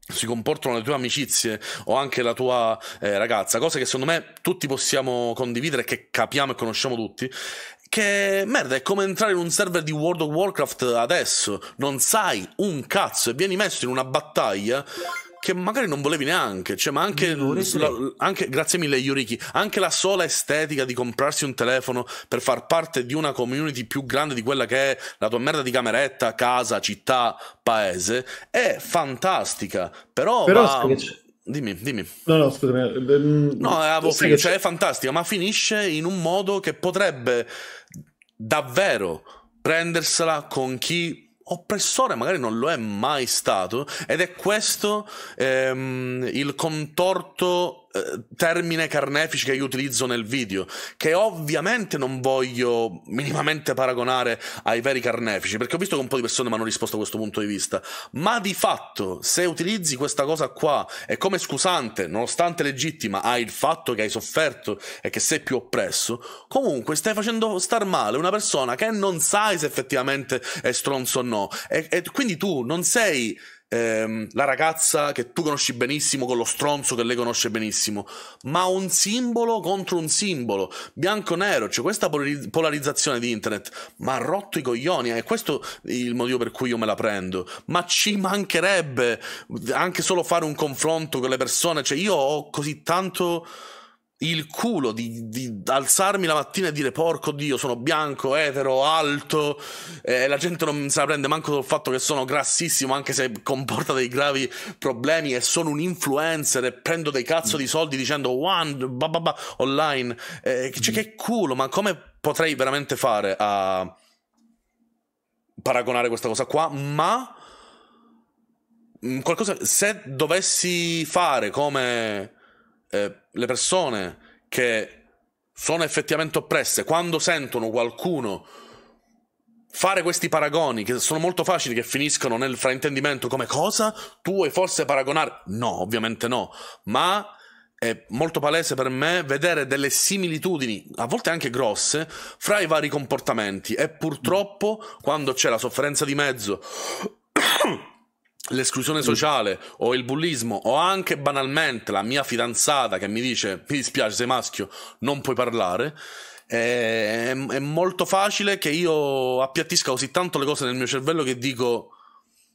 si comportano le tue amicizie o anche la tua eh, ragazza, cose che secondo me tutti possiamo condividere, che capiamo e conosciamo tutti, che merda, è come entrare in un server di World of Warcraft adesso. Non sai un cazzo e vieni messo in una battaglia che magari non volevi neanche, cioè, ma anche, la, anche, grazie mille Yuriki, anche la sola estetica di comprarsi un telefono per far parte di una community più grande di quella che è la tua merda di cameretta, casa, città, paese, è fantastica, però, però va... Dimmi, dimmi. No, no, scusami. Eh, no, è, mm, cioè, è fantastica, ma finisce in un modo che potrebbe davvero prendersela con chi oppressore magari non lo è mai stato ed è questo ehm, il contorto eh, termine carnefici che io utilizzo nel video, che ovviamente non voglio minimamente paragonare ai veri carnefici, perché ho visto che un po' di persone mi hanno risposto a questo punto di vista, ma di fatto se utilizzi questa cosa qua e come scusante, nonostante legittima, hai il fatto che hai sofferto e che sei più oppresso, comunque stai facendo star male una persona che non sai se effettivamente è stronzo o no, e, e quindi tu non sei ehm, la ragazza che tu conosci benissimo con lo stronzo che lei conosce benissimo, ma un simbolo contro un simbolo, bianco-nero, c'è cioè questa polarizzazione di internet, ma ha rotto i coglioni, e eh, questo è il motivo per cui io me la prendo, ma ci mancherebbe anche solo fare un confronto con le persone, cioè io ho così tanto il culo di, di, alzarmi la mattina e dire porco dio sono bianco, etero, alto eh, la gente non se la prende manco sul fatto che sono grassissimo anche se comporta dei gravi problemi e sono un influencer e prendo dei cazzo di soldi dicendo one bah, bah, bah, online eh, cioè, che culo ma come potrei veramente fare a paragonare questa cosa qua ma mm, qualcosa se dovessi fare come eh, le persone che sono effettivamente oppresse, quando sentono qualcuno fare questi paragoni, che sono molto facili che finiscono nel fraintendimento come cosa, tu vuoi forse paragonare? No, ovviamente no, ma è molto palese per me vedere delle similitudini, a volte anche grosse, fra i vari comportamenti e purtroppo quando c'è la sofferenza di mezzo l'esclusione mm. sociale o il bullismo o anche banalmente la mia fidanzata che mi dice mi dispiace sei maschio non puoi parlare è, è molto facile che io appiattisca così tanto le cose nel mio cervello che dico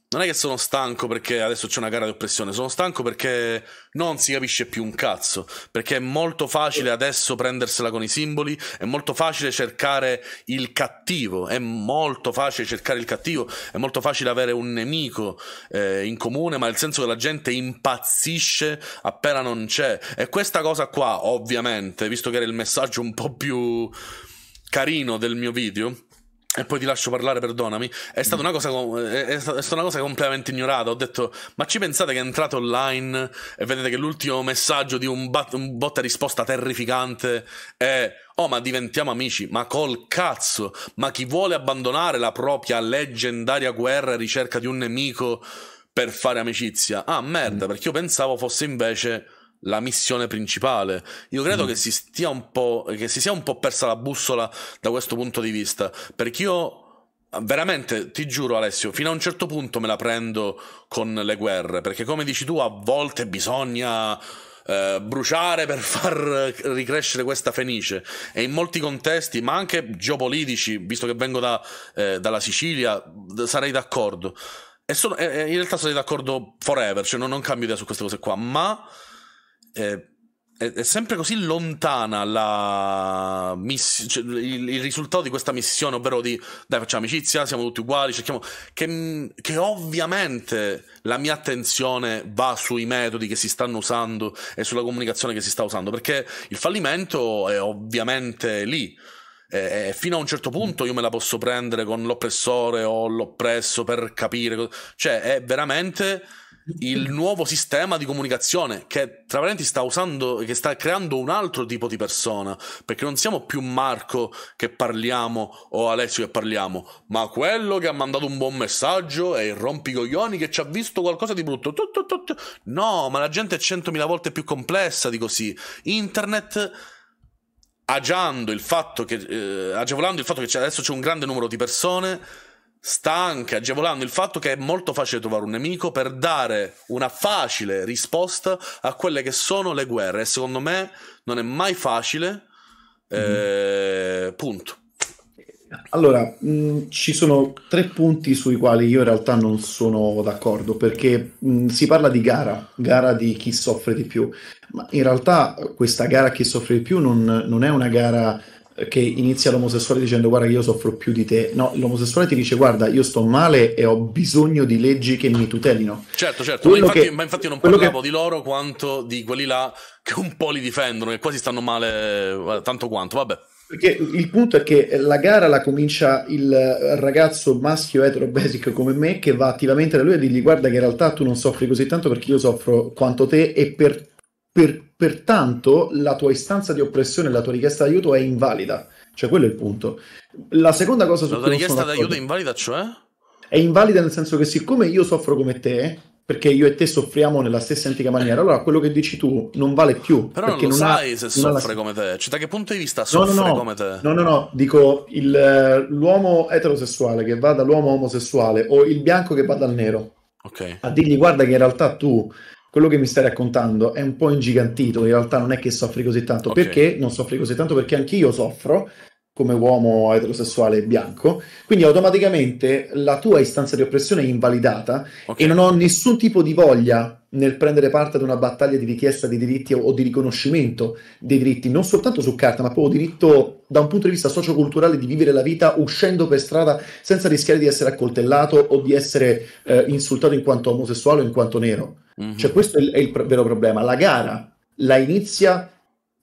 non è che sono stanco perché adesso c'è una gara di oppressione, sono stanco perché non si capisce più un cazzo, perché è molto facile adesso prendersela con i simboli, è molto facile cercare il cattivo, è molto facile cercare il cattivo, è molto facile avere un nemico eh, in comune, ma nel senso che la gente impazzisce appena non c'è. E questa cosa qua, ovviamente, visto che era il messaggio un po' più carino del mio video, e poi ti lascio parlare, perdonami. È stata, una cosa, è stata una cosa completamente ignorata. Ho detto, ma ci pensate che entrate online e vedete che l'ultimo messaggio di un, bat- un botta risposta terrificante è: Oh, ma diventiamo amici? Ma col cazzo! Ma chi vuole abbandonare la propria leggendaria guerra e ricerca di un nemico per fare amicizia? Ah, merda, mm. perché io pensavo fosse invece la missione principale. Io credo mm. che, si stia un po', che si sia un po' persa la bussola da questo punto di vista, perché io veramente ti giuro Alessio, fino a un certo punto me la prendo con le guerre, perché come dici tu a volte bisogna eh, bruciare per far ricrescere questa fenice e in molti contesti, ma anche geopolitici, visto che vengo da, eh, dalla Sicilia, sarei d'accordo. E sono, eh, eh, in realtà sarei d'accordo forever, cioè non, non cambio idea su queste cose qua, ma eh, è, sempre così lontana la miss- cioè, il, il, risultato di questa missione, ovvero di dai facciamo amicizia, siamo tutti uguali, cerchiamo... Che, mm, che ovviamente la mia attenzione va sui metodi che si stanno usando e sulla comunicazione che si sta usando, perché il fallimento è ovviamente lì. E fino a un certo punto io me la posso prendere con l'oppressore o l'oppresso per capire, cioè è veramente il nuovo sistema di comunicazione che tra parenti sta usando che sta creando un altro tipo di persona perché non siamo più Marco che parliamo o Alessio che parliamo ma quello che ha mandato un buon messaggio e il rompicoglioni che ci ha visto qualcosa di brutto no ma la gente è centomila volte più complessa di così internet agiando il fatto che eh, agevolando il fatto che adesso c'è un grande numero di persone sta anche agevolando il fatto che è molto facile trovare un nemico per dare una facile risposta a quelle che sono le guerre. E secondo me non è mai facile. Mhm. Eh, Punto. Allora, mh, mm, ci sono tre punti sui quali io in realtà non sono d'accordo, perché mh, mm, si parla di gara, gara di chi soffre di più, ma in realtà questa gara a chi soffre di più non, non è una gara che inizia l'omosessuale dicendo guarda io soffro più di te no, l'omosessuale ti dice guarda io sto male e ho bisogno di leggi che mi tutelino certo certo, ma infatti, che, ma infatti, non parlavo che... di loro quanto di quelli là che un po' li difendono e quasi stanno male tanto quanto, vabbè perché il punto è che la gara la comincia il ragazzo maschio etero basic come me che va attivamente da lui e dirgli guarda che in realtà tu non soffri così tanto perché io soffro quanto te e per per, pertanto la tua istanza di oppressione, la tua richiesta d'aiuto è invalida. Cioè, quello è il punto. La seconda cosa su la cui La richiesta d'accordo, d'aiuto è invalida, cioè? È invalida nel senso che siccome io soffro come te, perché io e te soffriamo nella stessa antica maniera, allora quello che dici tu non vale più. Però non lo non sai ha, se soffre la... come te. Cioè, da che punto di vista soffre no, no, no. come te? No, no, no. Dico il, eh, l'uomo eterosessuale che va dall'uomo omosessuale o il bianco che va dal nero. Ok. A dirgli guarda che in realtà tu quello che mi stai raccontando è un po' ingigantito, in realtà non è che soffri così tanto, okay. perché non soffri così tanto? Perché anch'io soffro come uomo eterosessuale bianco, quindi automaticamente la tua istanza di oppressione è invalidata okay. e non ho nessun tipo di voglia nel prendere parte ad una battaglia di richiesta di diritti o di riconoscimento dei diritti, non soltanto su carta, ma proprio diritto da un punto di vista socioculturale di vivere la vita uscendo per strada senza rischiare di essere accoltellato o di essere eh, insultato in quanto omosessuale o in quanto nero. Mm-hmm. Cioè questo è il, è il pr- vero problema. La gara la inizia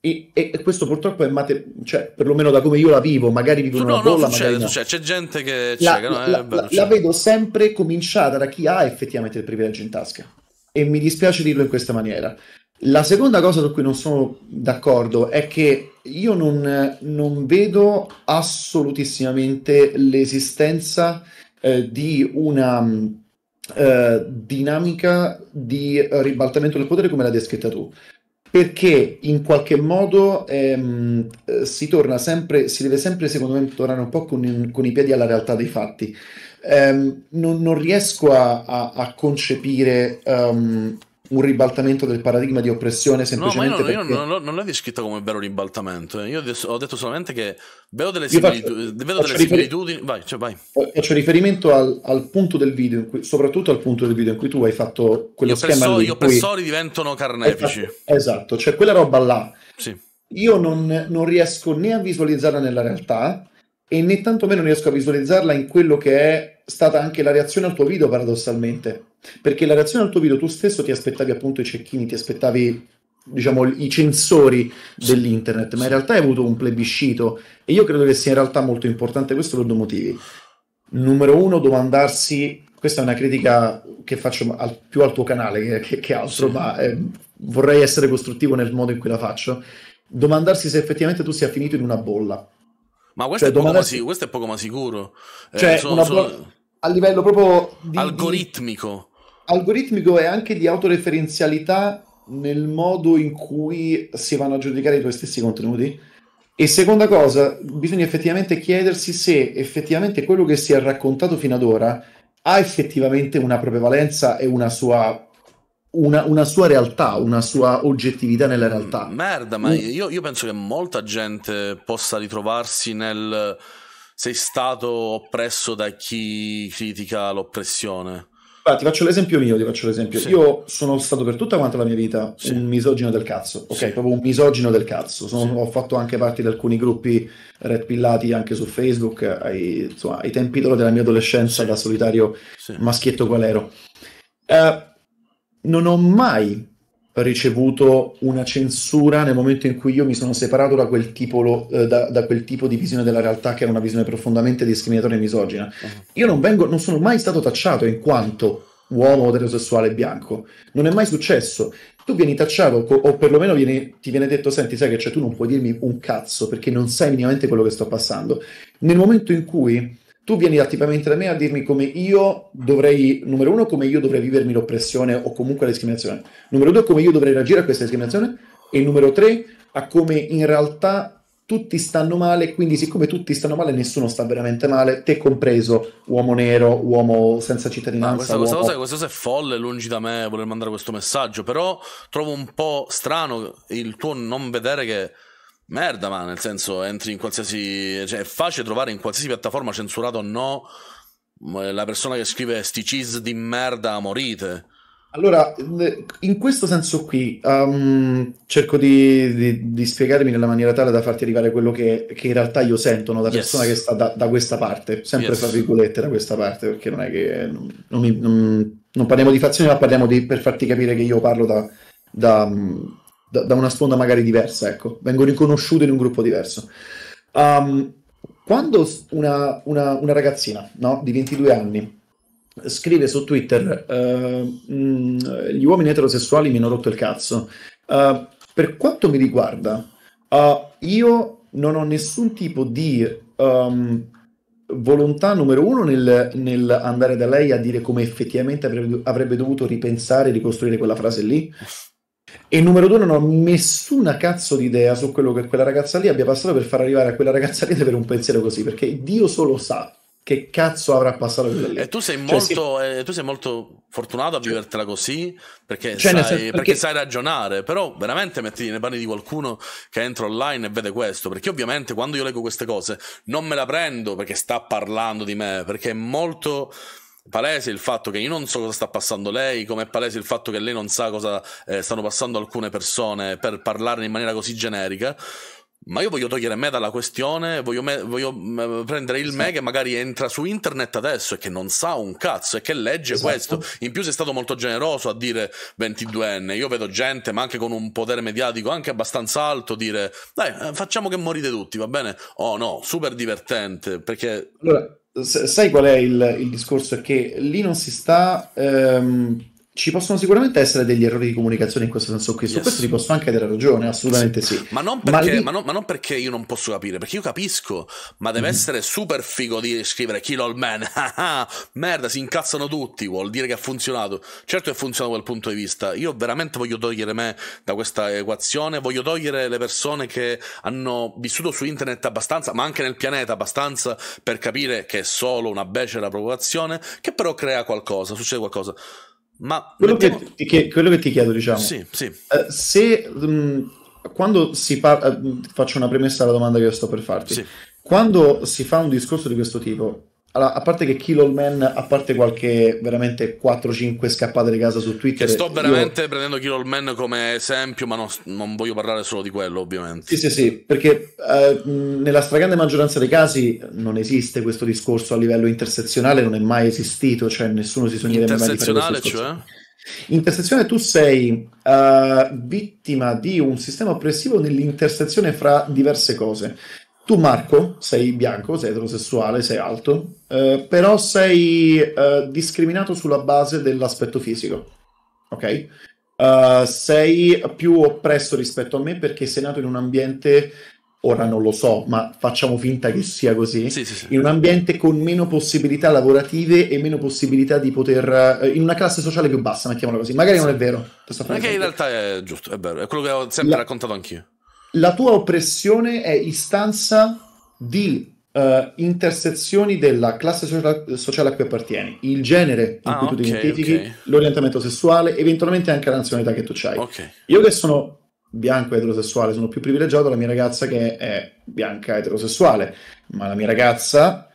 e, e, questo purtroppo è mate- cioè, perlomeno da come io la vivo, magari vivo no, una no, bolla, succede, no. C'è gente che la, c'è, la, la, bello, la cioè. vedo sempre cominciata da chi ha effettivamente il privilegio in tasca. E mi dispiace dirlo in questa maniera. La seconda cosa su cui non sono d'accordo è che io non, non vedo assolutissimamente l'esistenza eh, di una eh, dinamica di ribaltamento del potere come l'hai descritta tu perché in qualche modo ehm, eh, si torna sempre, si deve sempre secondo me tornare un po' con, con i piedi alla realtà dei fatti. Um, non, non, riesco a, a, a concepire um, un ribaltamento del paradigma di oppressione semplicemente no, ma io, non, perché... io non, non, l'ho descritto come vero ribaltamento eh. io ho detto solamente che vedo delle similitudini, faccio, faccio delle Vai, cioè, vai. faccio riferimento al, al punto del video cui, soprattutto al punto del video in cui tu hai fatto quello gli schema gli oppressori cui... diventano carnefici esatto, cioè quella roba là sì. io non, non riesco né a visualizzarla nella realtà e né tantomeno riesco a visualizzarla in quello che è stata anche la reazione al tuo video paradossalmente perché la reazione al tuo video tu stesso ti aspettavi appunto i cecchini ti aspettavi diciamo i censori dell'internet ma in realtà hai avuto un plebiscito e io credo che sia in realtà molto importante questo per due motivi numero uno domandarsi questa è una critica che faccio al, più al tuo canale che, che altro, sì. ma eh, vorrei essere costruttivo nel modo in cui la faccio. Domandarsi se effettivamente tu sia finito in una bolla. Ma questo, cioè, è, poco ma si... questo è poco ma sicuro. Eh, cioè, eh, sono, sono... a livello proprio di, algoritmico. Di... Algoritmico e anche di autoreferenzialità nel modo in cui si vanno a giudicare i tuoi stessi contenuti. E seconda cosa, bisogna effettivamente chiedersi se effettivamente quello che si è raccontato fino ad ora ha effettivamente una propria valenza e una sua una, una, sua realtà, una sua oggettività nella realtà. Mm, merda, ma io, io, penso che molta gente possa ritrovarsi nel sei stato oppresso da chi critica l'oppressione. Ah, ti faccio l'esempio mio, ti faccio l'esempio. Sì. Io sono stato per tutta quanta la mia vita sì. un misogino del cazzo, ok? Sì. Proprio un misogino del cazzo. Sono, ho fatto anche parte di alcuni gruppi red pillati anche su Facebook, ai, insomma, ai tempi della mia adolescenza da solitario maschietto qual ero. Uh, non ho mai ricevuto una censura nel momento in cui io mi sono separato da quel, tipo, eh, da, da quel tipo di visione della realtà che era una visione profondamente discriminatoria e misogina. Uh-huh. Io non, vengo, non sono mai stato tacciato in quanto uomo eterosessuale bianco. Non è mai successo. Tu vieni tacciato, co- o perlomeno vieni, ti viene detto: Senti, sai che cioè, tu non puoi dirmi un cazzo perché non sai minimamente quello che sto passando. Nel momento in cui tu vieni attivamente da me a dirmi come io dovrei, numero uno, come io dovrei vivermi l'oppressione o comunque la discriminazione, numero due, come io dovrei reagire a questa discriminazione e numero tre, a come in realtà tutti stanno male, quindi siccome tutti stanno male, nessuno sta veramente male, te compreso, uomo nero, uomo senza cittadinanza. Ah, questa, questa, cosa, questa, cosa, è folle, lungi da me voler mandare questo messaggio, però trovo un po' strano il tuo non vedere che merda, ma nel senso entri in qualsiasi... Cioè, è facile trovare in qualsiasi piattaforma censurato o no la persona che scrive sti cheese di merda morite. Allora, in questo senso qui, um, cerco di, di, di, spiegarmi nella maniera tale da farti arrivare quello che, che in realtà io sento no? da yes. persona che sta da, da questa parte, sempre yes. fra virgolette da questa parte, perché non è che... Non, non, non, parliamo di fazioni, ma parliamo di, per farti capire che io parlo da, da da, da una sponda magari diversa, ecco, vengo riconosciuto in un gruppo diverso. Um, quando una, una, una ragazzina no, di 22 anni scrive su Twitter uh, ehm, mh, mm, gli uomini eterosessuali mi hanno rotto il cazzo, uh, per quanto mi riguarda, uh, io non ho nessun tipo di um, volontà numero uno nel, nel, andare da lei a dire come effettivamente avrebbe, avrebbe dovuto ripensare e ricostruire quella frase lì e numero due, non ho nessuna cazzo di idea su quello che quella ragazza lì abbia passato per far arrivare a quella ragazza lì ad avere un pensiero così, perché Dio solo sa che cazzo avrà passato quella lì. E tu sei, cioè, molto, sì. eh, tu sei molto fortunato a cioè, vivertela così, perché, cioè, sai, perché... perché, sai, ragionare, però veramente metti nei panni di qualcuno che entra online e vede questo, perché ovviamente quando io leggo queste cose non me la prendo perché sta parlando di me, perché è molto palese il fatto che io non so cosa sta passando lei, come è palese il fatto che lei non sa cosa eh, stanno passando alcune persone per parlarne in maniera così generica. Ma io voglio togliere me dalla questione, voglio, me, voglio mm, prendere il me che magari entra su internet adesso e che non sa un cazzo e che legge esatto. questo. In più sei stato molto generoso a dire 22enne. Io vedo gente, ma anche con un potere mediatico anche abbastanza alto, dire dai, eh, facciamo che morite tutti, va bene? Oh no, super divertente, perché... Allora sai qual è il, il discorso? È che lì non si sta ehm, ci possono sicuramente essere degli errori di comunicazione in questo senso qui. Su yes. questo ti posso anche dare ragione, assolutamente sì. sì. Ma, non perché, ma, lì... ma, non, ma, non perché, io non posso capire, perché io capisco, ma deve mm-hmm. essere super figo di scrivere Kill All Man. Ah, ah, merda, si incazzano tutti. Vuol dire che ha funzionato. Certo che ha funzionato dal punto di vista. Io veramente voglio togliere me da questa equazione. Voglio togliere le persone che hanno vissuto su internet abbastanza, ma anche nel pianeta abbastanza, per capire che è solo una becera provocazione, che però crea qualcosa, succede qualcosa. Ma quello, mettiamo... che, ti chiedo, quello che ti chiedo, diciamo, sì, sì. Eh, se mh, mm, quando si parla, eh, mm, faccio una premessa alla domanda che sto per farti. Sì. Quando si fa un discorso di questo tipo, allora, a parte che Kill All Man, a parte qualche veramente 4-5 scappate di casa su Twitter. Che sto veramente io... prendendo Kill All Man come esempio, ma non, non, voglio parlare solo di quello, ovviamente. Sì, sì, sì, perché eh, nella stragrande maggioranza dei casi non esiste questo discorso a livello intersezionale, non è mai esistito, cioè nessuno si sognerebbe mai di fare questo cioè? Intersezione, tu sei uh, vittima di un sistema oppressivo nell'intersezione fra diverse cose. Tu Marco sei bianco, sei eterosessuale, sei alto, eh, però sei eh, discriminato sulla base dell'aspetto fisico, ok? Uh, sei più oppresso rispetto a me perché sei nato in un ambiente, ora non lo so, ma facciamo finta che sia così, sì, sì, sì. in un ambiente con meno possibilità lavorative e meno possibilità di poter, uh, in una classe sociale più bassa, mettiamola così. Magari non è vero. Perché in realtà è giusto, è vero, è quello che ho sempre La... raccontato anch'io la tua oppressione è istanza di uh, intersezioni della classe sociale, sociale, a cui appartieni, il genere in ah, cui tu ti identifichi, okay. l'orientamento sessuale, eventualmente anche la nazionalità che tu hai. Okay. Io che sono bianco eterosessuale, sono più privilegiato della mia ragazza che è bianca eterosessuale, ma la mia ragazza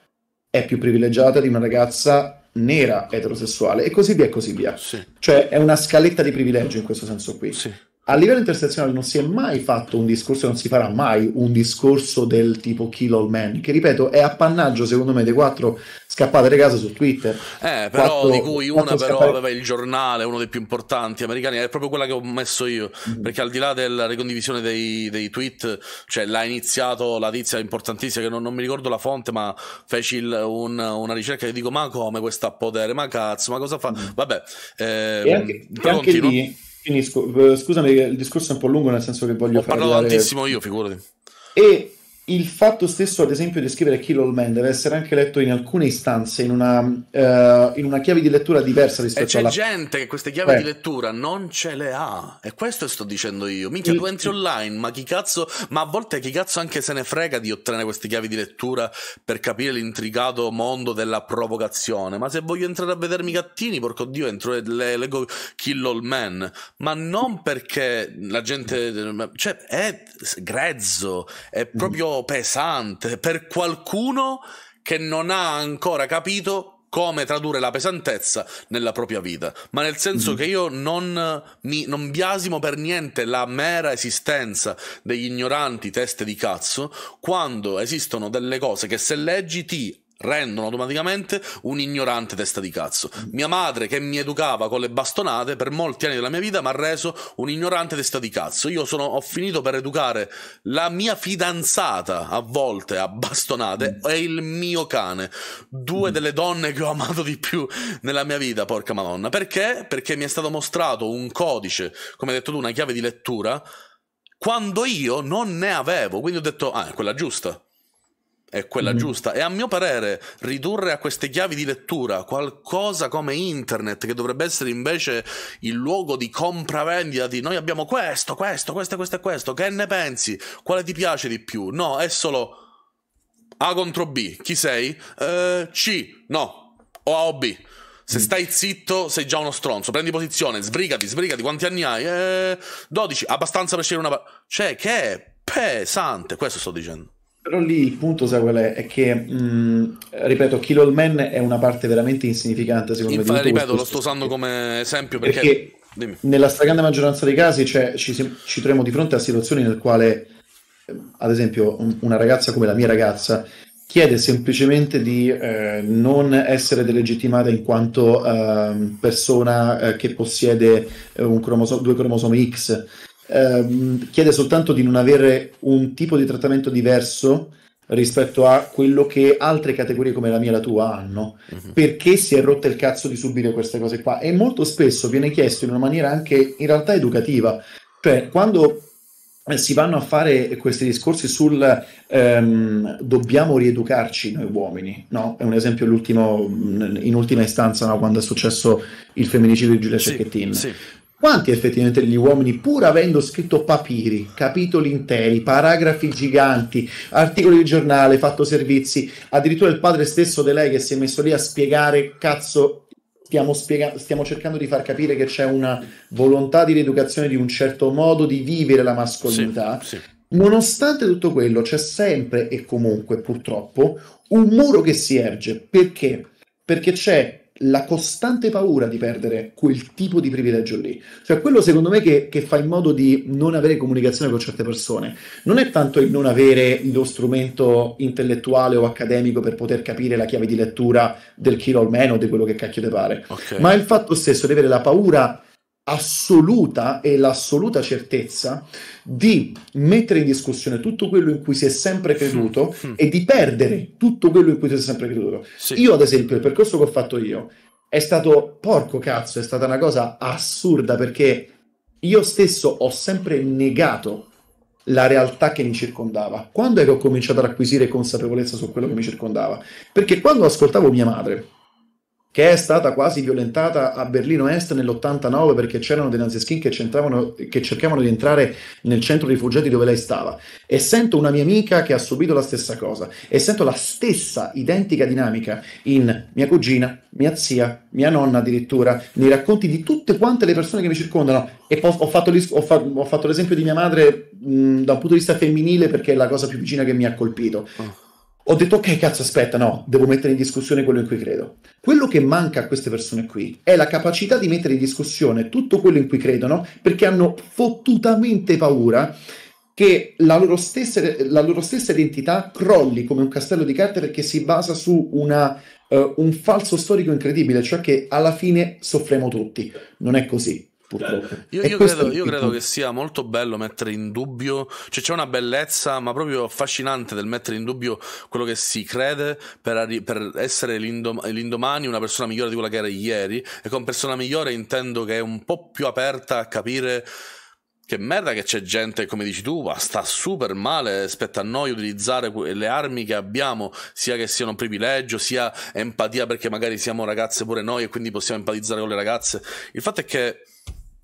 è più privilegiata di una ragazza nera eterosessuale e così via e così via. Sì. Cioè è una scaletta di privilegio in questo senso qui. Sì a livello intersezionale non si è mai fatto un discorso, non si farà mai un discorso del tipo Kill All Man, che ripeto è appannaggio secondo me dei quattro scappate regate su Twitter. Eh, però quattro, di cui una però scappate... aveva il giornale, uno dei più importanti americani, è proprio quella che ho messo io, mm. perché al di là della ricondivisione dei, dei, tweet, cioè l'ha iniziato la tizia importantissima, che non, non mi ricordo la fonte, ma feci il, un, una ricerca e dico ma come questa potere, ma cazzo, ma cosa fa? Mm. Vabbè, eh, e anche, e anche lì finisco. Eh, scusami, il discorso è un po' lungo, nel senso che voglio Ho fare. Ho tantissimo io, figurati. E il fatto stesso, ad esempio, di scrivere Kill All Men deve essere anche letto in alcune istanze, in una, uh, in una chiave di lettura diversa rispetto a. c'è alla... gente che queste chiavi Beh. di eh. lettura non ce le ha. E questo sto dicendo io. Minchia, il... tu entri online, ma chi cazzo. Ma a volte chi cazzo anche se ne frega di ottenere queste chiavi di lettura per capire l'intricato mondo della provocazione. Ma se voglio entrare a vedermi gattini, porco dio, entro e le, leggo Kill All Men. Ma non perché la gente. Cioè, è grezzo, è proprio. Mm pesante per qualcuno che non ha ancora capito come tradurre la pesantezza nella propria vita, ma nel senso mm. che io non, mi, non biasimo per niente la mera esistenza degli ignoranti teste di cazzo quando esistono delle cose che se leggi ti rendono automaticamente un ignorante testa di cazzo. Mia madre che mi educava con le bastonate per molti anni della mia vita mi ha reso un ignorante testa di cazzo. Io sono, ho finito per educare la mia fidanzata a volte a bastonate mm. e il mio cane, due mm. delle donne che ho amato di più nella mia vita, porca madonna. Perché? Perché mi è stato mostrato un codice, come hai detto tu, una chiave di lettura quando io non ne avevo. Quindi ho detto, ah, è quella giusta è quella mm giusta. E a mio parere, ridurre a queste chiavi di lettura qualcosa come internet, che dovrebbe essere invece il luogo di compravendita di noi abbiamo questo, questo, questo, questo e questo, che ne pensi? Quale ti piace di più? No, è solo A contro B. Chi sei? Eh, C, no, o A o B. Se mm. stai zitto sei già uno stronzo, prendi posizione, sbrigati, sbrigati, quanti anni hai? Eh, 12, abbastanza per scegliere una... Cioè, che è pesante, questo sto dicendo. Però lì il punto, sai qual è? È che, mh, mm, ripeto, Kill All Man è una parte veramente insignificante, secondo Infatti, me. Ripeto, lo sto usando come esempio perché... perché Dimmi. Nella stragrande maggioranza dei casi cioè, ci, ci, troviamo di fronte a situazioni nel quale, eh, ad esempio, una ragazza come la mia ragazza chiede semplicemente di eh, non essere delegittimata in quanto eh, persona eh, che possiede eh, cromoso- due cromosomi X ehm, chiede soltanto di non avere un tipo di trattamento diverso rispetto a quello che altre categorie come la mia e la tua hanno. Uh-huh. Perché si è rotta il cazzo di subire queste cose qua? E molto spesso viene chiesto in una maniera anche in realtà educativa. Cioè, quando eh, si vanno a fare questi discorsi sul ehm, dobbiamo rieducarci noi uomini, no? È un esempio in ultima istanza no? quando è successo il femminicidio di Giulia sì, Cecchettin. Sì quanti effettivamente gli uomini, pur avendo scritto papiri, capitoli interi, paragrafi giganti, articoli di giornale, fatto servizi, addirittura il padre stesso di lei che si è messo lì a spiegare, cazzo, stiamo, spiega- stiamo cercando di far capire che c'è una volontà di rieducazione di un certo modo di vivere la mascolinità. Sì, sì. Nonostante tutto quello, c'è sempre e comunque, purtroppo, un muro che si erge. Perché? Perché c'è la costante paura di perdere quel tipo di privilegio lì. Cioè, quello secondo me che, che, fa in modo di non avere comunicazione con certe persone non è tanto il non avere lo strumento intellettuale o accademico per poter capire la chiave di lettura del chilo al meno, di quello che cacchio te pare, okay. ma il fatto stesso di avere la paura assoluta e l'assoluta certezza di mettere in discussione tutto quello in cui si è sempre creduto mm-hmm. e di perdere tutto quello in cui si è sempre creduto. Sì. Io, ad esempio, il percorso che ho fatto io è stato porco cazzo, è stata una cosa assurda perché io stesso ho sempre negato la realtà che mi circondava. Quando è che ho cominciato ad acquisire consapevolezza su quello che mi circondava? Perché quando ascoltavo mia madre che è stata quasi violentata a Berlino Est nell'89 perché c'erano dei naziskin che, che cercavano di entrare nel centro rifugiati dove lei stava. E sento una mia amica che ha subito la stessa cosa e sento la stessa identica dinamica in mia cugina, mia zia, mia nonna addirittura, nei racconti di tutte quante le persone che mi circondano. E ho, fatto, ho fatto, ho fatto l'esempio di mia madre mh, da un punto di vista femminile perché è la cosa più vicina che mi ha colpito. Oh ho detto ok cazzo aspetta no, devo mettere in discussione quello in cui credo. Quello che manca a queste persone qui è la capacità di mettere in discussione tutto quello in cui credono perché hanno fottutamente paura che la loro stessa, la loro stessa identità crolli come un castello di carte perché si basa su una, uh, un falso storico incredibile, cioè che alla fine soffriamo tutti. Non è così eh, io, io, credo, io, credo, che sia molto bello mettere in dubbio, cioè c'è una bellezza, ma proprio affascinante del mettere in dubbio quello che si crede per, arri- per essere l'indom- l'indomani una persona migliore di quella che era ieri. E con persona migliore intendo che è un po' più aperta a capire che merda che c'è gente, come dici tu, sta super male, spetta a noi utilizzare le armi che abbiamo, sia che siano privilegio, sia empatia perché magari siamo ragazze pure noi e quindi possiamo empatizzare con le ragazze. Il fatto è che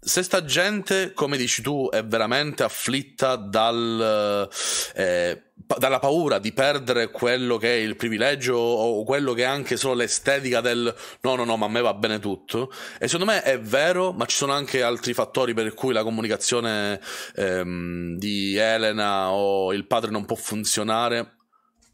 se sta gente, come dici tu, è veramente afflitta dal, eh, pa- eh, dalla paura di perdere quello che è il privilegio o quello che è anche solo l'estetica del no, no, no, ma a me va bene tutto. E secondo me è vero, ma ci sono anche altri fattori per cui la comunicazione ehm, di Elena o il padre non può funzionare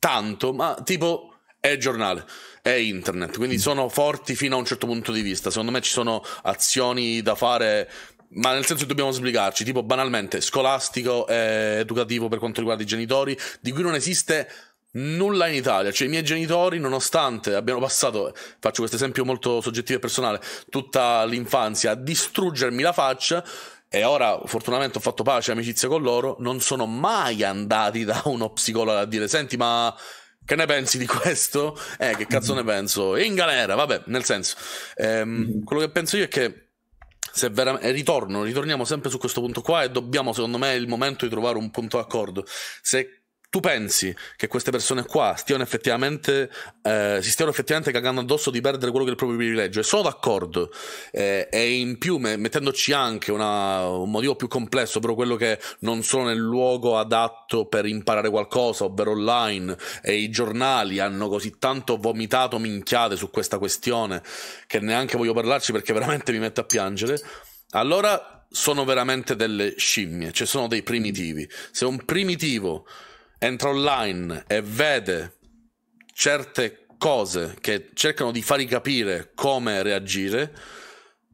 tanto, ma tipo è il giornale è internet, quindi mm. sono forti fino a un certo punto di vista. Secondo me ci sono azioni da fare ma nel senso che dobbiamo sbrigarci, tipo banalmente scolastico e educativo per quanto riguarda i genitori, di cui non esiste nulla in Italia, cioè i miei genitori nonostante abbiano passato, faccio questo esempio molto soggettivo e personale, tutta l'infanzia a distruggermi la faccia e ora fortunatamente ho fatto pace e amicizia con loro, non sono mai andati da uno psicologo a dire senti ma che ne pensi di questo? Eh, che cazzo ne mm-hmm. penso? In galera, vabbè, nel senso, ehm, mm-hmm. quello che penso io è che se veramente, eh, ritorno, ritorniamo sempre su questo punto qua e dobbiamo, secondo me, è il momento di trovare un punto d'accordo. Se tu pensi che queste persone qua stiano effettivamente, eh, si stiano effettivamente cagando addosso di perdere quello che è il proprio privilegio, e sono d'accordo, eh, e in più mettendoci anche una, un motivo più complesso, ovvero quello che non sono nel luogo adatto per imparare qualcosa, ovvero online, e i giornali hanno così tanto vomitato minchiate su questa questione che neanche voglio parlarci perché veramente mi metto a piangere, allora sono veramente delle scimmie, cioè sono dei primitivi. Se un primitivo entra online e vede certe cose che cercano di fargli capire come reagire,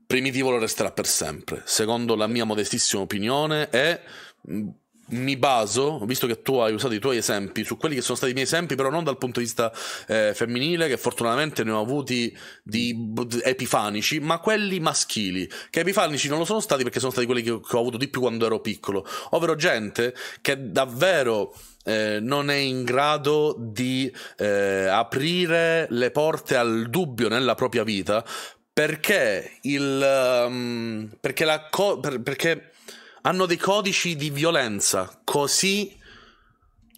Primitivo lo resterà per sempre. Secondo la mia modestissima opinione e mm, mi baso, visto che tu hai usato i tuoi esempi, su quelli che sono stati i miei esempi, però non dal punto di vista eh, femminile, che fortunatamente ne ho avuti di epifanici, ma quelli maschili, che epifanici non lo sono stati perché sono stati quelli che ho avuto di più quando ero piccolo, ovvero gente che davvero eh, non è in grado di eh, aprire le porte al dubbio nella propria vita perché il um, perché la co- per, perché hanno dei codici di violenza così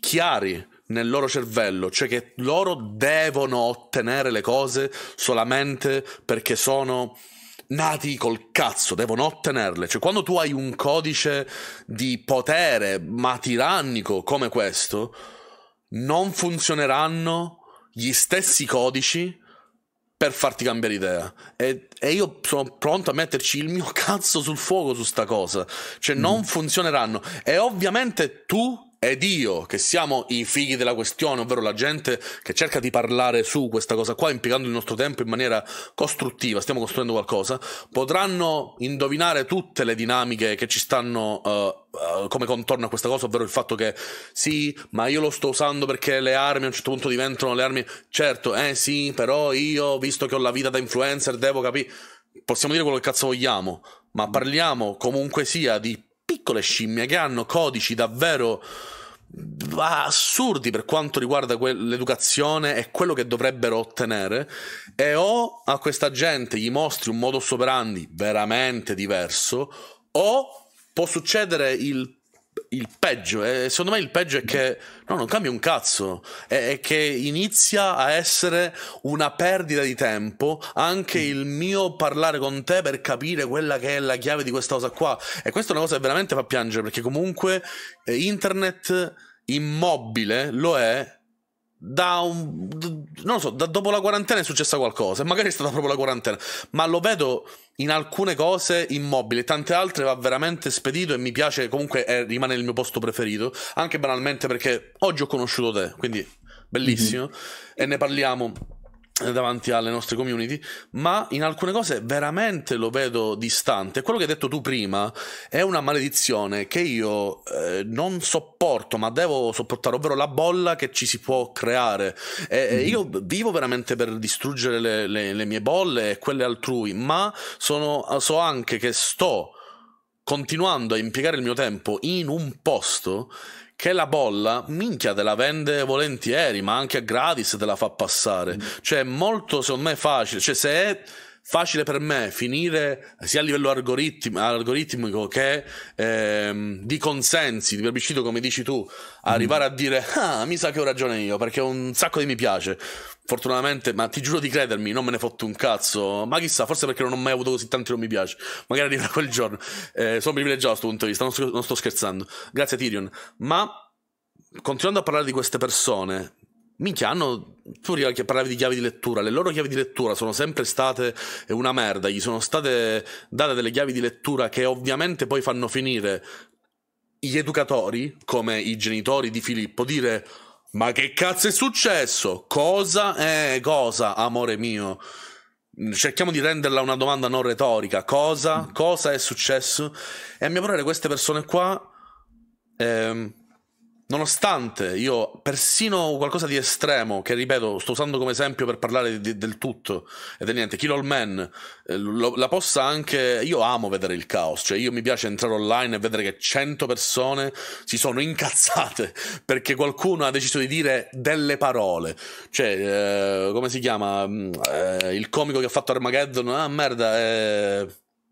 chiari nel loro cervello, cioè che loro devono ottenere le cose solamente perché sono nati col cazzo, devono ottenerle. Cioè, quando tu hai un codice di potere, ma tirannico come questo, non funzioneranno gli stessi codici per farti cambiare idea. E, e, io sono pronto a metterci il mio cazzo sul fuoco su sta cosa. Cioè, non mm. funzioneranno. E ovviamente tu ed io che siamo i figli della questione, ovvero la gente che cerca di parlare su questa cosa qua, impiegando il nostro tempo in maniera costruttiva, stiamo costruendo qualcosa, potranno indovinare tutte le dinamiche che ci stanno uh, uh, come contorno a questa cosa, ovvero il fatto che sì, ma io lo sto usando perché le armi a un certo punto diventano le armi, certo, eh sì, però io, visto che ho la vita da influencer, devo capire, possiamo dire quello che cazzo vogliamo, ma parliamo comunque sia di piccole scimmie che hanno codici davvero mm, assurdi per quanto riguarda que- l'educazione e quello che dovrebbero ottenere e o a questa gente gli mostri un modus operandi veramente diverso o può succedere il il peggio, eh, secondo me il peggio è che no, non cambia un cazzo, è, è, che inizia a essere una perdita di tempo anche il mio parlare con te per capire quella che è la chiave di questa cosa qua. E questa è una cosa che veramente fa piangere, perché comunque eh, internet immobile lo è da un. non lo so, da dopo la quarantena è successa qualcosa. Magari è stata proprio la quarantena. Ma lo vedo in alcune cose immobile, tante altre va veramente spedito e mi piace. Comunque è, rimane il mio posto preferito. Anche banalmente perché oggi ho conosciuto te, quindi bellissimo. Mm-hmm. E ne parliamo davanti alle nostre community, ma in alcune cose veramente lo vedo distante. Quello che hai detto tu prima è una maledizione che io eh, non sopporto, ma devo sopportare, ovvero la bolla che ci si può creare. E, mm. Io vivo veramente per distruggere le, le, le, mie bolle e quelle altrui, ma sono, so anche che sto continuando a impiegare il mio tempo in un posto che la bolla, minchia, te la vende volentieri, ma anche a gratis te la fa passare. Mm. Cioè, è molto, secondo me, facile. Cioè, se è facile per me finire sia a livello algoritm- algoritmico che ehm, di consensi, di plebiscito come dici tu, arrivare mm. a dire ah mi sa che ho ragione io perché un sacco di mi piace Fortunatamente, ma ti giuro di credermi, non me ne fotto un cazzo. Ma chissà, forse perché non ho mai avuto così tanti non mi piace. Magari arriva quel giorno. Eh, sono privilegiato da questo punto di vista, non sto, non sto scherzando. Grazie Tyrion. Ma, continuando a parlare di queste persone, Minchia, hanno. Tu che parlavi di chiavi di lettura, le loro chiavi di lettura sono sempre state una merda. Gli sono state date delle chiavi di lettura che ovviamente poi fanno finire gli educatori, come i genitori di Filippo, dire ma che cazzo è successo? Cosa? Eh, cosa, amore mio? Mm, cerchiamo di renderla una domanda non retorica. Cosa? Mm. Cosa è successo? E a mio parere queste persone qua... Ehm, nonostante io persino qualcosa di estremo, che ripeto, sto usando come esempio per parlare di, del tutto e del niente, Kill All Man, eh, lo, la possa anche. Io amo vedere il caos, cioè io mi piace entrare online e vedere che 100 persone si sono incazzate perché qualcuno ha deciso di dire delle parole, cioè, eh, come si chiama? Mm, eh, il comico che ha fatto Armageddon, ah merda, eh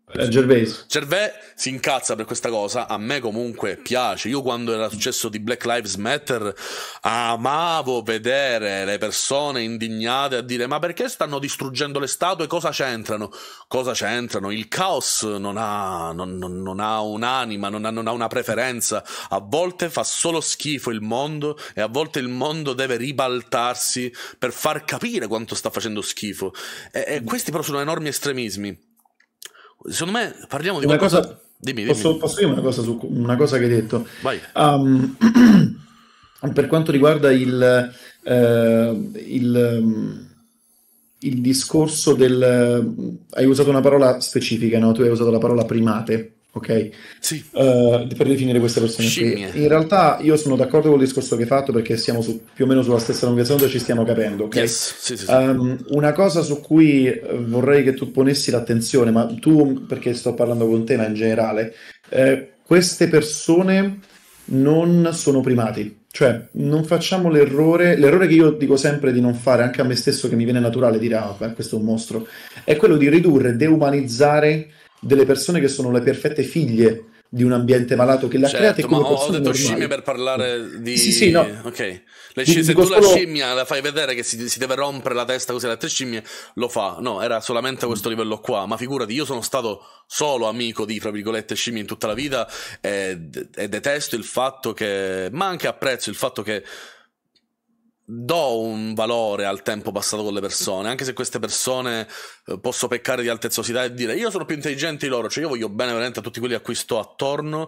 eh, Gervais. Gervais si incazza per questa cosa, a me comunque piace. Io quando era successo di Black Lives Matter amavo vedere le persone indignate a dire ma perché stanno distruggendo le statue, cosa c'entrano? Cosa c'entrano? Il caos non ha, non, non, non ha un'anima, ha, non ha, una preferenza, a volte fa solo schifo il mondo e a volte il mondo deve ribaltarsi per far capire quanto sta facendo schifo. E, e questi però sono enormi estremismi Secondo me parliamo di una qualcosa... cosa. Dimmi, dimmi. Posso, posso dire una cosa, su, una cosa che hai detto? Vai. Um, per quanto riguarda il, eh, il, um, il discorso del... Hai usato una parola specifica, no? Tu hai usato la parola primate ok? Sì. Uh, per definire queste persone Scimmie. In realtà io sono d'accordo con il discorso che hai fatto perché siamo su, più o meno sulla stessa lunghezza onda e ci stiamo capendo, ok? Yes. Sì, sì, sì. Um, una cosa su cui eh, vorrei che tu ponessi l'attenzione, ma tu, perché sto parlando con te, ma in generale, eh, queste persone non sono primati. Cioè, non facciamo l'errore, l'errore che io dico sempre di non fare, anche a me stesso che mi viene naturale dire, ah, beh, questo è un mostro, è quello di ridurre, deumanizzare delle persone che sono le perfette figlie di un ambiente malato che l'ha certo, creata e come ma ho detto normali. scimmie per parlare di sì, sì, no. ok le scimmie, se tu solo... la scimmia la fai vedere che si, si, deve rompere la testa così le altre scimmie lo fa no era solamente a mm. questo livello qua ma figurati io sono stato solo amico di fra virgolette scimmie in tutta la vita e, e detesto il fatto che ma anche apprezzo il fatto che do un valore al tempo passato con le persone, anche se queste persone eh, posso peccare di altezzosità e dire io sono più intelligente di loro, cioè io voglio bene veramente a tutti quelli a cui sto attorno,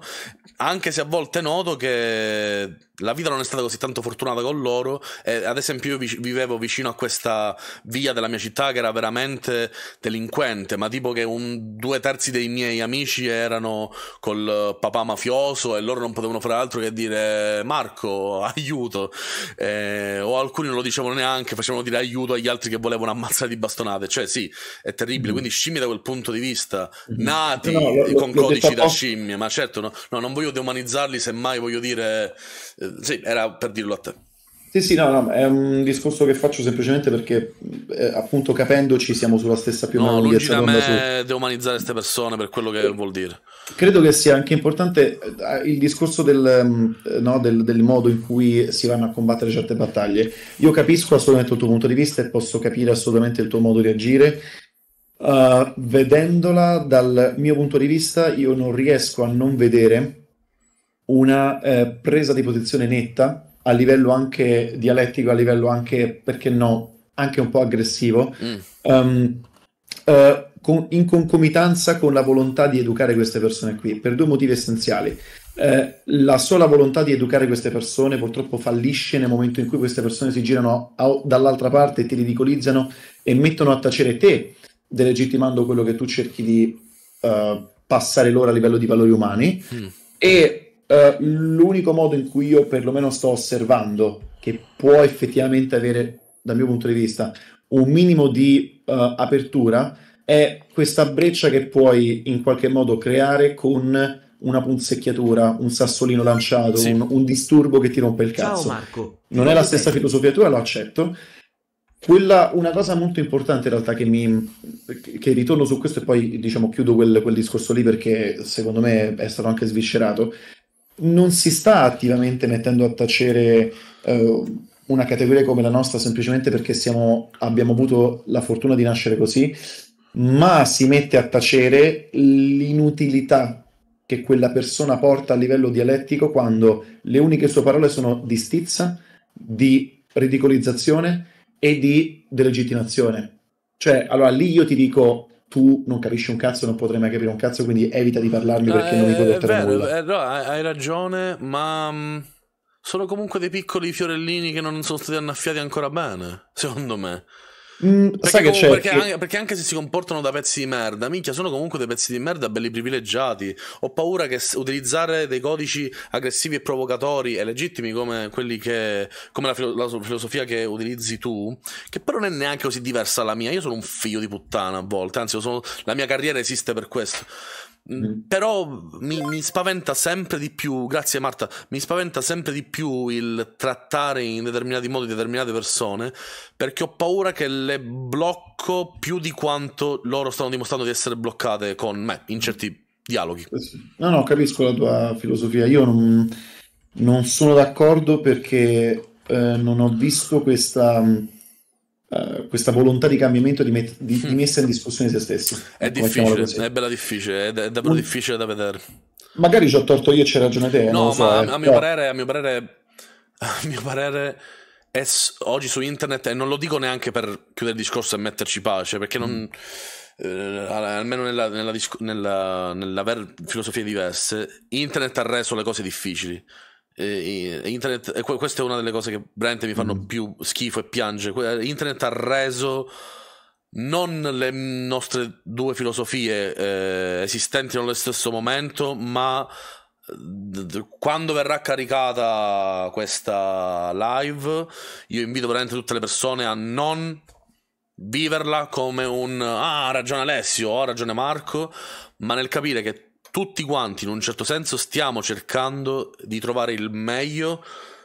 anche se a volte noto che la vita non è stata così tanto fortunata con loro, eh, ad esempio io vi- vivevo vicino a questa via della mia città che era veramente delinquente, ma tipo che un, due terzi dei miei amici erano col papà mafioso e loro non potevano fare altro che dire Marco aiuto. Eh, o alcuni non lo dicevano neanche, facevano dire aiuto agli altri che volevano ammazzare di bastonate. Cioè, sì, è terribile. Mm. Quindi scimmie da quel punto di vista, mm-hmm. nati no, con lo, codici lo da scimmie, ma certo, no, no, non voglio deumanizzarli, semmai voglio dire... Eh, sì, era per dirlo a te. Sì, sì, no, no, è un discorso che faccio semplicemente perché eh, appunto capendoci siamo sulla stessa più o meno. No, lungi deumanizzare queste persone per quello che vuol dire. Credo che sia anche importante eh, il discorso del, mm, no, del, del, modo in cui si vanno a combattere certe battaglie. Io capisco assolutamente il tuo punto di vista e posso capire assolutamente il tuo modo di agire. Uh, vedendola dal mio punto di vista, io non riesco a non vedere una eh, presa di posizione netta a livello anche dialettico, a livello anche, perché no, anche un po' aggressivo, mm. um, uh, con, in concomitanza con la volontà di educare queste persone qui, per due motivi essenziali. Uh, la sola volontà di educare queste persone purtroppo fallisce nel momento in cui queste persone si girano a, dall'altra parte, ti ridicolizzano e mettono a tacere te, delegittimando quello che tu cerchi di uh, passare loro a livello di valori umani. Mm. E eh, l'unico modo in cui io perlomeno sto osservando che può effettivamente avere, dal mio punto di vista, un minimo di uh, apertura è questa breccia che puoi in qualche modo creare con una punzecchiatura, un sassolino lanciato, sì. un, un, disturbo che ti rompe il cazzo. Ciao Marco. Non è la stessa filosofia tua, lo accetto. Quella, una cosa molto importante in realtà che mi che ritorno su questo e poi diciamo chiudo quel, quel discorso lì perché secondo me è stato anche sviscerato non si sta attivamente mettendo a tacere eh, una categoria come la nostra semplicemente perché siamo, abbiamo avuto la fortuna di nascere così, ma si mette a tacere l'inutilità che quella persona porta a livello dialettico quando le uniche sue parole sono di stizza, di ridicolizzazione e di delegittimazione. Cioè, allora lì io ti dico tu non capisci un cazzo, non potrai mai capire un cazzo, quindi evita di parlarmi perché eh, non mi connetterò nulla. Eh, no, hai ragione, ma mm, sono comunque dei piccoli fiorellini che non sono stati annaffiati ancora bene, secondo me. Mm, perché, com- perché, anche, perché, anche, se si comportano da pezzi di merda, minchia, sono comunque dei pezzi di merda belli privilegiati. Ho paura che utilizzare dei codici aggressivi e provocatori e legittimi come quelli che. come la, filo- la filosofia che utilizzi tu, che però non è neanche così diversa dalla mia. Io sono un figlio di puttana a volte, anzi, sono, la mia carriera esiste per questo. Mm. Mm. Però mi, mi, spaventa sempre di più, grazie Marta, mi spaventa sempre di più il trattare in determinati modi determinate persone perché ho paura che le blocco più di quanto loro stanno dimostrando di essere bloccate con me in certi dialoghi. Eh no, no, capisco la tua filosofia. Io non, non sono d'accordo perché eh, non ho visto questa eh, questa volontà di cambiamento di, met- di, di mm. messa in discussione se stessi. È difficile, è bella difficile, è, da- è davvero Un... difficile da vedere. Magari ci ho torto io e c'è ragione te. No, ma so, eh. a, eh. mio parere, a, mio parere, a mio parere, è s- oggi su internet, e non lo dico neanche per chiudere il discorso e metterci pace, perché non... Mm. Eh, almeno nella, nella, discu- nella, nell'aver filosofie diverse, internet ha reso le cose difficili eh, internet, eh, questa è una delle cose che veramente mi fanno mm. più schifo e piange. Internet ha reso non le nostre due filosofie eh, esistenti nello stesso momento, ma eh, quando verrà caricata questa live, io invito veramente tutte le persone a non viverla come un ah, ha ragione Alessio, ha ragione Marco, ma nel capire che tutti quanti, in un certo senso, stiamo cercando di trovare il meglio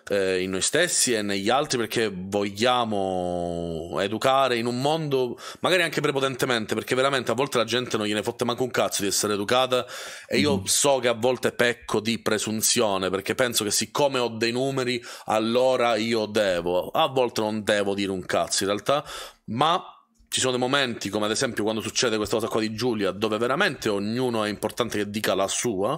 eh, in noi stessi e negli altri perché vogliamo educare in un mondo, magari anche prepotentemente, perché veramente a volte la gente non gliene fotte manco un cazzo di essere educata e io mm. so che a volte pecco di presunzione perché penso che siccome ho dei numeri allora io devo, a volte non devo dire un cazzo in realtà, ma ci sono dei momenti, come ad esempio quando succede questa cosa qua di Giulia, dove veramente ognuno è importante che dica la sua.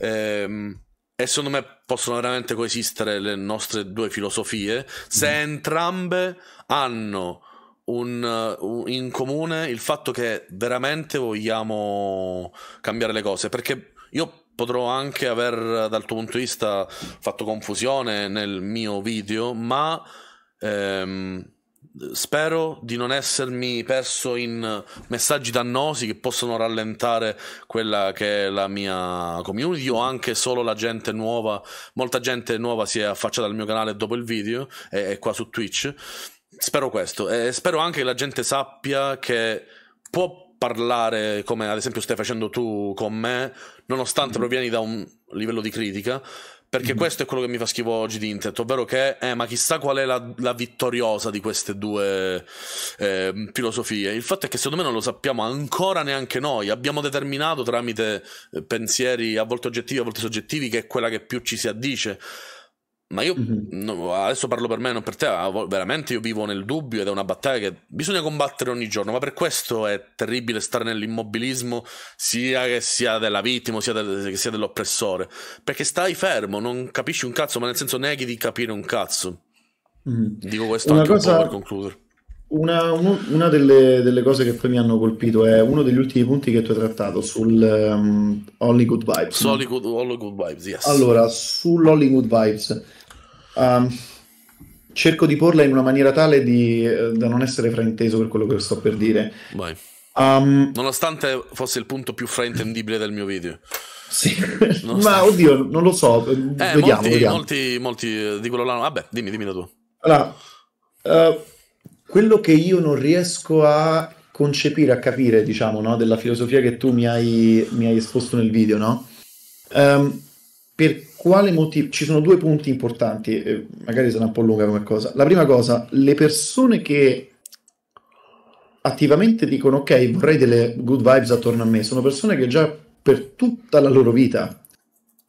Ehm, e secondo me possono veramente coesistere le nostre due filosofie se mm-hmm. entrambe hanno un, un, uh, in comune il fatto che veramente vogliamo cambiare le cose. Perché io potrò anche aver, dal tuo punto di vista, fatto confusione nel mio video, ma. Ehm, spero di non essermi perso in messaggi dannosi che possono rallentare quella che è la mia community o anche solo la gente nuova. Molta gente nuova si è affacciata al mio canale dopo il video e, è qua su Twitch. Spero questo e spero anche che la gente sappia che può parlare come ad esempio stai facendo tu con me, nonostante provieni da un livello di critica, perché mm. questo è quello che mi fa schifo oggi di Internet, ovvero che, eh, ma chissà qual è la, la vittoriosa di queste due eh, filosofie. Il fatto è che secondo me non lo sappiamo ancora neanche noi. Abbiamo determinato tramite eh, pensieri a volte oggettivi, a volte soggettivi, che è quella che più ci si addice. Ma io mm-hmm. no, adesso parlo per me, non per te. Veramente io vivo nel dubbio ed è una battaglia che bisogna combattere ogni giorno. Ma per questo è terribile stare nell'immobilismo, sia che sia della vittima, sia del, che sia dell'oppressore. Perché stai fermo, non capisci un cazzo, ma nel senso neghi di capire un cazzo. Mm-hmm. Dico questo una anche cosa... per concludere. Una, una delle, delle, cose che poi mi hanno colpito è uno degli ultimi punti che tu hai trattato sul um, Hollywood Vibes. Hollywood, Vibes, yes. Allora, sull'Hollywood Vibes Um, cerco di porla in una maniera tale di, eh, da non essere frainteso per quello che sto per dire. Um, Nonostante fosse il punto più fraintendibile del mio video. Sì, Nonostante... ma oddio, non lo so. Eh, vediamo, molti, vediamo. Molti, molti eh, di quello là. Vabbè, dimmi, dimmi la tua. Allora, uh, quello che io non riesco a concepire, a capire, diciamo, no, della filosofia che tu mi hai, mi hai esposto nel video, no? Um, per quale motivo? Ci sono due punti importanti, eh, magari sarà un po' lunga come cosa. La prima cosa, le persone che attivamente dicono ok, vorrei delle good vibes attorno a me, sono persone che già per tutta la loro vita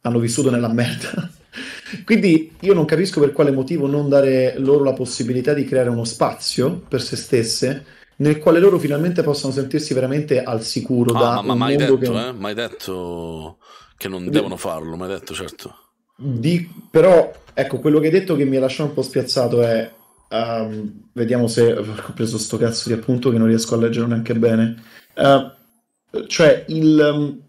hanno vissuto nella merda. Quindi io non capisco per quale motivo non dare loro la possibilità di creare uno spazio per se stesse nel quale loro finalmente possano sentirsi veramente al sicuro ah, da ma un mai mondo detto, che... eh? mai detto che non di... devono farlo, mi hai detto, certo. Di... Però, ecco, quello che hai detto che mi ha lasciato un po' spiazzato è... Um, vediamo se ho preso sto cazzo di appunto che non riesco a leggere neanche bene. Uh, cioè, il, um,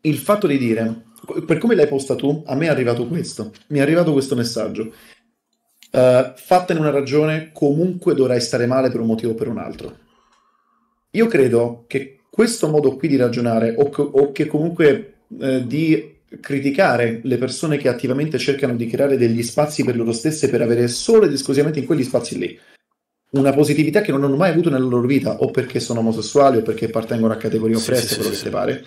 il fatto di dire, per come l'hai posta tu, a me è arrivato questo. Mi è arrivato questo messaggio. Uh, eh, fatta in una ragione, comunque dovrai stare male per un motivo o per un altro. Io credo che questo modo qui di ragionare, o, co- o che comunque eh, di criticare le persone che attivamente cercano di creare degli spazi per loro stesse per avere solo ed esclusivamente in quegli spazi lì una positività che non hanno mai avuto nella loro vita o perché sono omosessuali o perché appartengono a categorie oppresse sì, sì, quello sì, che ti pare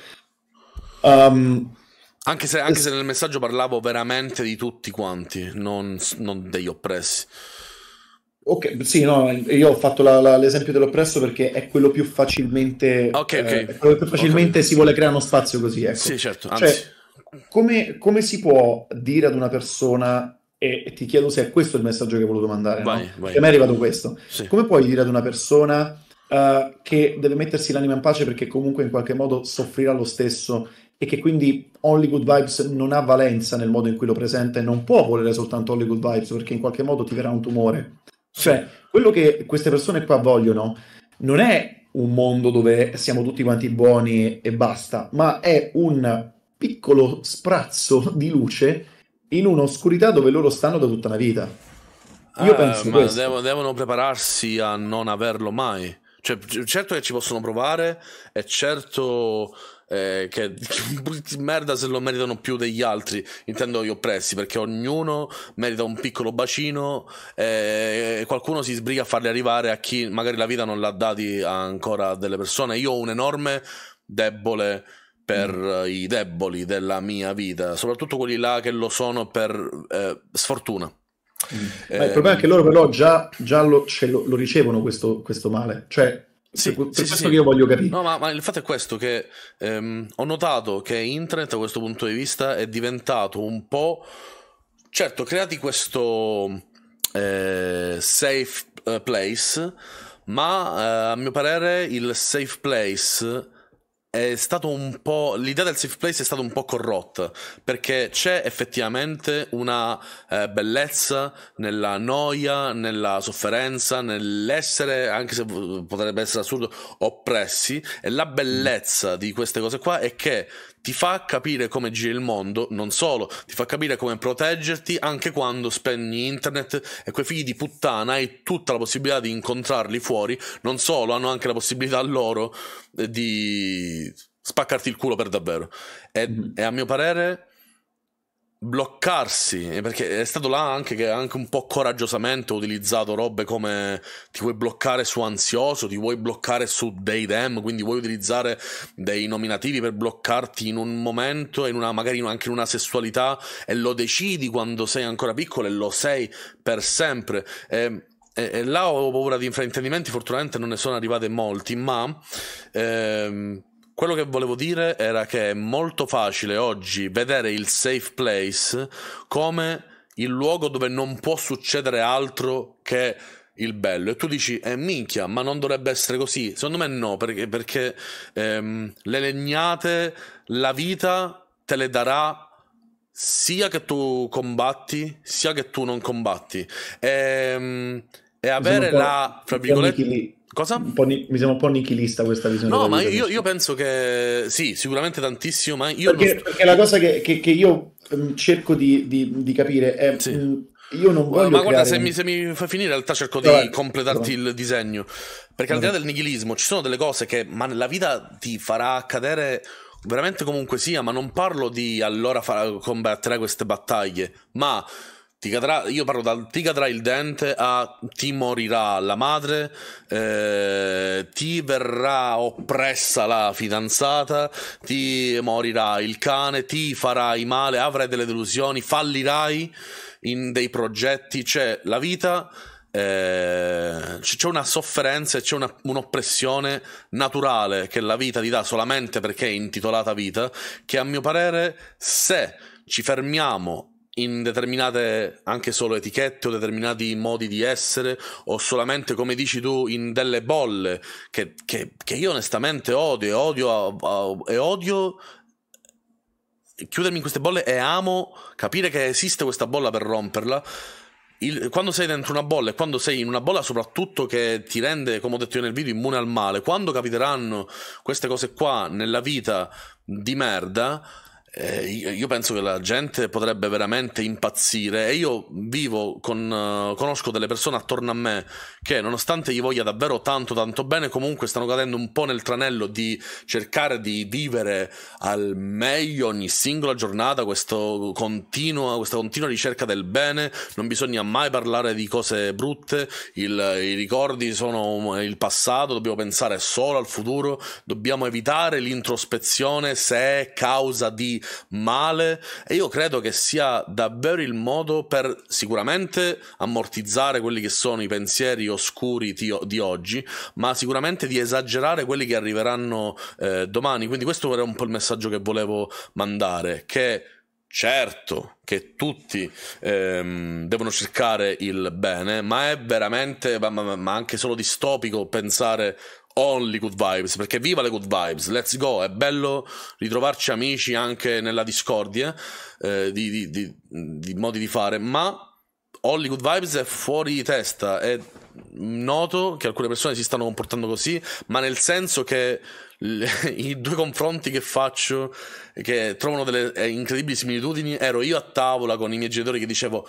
um, anche, se, anche es- se, nel messaggio parlavo veramente di tutti quanti non, non degli oppressi Ok, sì, no, io ho fatto la, la, l'esempio dell'oppresso perché è quello più facilmente. Ok, ok. Eh, quello più facilmente okay. si vuole creare uno spazio così. Ecco. Sì, certo. Cioè, come, come, si può dire ad una persona, e, e, ti chiedo se è questo il messaggio che hai voluto mandare, vai, no? vai. a cioè, me è arrivato questo. Sì. Come puoi dire ad una persona uh, che deve mettersi l'anima in pace perché comunque in qualche modo soffrirà lo stesso e che quindi Hollywood Vibes non ha valenza nel modo in cui lo presenta e non può volere soltanto Hollywood Vibes perché in qualche modo ti verrà un tumore. Cioè, quello che queste persone qua vogliono non è un mondo dove siamo tutti quanti buoni e basta, ma è un piccolo sprazzo di luce in un'oscurità dove loro stanno da tutta una vita. Io eh, penso ma devo, devono prepararsi a non averlo mai. Cioè, certo che ci possono provare, è certo eh, che merda se lo meritano più degli altri, intendo gli oppressi, perché ognuno merita un piccolo bacino eh, e qualcuno si sbriga a farli arrivare a chi magari la vita non l'ha dati ancora a delle persone. Io ho un enorme debole per mm. i deboli della mia vita, soprattutto quelli là che lo sono per eh, sfortuna. Mm. Eh, il problema è che loro però già, già lo, lo, lo ricevono questo, questo male, cioè sì, per, sì, questo sì. che io voglio capire. No, ma, ma il fatto è questo: che ehm, ho notato che internet, da questo punto di vista, è diventato un po'. Certo, creati questo eh, safe eh, place, ma eh, a mio parere il safe place è stato un po'. L'idea del safe place è stata un po' corrotta perché c'è effettivamente una eh, bellezza nella noia, nella sofferenza, nell'essere, anche se potrebbe essere assurdo, oppressi. E la bellezza di queste cose qua è che ti fa capire come gira il mondo, non solo, ti fa capire come proteggerti anche quando spegni internet e quei figli di puttana hai tutta la possibilità di incontrarli fuori, non solo, hanno anche la possibilità loro eh, di spaccarti il culo per davvero. E, mm-hmm. e a mio parere bloccarsi, eh, perché è stato là anche che anche un po' coraggiosamente ho utilizzato robe come ti vuoi bloccare su ansioso, ti vuoi bloccare su dei them, quindi vuoi utilizzare dei nominativi per bloccarti in un momento, in una, magari anche in una sessualità e lo decidi quando sei ancora piccolo e lo sei per sempre. E, e, e là ho paura di infraintendimenti, fortunatamente non ne sono arrivate molti, ma... Ehm, quello che volevo dire era che è molto facile oggi vedere il safe place come il luogo dove non può succedere altro che il bello e tu dici eh, minchia ma non dovrebbe essere così secondo me no perché, perché ehm, le legnate la vita te le darà sia che tu combatti sia che tu non combatti ehm, e, e avere la fra virgolette Cosa? Ni- mi sembra un po' nichilista questa visione. No, ma io, io, penso che sì, sicuramente tantissimo, ma io... Perché, non... perché la cosa che, che, che io ehm, cerco di, di, di, capire è... Sì. Mm, io non voglio. Ma guarda, creare... se, mi, se mi fai finire, in realtà cerco Dai, di completarti no. il disegno. Perché al di là del nichilismo ci sono delle cose che ma la vita ti farà accadere veramente comunque sia, ma non parlo di allora farà, combattere queste battaglie, ma ti cadrà, io parlo da ti cadrà il dente a ti morirà la madre, eh, ti verrà oppressa la fidanzata, ti morirà il cane, ti farai male, avrai delle delusioni, fallirai in dei progetti, cioè la vita eh, c'è una sofferenza e c'è una, un'oppressione naturale che la vita ti dà solamente perché è intitolata vita, che a mio parere se ci fermiamo in determinate anche solo etichette o determinati modi di essere o solamente come dici tu in delle bolle che, che, che io onestamente odio e odio, odio chiudermi in queste bolle e amo capire che esiste questa bolla per romperla il, quando sei dentro una bolla e quando sei in una bolla soprattutto che ti rende, come ho detto io nel video, immune al male, quando capiteranno queste cose qua nella vita di merda, eh, io penso che la gente potrebbe veramente impazzire e io vivo con, eh, conosco delle persone attorno a me che nonostante gli voglia davvero tanto tanto bene comunque stanno cadendo un po' nel tranello di cercare di vivere al meglio ogni singola giornata continua, questa continua ricerca del bene non bisogna mai parlare di cose brutte il, i ricordi sono il passato dobbiamo pensare solo al futuro dobbiamo evitare l'introspezione se è causa di male e io credo che sia davvero il modo per sicuramente ammortizzare quelli che sono i pensieri oscuri di, di oggi, ma sicuramente di esagerare quelli che arriveranno eh, domani. Quindi questo era un po' il messaggio che volevo mandare, che certo che tutti ehm, devono cercare il bene, ma è veramente, ma, ma, ma anche solo distopico pensare Only good vibes, perché viva le good vibes, let's go, è bello ritrovarci amici anche nella discordia eh, di, di, di, di, modi di fare, ma Only good vibes è fuori di testa, è noto che alcune persone si stanno comportando così, ma nel senso che le, i due confronti che faccio, che trovano delle eh, incredibili similitudini, ero io a tavola con i miei genitori che dicevo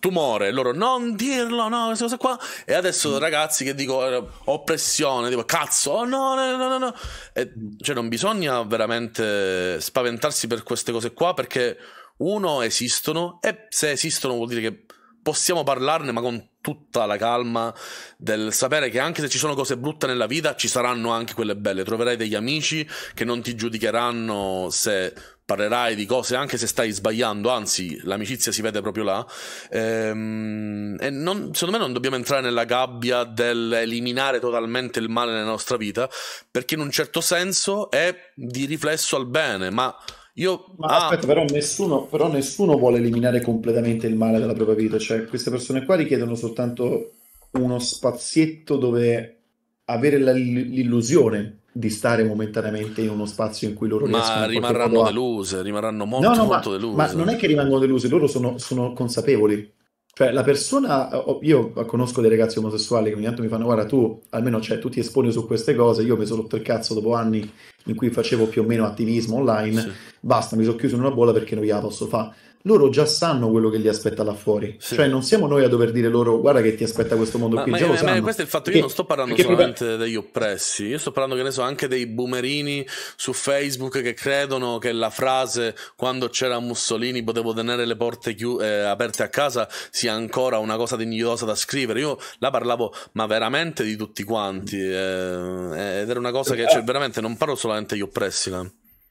tumore, loro non dirlo, no, queste cose qua. E adesso mm. ragazzi che dico eh, oppressione, tipo cazzo, oh no, no, no, no. E, cioè non bisogna veramente spaventarsi per queste cose qua perché uno esistono e se esistono vuol dire che possiamo parlarne ma con tutta la calma del sapere che anche se ci sono cose brutte nella vita ci saranno anche quelle belle, troverai degli amici che non ti giudicheranno se parlerai di cose anche se stai sbagliando, anzi l'amicizia si vede proprio là. Ehm, e non, secondo me non dobbiamo entrare nella gabbia dell'eliminare totalmente il male nella nostra vita, perché in un certo senso è di riflesso al bene, ma... Io, ma ah, aspetta, però nessuno, però nessuno vuole eliminare completamente il male dalla propria vita, cioè queste persone qua richiedono soltanto uno spazietto dove avere l'illusione di stare momentaneamente in uno spazio in cui loro ma rimarranno deluse, rimarranno molto, no, no, molto ma, deluse. Ma non è che rimangono deluse, loro sono, sono, consapevoli. Cioè, la persona, io conosco dei ragazzi omosessuali che ogni tanto mi fanno, guarda, tu almeno cioè, tu ti esponi su queste cose, io mi sono rotto il cazzo dopo anni in cui facevo più o meno attivismo online, sì. basta, mi sono chiuso in una bolla perché non gliela posso fare loro già sanno quello che li aspetta là fuori. Sì. Cioè, non siamo noi a dover dire loro guarda che ti aspetta questo mondo ma, qui. Ma, già ma, lo sanno. ma questo è il fatto. Perché, io non sto parlando solamente prima... degli oppressi, io sto parlando, che ne so, anche dei boomerini su Facebook che credono che la frase quando c'era Mussolini potevo tenere le porte chi- eh, aperte a casa sia ancora una cosa dignitosa da scrivere. Io la parlavo, ma veramente di tutti quanti. Eh, eh ed era una cosa che cioè, veramente non parlo solamente degli oppressi. Là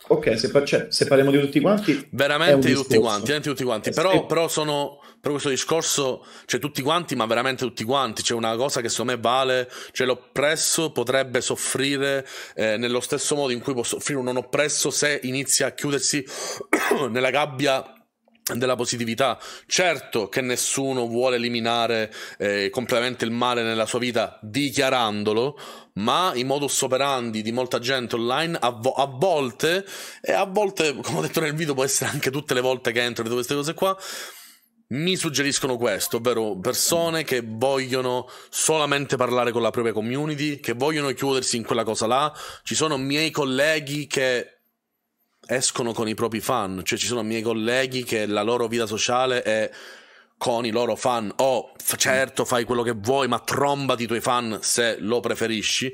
ok, se, par- cioè, se, parliamo di tutti quanti... Veramente di tutti quanti, eh, tutti quanti, Però, e... però sono... Per questo discorso, cioè tutti quanti, ma veramente tutti quanti, c'è una cosa che secondo me vale, cioè l'oppresso potrebbe soffrire eh, nello stesso modo in cui può soffrire un non oppresso se inizia a chiudersi nella gabbia della positività. Certo che nessuno vuole eliminare eh, completamente il male nella sua vita dichiarandolo, ma i modus operandi di molta gente online a, vo- a, volte, e a volte, come ho detto nel video, può essere anche tutte le volte che entro in queste cose qua, mi suggeriscono questo, ovvero persone che vogliono solamente parlare con la propria community, che vogliono chiudersi in quella cosa là. Ci sono miei colleghi che escono con i propri fan, cioè ci sono miei colleghi che la loro vita sociale è con i loro fan o oh, certo fai quello che vuoi ma trombati i tuoi fan se lo preferisci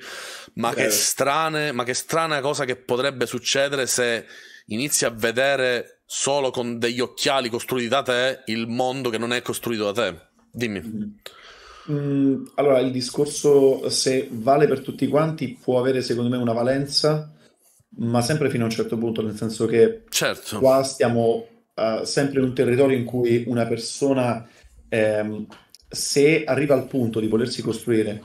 ma eh. che, strane, ma che strana cosa che potrebbe succedere se inizi a vedere solo con degli occhiali costruiti da te il mondo che non è costruito da te dimmi Mm, allora, il discorso se vale per tutti quanti può avere secondo me una valenza ma sempre fino a un certo punto, nel senso che certo. qua stiamo uh, sempre in un territorio in cui una persona, ehm, se arriva al punto di volersi costruire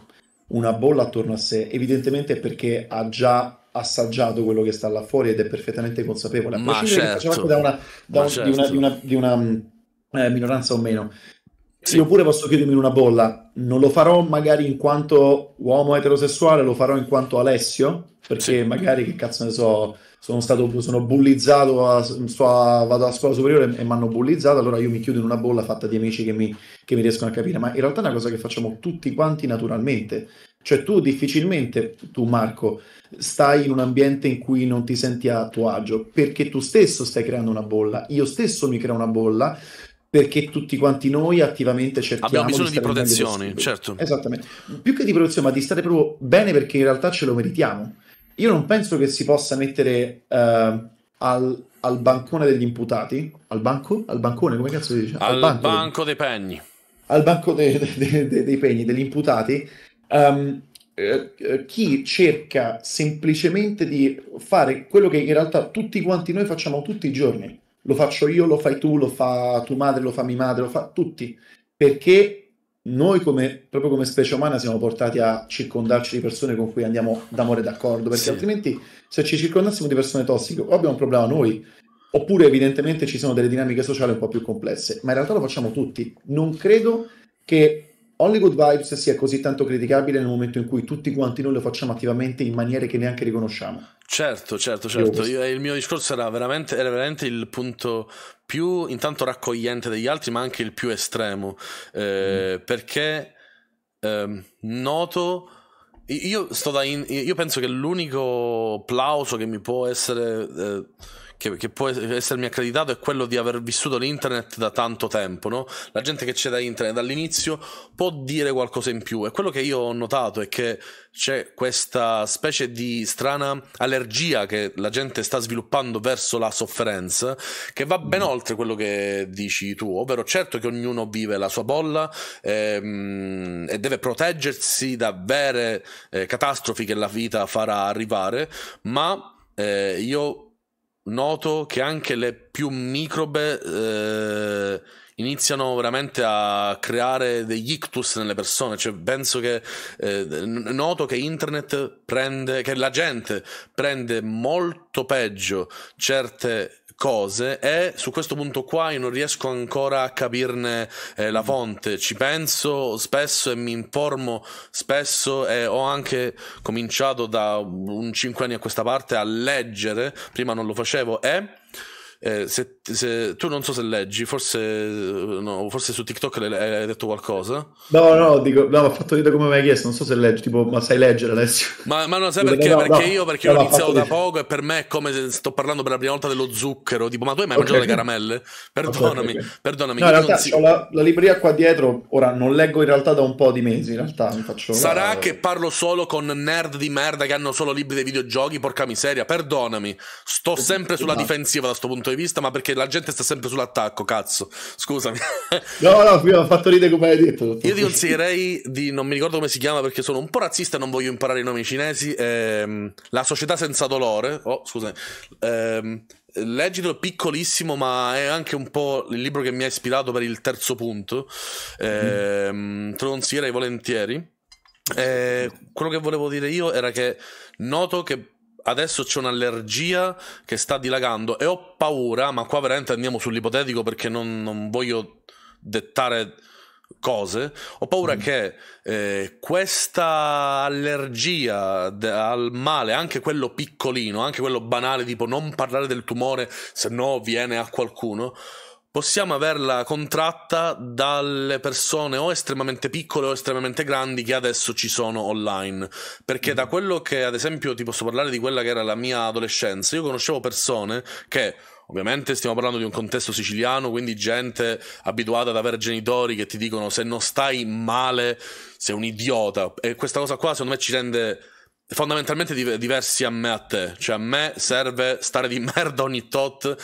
una bolla attorno a sé, evidentemente è perché ha già assaggiato quello che sta là fuori ed è perfettamente consapevole, a ma certo. da una, da un, certo. di una, di certo. una, di una eh, minoranza o meno. Sì, pure posso chiudermi in una bolla. Non lo farò magari in quanto uomo eterosessuale, lo farò in quanto Alessio, perché sì. magari, che cazzo ne so, sono stato sono bullizzato, a, sto vado a scuola superiore e mi hanno bullizzato, allora io mi chiudo in una bolla fatta di amici che mi, che mi riescono a capire. Ma in realtà è una cosa che facciamo tutti quanti naturalmente. Cioè tu difficilmente, tu Marco, stai in un ambiente in cui non ti senti a tuo agio, perché tu stesso stai creando una bolla, io stesso mi creo una bolla, perché tutti quanti noi attivamente cerchiamo abbiamo bisogno di, di protezioni, certo. Esattamente. Più che di protezione, ma di stare proprio bene perché in realtà ce lo meritiamo. Io non penso che si possa mettere uh, al, al, bancone degli imputati, al banco? Al bancone, come cazzo si dice? Al, al banco, banco dei, pegni. Al banco de, de, de, dei pegni, degli imputati, um, chi cerca semplicemente di fare quello che in realtà tutti quanti noi facciamo tutti i giorni lo faccio io, lo fai tu, lo fa tua madre, lo fa mia madre, lo fa tutti, perché noi come, proprio come specie umana siamo portati a circondarci di persone con cui andiamo d'amore d'accordo, perché sì. altrimenti se ci circondassimo di persone tossiche o abbiamo un problema noi, oppure evidentemente ci sono delle dinamiche sociali un po' più complesse, ma in realtà lo facciamo tutti. Non credo che Hollywood Vibes sia così tanto criticabile nel momento in cui tutti quanti noi lo facciamo attivamente in maniere che neanche riconosciamo. Certo, certo, certo. Io, eh, il mio discorso era veramente, era veramente, il punto più intanto raccogliente degli altri, ma anche il più estremo. Eh, mm. Perché eh, noto. Io, in, io penso che l'unico plauso che mi può essere. Eh, che, che, può essermi accreditato è quello di aver vissuto l'internet da tanto tempo, no? La gente che c'è da internet dall'inizio può dire qualcosa in più e quello che io ho notato è che c'è questa specie di strana allergia che la gente sta sviluppando verso la sofferenza che va ben oltre quello che dici tu, ovvero certo che ognuno vive la sua bolla ehm, e deve proteggersi da vere eh, catastrofi che la vita farà arrivare, ma eh, io noto che anche le più microbe eh, iniziano veramente a creare degli ictus nelle persone. Cioè, penso che eh, noto che internet prende, che la gente prende molto peggio certe cose e su questo punto qua io non riesco ancora a capirne eh, la fonte, ci penso spesso e mi informo spesso e ho anche cominciato da un 5 anni a questa parte a leggere, prima non lo facevo e eh, se se, tu non so se leggi, forse, eh, no, forse su TikTok hai detto qualcosa. No, no, dico, no, ho fatto vedere come mi hai chiesto, non so se leggi, tipo, ma sai leggere Alessio? Ma, ma no, sai perché? No, perché no, io, perché io ho iniziato da poco e per me è come se sto parlando per la prima volta dello zucchero, tipo, ma tu hai mai okay. mangiato le caramelle? Perdonami, okay. perdonami. No, in realtà ho la, la, libreria qua dietro, ora non leggo in realtà da un po' di mesi, in realtà mi faccio... Sarà che parlo solo con nerd di merda che hanno solo libri dei videogiochi, porca miseria, perdonami, sto sempre sulla difensiva da questo punto di vista, ma perché la gente sta sempre sull'attacco, cazzo. Scusami. No, no, prima ho fatto ridere come hai detto. Io ti consiglierei di, non mi ricordo come si chiama perché sono un po' razzista e non voglio imparare i nomi cinesi, ehm, La società senza dolore, oh scusami, ehm, leggitelo piccolissimo ma è anche un po' il libro che mi ha ispirato per il terzo punto, ehm, te lo consiglierei volentieri. Eh, quello che volevo dire io era che noto che adesso c'è un'allergia che sta dilagando e ho paura, ma qua veramente andiamo sull'ipotetico perché non, non voglio dettare cose, ho paura mm. che eh, questa allergia de- al male, anche quello piccolino, anche quello banale, tipo non parlare del tumore, se no viene a qualcuno, possiamo averla contratta dalle persone o estremamente piccole o estremamente grandi che adesso ci sono online. Perché da quello che, ad esempio, ti posso parlare di quella che era la mia adolescenza, io conoscevo persone che Ovviamente stiamo parlando di un contesto siciliano, quindi gente abituata ad avere genitori che ti dicono se non stai male sei un idiota. E questa cosa qua secondo me ci rende fondamentalmente diversi a me e a te. Cioè a me serve stare di merda ogni tot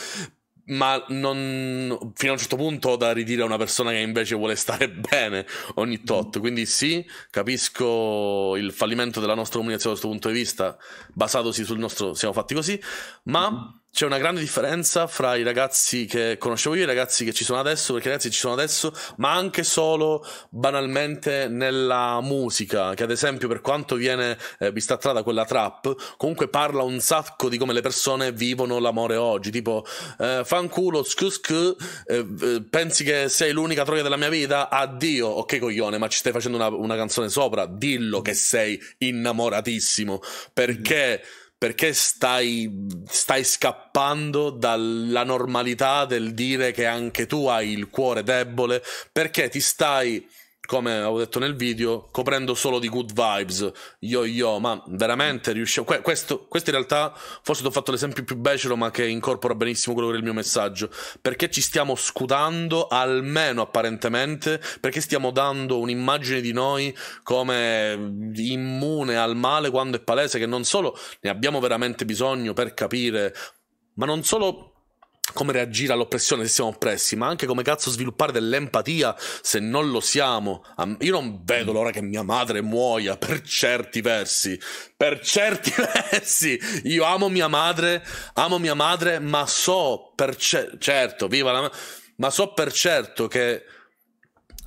ma non, fino a un certo punto ho da ridire a una persona che invece vuole stare bene ogni tot. Mm. Quindi sì, capisco il fallimento della nostra comunicazione da questo punto di vista, basatosi sul nostro siamo fatti così, ma mm c'è una grande differenza fra i ragazzi che conoscevo io e i ragazzi che ci sono adesso, perché i ragazzi ci sono adesso, ma anche solo banalmente nella musica, che ad esempio per quanto viene eh, bistrattata quella trap, comunque parla un sacco di come le persone vivono l'amore oggi, tipo eh, fanculo, scusc, eh, pensi che sei l'unica troia della mia vita? Addio, ok coglione, ma ci stai facendo una, una canzone sopra, dillo che sei innamoratissimo, perché... Mm perché stai, stai, scappando dalla normalità del dire che anche tu hai il cuore debole, perché ti stai come avevo detto nel video, coprendo solo di good vibes, yo yo, ma veramente riuscivo... Que questo, questo, in realtà, forse ti ho fatto l'esempio più becero, ma che incorpora benissimo quello che era il mio messaggio, perché ci stiamo scudando, almeno apparentemente, perché stiamo dando un'immagine di noi come immune al male, quando è palese che non solo ne abbiamo veramente bisogno per capire, ma non solo come reagire all'oppressione se siamo oppressi, ma anche come cazzo sviluppare dell'empatia se non lo siamo. Io non vedo l'ora che mia madre muoia per certi versi. Per certi versi, io amo mia madre, amo mia madre, ma so per ce- certo, viva la ma so per certo che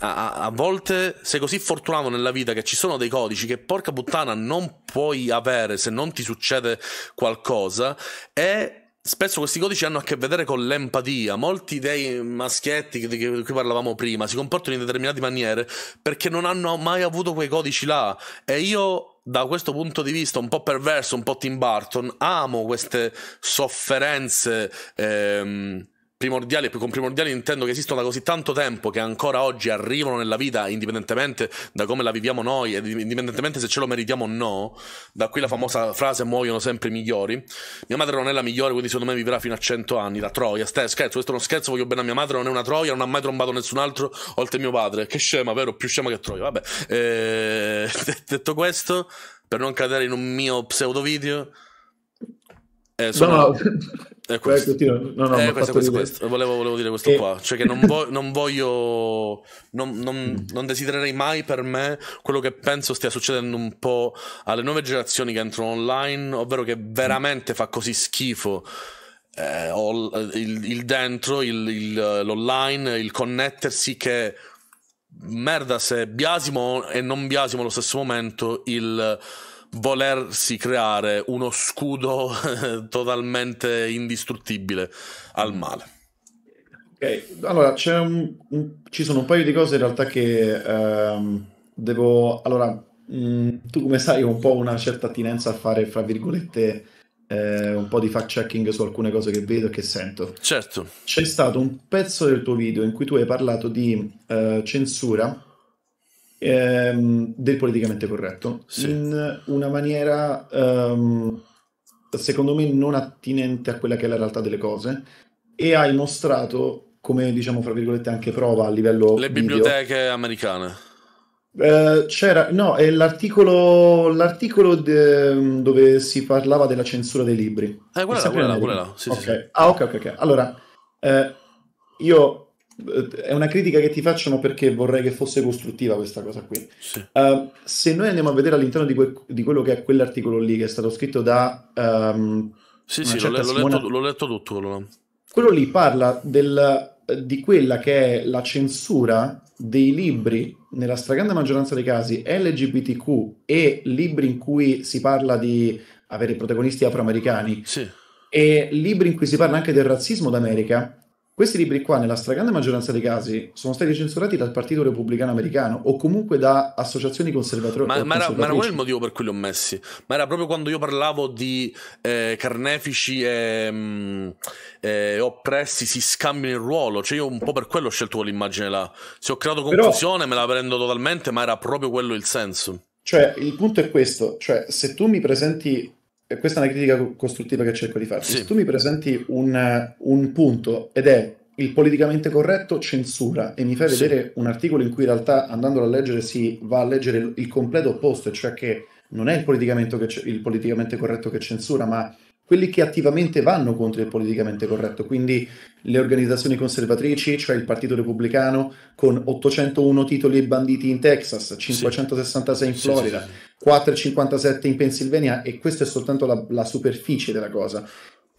a, a, volte sei così fortunato nella vita che ci sono dei codici che porca puttana non puoi avere se non ti succede qualcosa e Spesso questi codici hanno a che vedere con l'empatia. Molti dei maschietti di cui parlavamo prima si comportano in determinate maniere perché non hanno mai avuto quei codici là. E io, da questo punto di vista un po' perverso, un po' Tim Burton, amo queste sofferenze. Ehm, primordiali, e più con primordiali intendo che esistono da così tanto tempo che ancora oggi arrivano nella vita indipendentemente da come la viviamo noi e indipendentemente se ce lo meritiamo o no, da qui la famosa frase muoiono sempre i migliori. Mia madre non è la migliore, quindi secondo me vivrà fino a 100 anni, la troia, stai scherzo, questo è uno scherzo, voglio bene a mia madre, non è una troia, non ha mai trombato nessun altro oltre mio padre, che scema, vero? Più scema che troia, vabbè. Eh, detto questo, per non cadere in un mio pseudo video eh, sono... No, no. È questo. Beh, no, no, eh, questo, questo, questo. Volevo, volevo, dire questo e... qua, cioè che non, vo- non voglio, non, non, mm. non, desidererei mai per me quello che penso stia succedendo un po' alle nuove generazioni che entrano online, ovvero che veramente fa così schifo. Eh, il, il, dentro, il, il, eh, l'online, il connettersi che merda se biasimo e non biasimo allo stesso momento il volersi creare uno scudo totalmente indistruttibile al male. Ok, allora un, un, ci sono un paio di cose in realtà che ehm, devo... Allora, mh, mm, tu come sai ho un po' una certa attinenza a fare, fra virgolette, eh, un po' di fact checking su alcune cose che vedo e che sento. Certo. C'è stato un pezzo del tuo video in cui tu hai parlato di eh, censura ehm, del politicamente corretto sì. in una maniera ehm, secondo me non attinente a quella che è la realtà delle cose e hai mostrato come diciamo fra virgolette anche prova a livello le biblioteche video. americane eh, c'era no è l'articolo, l'articolo de, dove si parlava della censura dei libri eh quella là, quella quella Sì, okay. sì, ah ok ok ok allora eh, io è una critica che ti faccio, perché vorrei che fosse costruttiva questa cosa qui. Sì. Uh, se noi andiamo a vedere all'interno di, que- di, quello che è quell'articolo lì, che è stato scritto da... Um, sì, sì, l'ho, le- Simona... letto, l'ho, letto, tutto quello. Quello lì parla del, di quella che è la censura dei libri, nella stragrande maggioranza dei casi, LGBTQ e libri in cui si parla di avere protagonisti afroamericani. Sì. E libri in cui si parla anche del razzismo d'America, questi libri qua, nella stragrande maggioranza dei casi, sono stati censurati dal Partito Repubblicano Americano o comunque da associazioni conservatori. Ma, ma, era, ma era quello il motivo per cui li ho messi. Ma era proprio quando io parlavo di eh, carnefici e mm, eh, oppressi si scambiano il ruolo. Cioè io un po' per quello ho scelto quell'immagine là. Se ho creato confusione Però... me la prendo totalmente, ma era proprio quello il senso. Cioè, il punto è questo, cioè, se tu mi presenti questa è una critica costruttiva che cerco di fare. Sì. Se tu mi presenti un, un, punto ed è il politicamente corretto censura e mi fai vedere un articolo in cui in realtà andandolo a leggere si va a leggere il, completo opposto, cioè che non è il politicamente, il politicamente corretto che censura, ma quelli che attivamente vanno contro il politicamente corretto, quindi le organizzazioni conservatrici, cioè il Partito Repubblicano, con 801 titoli banditi in Texas, 566 in Florida, 457 in Pennsylvania e questa è soltanto la, la superficie della cosa.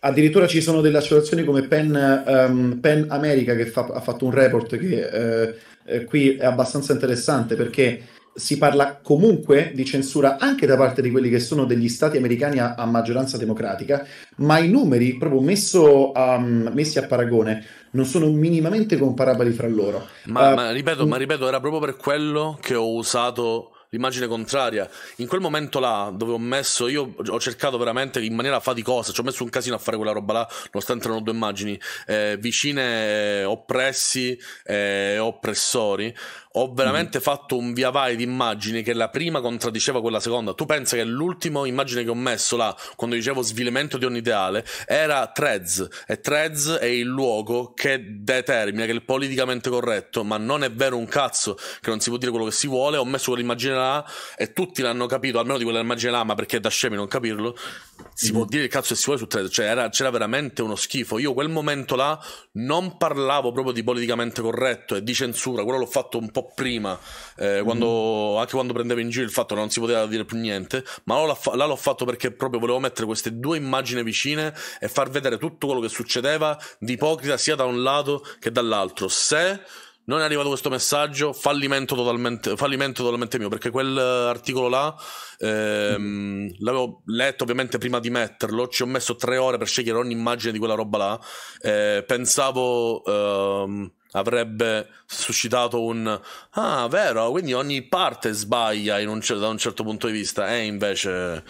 Addirittura ci sono delle associazioni come Pen, um, ehm, Penn America che fa, ha fatto un report che eh, eh qui è abbastanza interessante perché si parla comunque di censura anche da parte di quelli che sono degli stati americani a, a maggioranza democratica, ma i numeri proprio messo, um, messi a paragone non sono minimamente comparabili fra loro. Ma, uh, ma, ripeto, ma mm. ripeto, era proprio per quello che ho usato l'immagine contraria. In quel momento là, dove ho messo, io ho cercato veramente in maniera faticosa, ci ho messo un casino a fare quella roba là, nonostante erano due immagini, eh, vicine eh, oppressi e eh, oppressori ho mm. veramente mm. fatto un via vai di immagini che la prima contraddiceva quella seconda. Tu pensa che l'ultima immagine che ho messo là, quando dicevo svilimento di ogni ideale, era Threads. E Threads è il luogo che determina che il politicamente corretto, ma non è vero un cazzo che non si può dire quello che si vuole. Ho messo quell'immagine là e tutti l'hanno capito, almeno di quell'immagine là, ma perché è da scemi non capirlo si può dire il cazzo che si vuole su Thread, cioè era, c'era veramente uno schifo. Io quel momento là non parlavo proprio di politicamente corretto e di censura, quello l'ho fatto un po' prima, eh, mhm. quando, mm. anche quando prendevo in giro il fatto che non si poteva dire più niente, ma là, là, l'ho fatto perché proprio volevo mettere queste due immagini vicine e far vedere tutto quello che succedeva di ipocrita sia da un lato che dall'altro. Se non è arrivato questo messaggio, fallimento totalmente, fallimento totalmente mio, perché quell'articolo eh, là ehm, l'avevo letto ovviamente prima di metterlo, ci ho messo tre ore per scegliere ogni immagine di quella roba là, eh, pensavo ehm, avrebbe suscitato un ah vero, quindi ogni parte sbaglia un, da un certo punto di vista, e eh, invece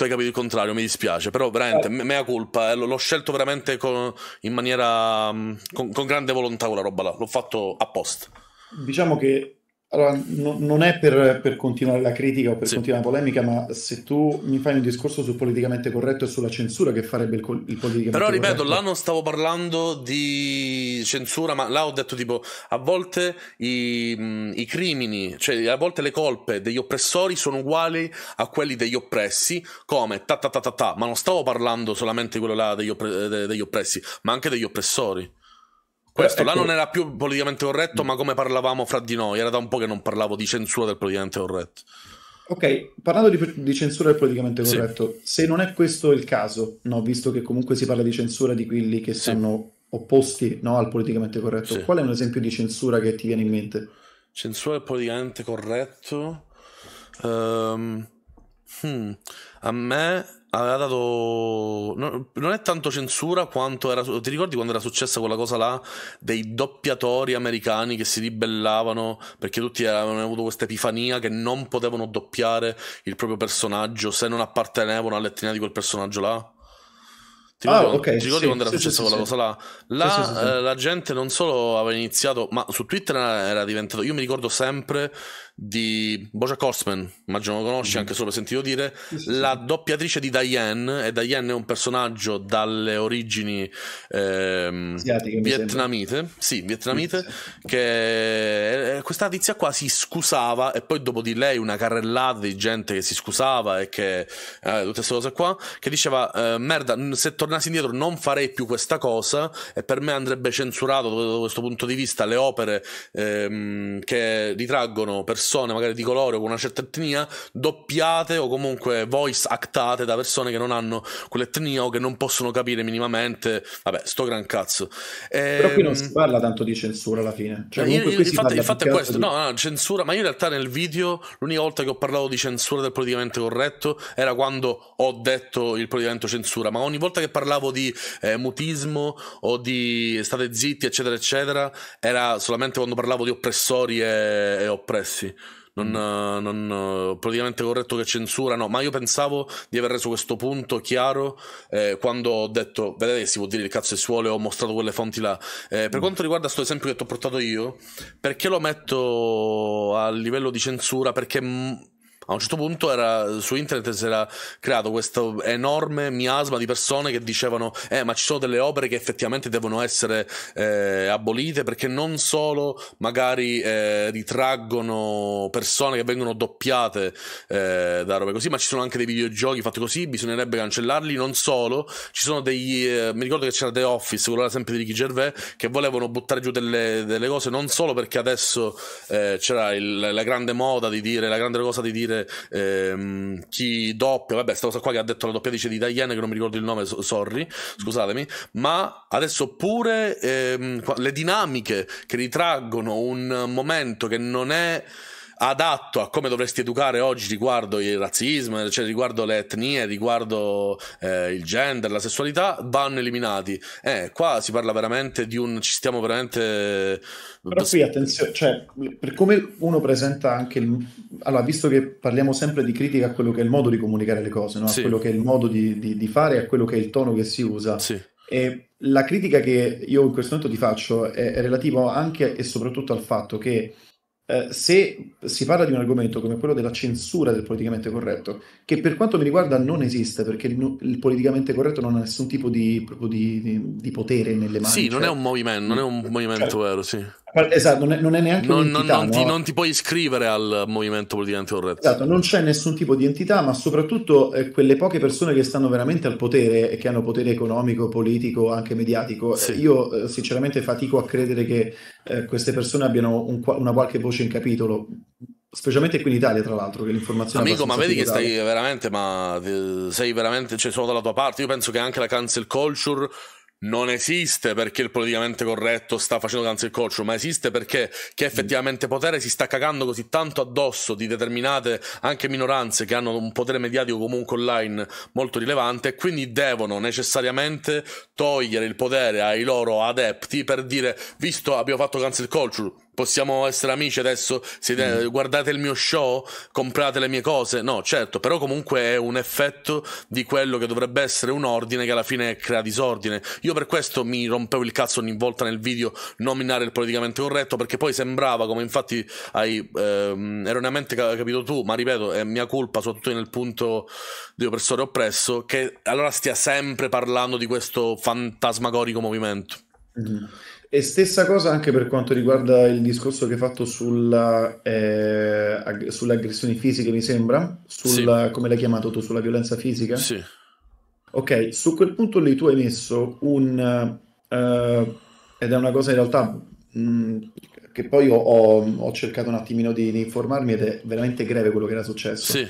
tu hai capito il contrario, mi dispiace, però veramente, eh. mea colpa, eh, l'ho scelto veramente con, in maniera, mm, con, con grande volontà quella roba là, l'ho fatto apposta. Diciamo che allora, no, non è per, per, continuare la critica o per sì. continuare la polemica, ma se tu mi fai un discorso sul politicamente corretto e sulla censura che farebbe il, il politicamente Però ripeto, là non stavo parlando di censura, ma là ho detto tipo, a volte i, i crimini, cioè a volte le colpe degli oppressori sono uguali a quelli degli oppressi, come ta ta ta ta ta, ma non stavo parlando solamente di quello là degli, oppre- degli oppressi, ma anche degli oppressori questo. ecco. Là non era più politicamente corretto, ma come parlavamo fra di noi, era da un po' che non parlavo di censura del politicamente corretto. Ok, parlando di, di censura del politicamente corretto, sì. se non è questo il caso, no, visto che comunque si parla di censura di quelli che sì. sono opposti no, al politicamente corretto, sì. qual è un esempio di censura che ti viene in mente? Censura del politicamente corretto? Um, hmm, a me aveva dato. non è tanto censura quanto era. Ti ricordi quando era successa quella cosa là dei doppiatori americani che si ribellavano perché tutti avevano avuto questa epifania che non potevano doppiare il proprio personaggio se non appartenevano all'etnia di quel personaggio là? Ti ricordi, ah, okay, ti ricordi sì, quando era sì, successa sì, quella cosa là? Là eh, la gente non solo aveva iniziato, ma su Twitter era diventato. Io mi ricordo sempre di Boja Horseman, immagino lo conosci mm-hmm. anche solo per sentito dire, sì, sì, la doppiatrice di Diane, e Diane è un personaggio dalle origini ehm, vietnamite, sì, vietnamite, che eh, questa tizia qua si scusava e poi dopo di lei una carrellata di gente che si scusava e che, eh, tutte queste cose qua, che diceva, eh, merda, se tornassi indietro non farei più questa cosa e per me andrebbe censurato da questo punto di vista le opere ehm, che ritraggono persone persone magari di colore o con una certa etnia doppiate o comunque voice actate da persone che non hanno quell'etnia o che non possono capire minimamente. Vabbè, sto gran cazzo. E... Però qui non ehm, si parla tanto di censura alla fine. Cioè, io, eh, io, infatti, infatti è questo, di... no, no, censura, ma io in realtà nel video l'unica volta che ho parlato di censura del politicamente corretto era quando ho detto il politicamente censura, ma ogni volta che parlavo di eh, mutismo o di state zitti, eccetera, eccetera, era solamente quando parlavo di oppressori e, e oppressi non, mm. eh, non, eh, praticamente corretto che censura, no, ma io pensavo di aver reso questo punto chiaro eh, quando ho detto, vedete si può dire il cazzo che si vuole, ho mostrato quelle fonti là. Eh, per mm. quanto riguarda questo esempio che ti ho portato io, perché lo metto a livello di censura? Perché... Mm, a un certo punto era, su internet si era creato questo enorme miasma di persone che dicevano eh ma ci sono delle opere che effettivamente devono essere eh, abolite perché non solo magari eh, ritraggono persone che vengono doppiate eh, da robe così ma ci sono anche dei videogiochi fatti così bisognerebbe cancellarli non solo ci sono degli eh, mi ricordo che c'era The Office quello era sempre di Ricky Gervais che volevano buttare giù delle, delle cose non solo perché adesso eh, c'era il, la grande moda di dire la grande cosa di dire ehm, chi doppia, vabbè, sta cosa qua che ha detto la doppiatrice di Diane, che non mi ricordo il nome, sorry, scusatemi, ma adesso pure ehm, le dinamiche che ritraggono un momento che non è adatto a come dovresti educare oggi riguardo il razzismo, cioè riguardo le etnie, riguardo eh, il gender, la sessualità, vanno eliminati. Eh, qua si parla veramente di un... ci stiamo veramente... Però qui attenzione, cioè, per come uno presenta anche il... Allora, visto che parliamo sempre di critica a quello che è il modo di comunicare le cose, no? a quello che è il modo di, di, di fare, a quello che è il tono che si usa. Sì. E la critica che io in questo momento ti faccio è, è relativa anche e soprattutto al fatto che eh, se si parla di un argomento come quello della censura del politicamente corretto, che per quanto mi riguarda non esiste, perché il, il politicamente corretto non ha nessun tipo di, di, di, di potere nelle mani. Sì, cioè, non è cioè un movimento, non è un movimento cioè, vero, sì. Esatto, non è, non è neanche non, un'entità. Non, non, ti, non, ti, puoi iscrivere al movimento politicamente corretto. Esatto, non c'è nessun tipo di entità, ma soprattutto eh, quelle poche persone che stanno veramente al potere e che hanno potere economico, politico, anche mediatico. Eh, sì. Io eh, sinceramente fatico a credere che eh, queste persone abbiano un, una qualche voce in capitolo specialmente qui in Italia tra l'altro che l'informazione amico ma vedi che stai veramente ma eh, sei veramente cioè sono dalla tua parte io penso che anche la cancel culture non esiste perché il politicamente corretto sta facendo cancel culture, ma esiste perché che mm. effettivamente potere si sta cagando così tanto addosso di determinate anche minoranze che hanno un potere mediatico comunque online molto rilevante e quindi devono necessariamente togliere il potere ai loro adepti per dire visto abbiamo fatto cancel culture Possiamo essere amici adesso? Siete, mm. Guardate il mio show? Comprate le mie cose? No, certo, però comunque è un effetto di quello che dovrebbe essere un ordine che alla fine crea disordine. Io per questo mi rompevo il cazzo ogni volta nel video nominare il politicamente corretto, perché poi sembrava, come infatti hai ehm, erroneamente capito tu, ma ripeto, è mia colpa, soprattutto nel punto di oppressore oppresso, che allora stia sempre parlando di questo fantasmagorico movimento. Mm. E stessa cosa anche per quanto riguarda il discorso che hai fatto sulla, eh, ag- sulle aggressioni fisiche, mi sembra, sulla, sì. come l'hai chiamato tu, sulla violenza fisica. Sì. Ok, su quel punto lì tu hai messo un... Eh, ed è una cosa in realtà mh, mm, che poi ho, ho, ho, cercato un attimino di, di, informarmi ed è veramente greve quello che era successo. Sì.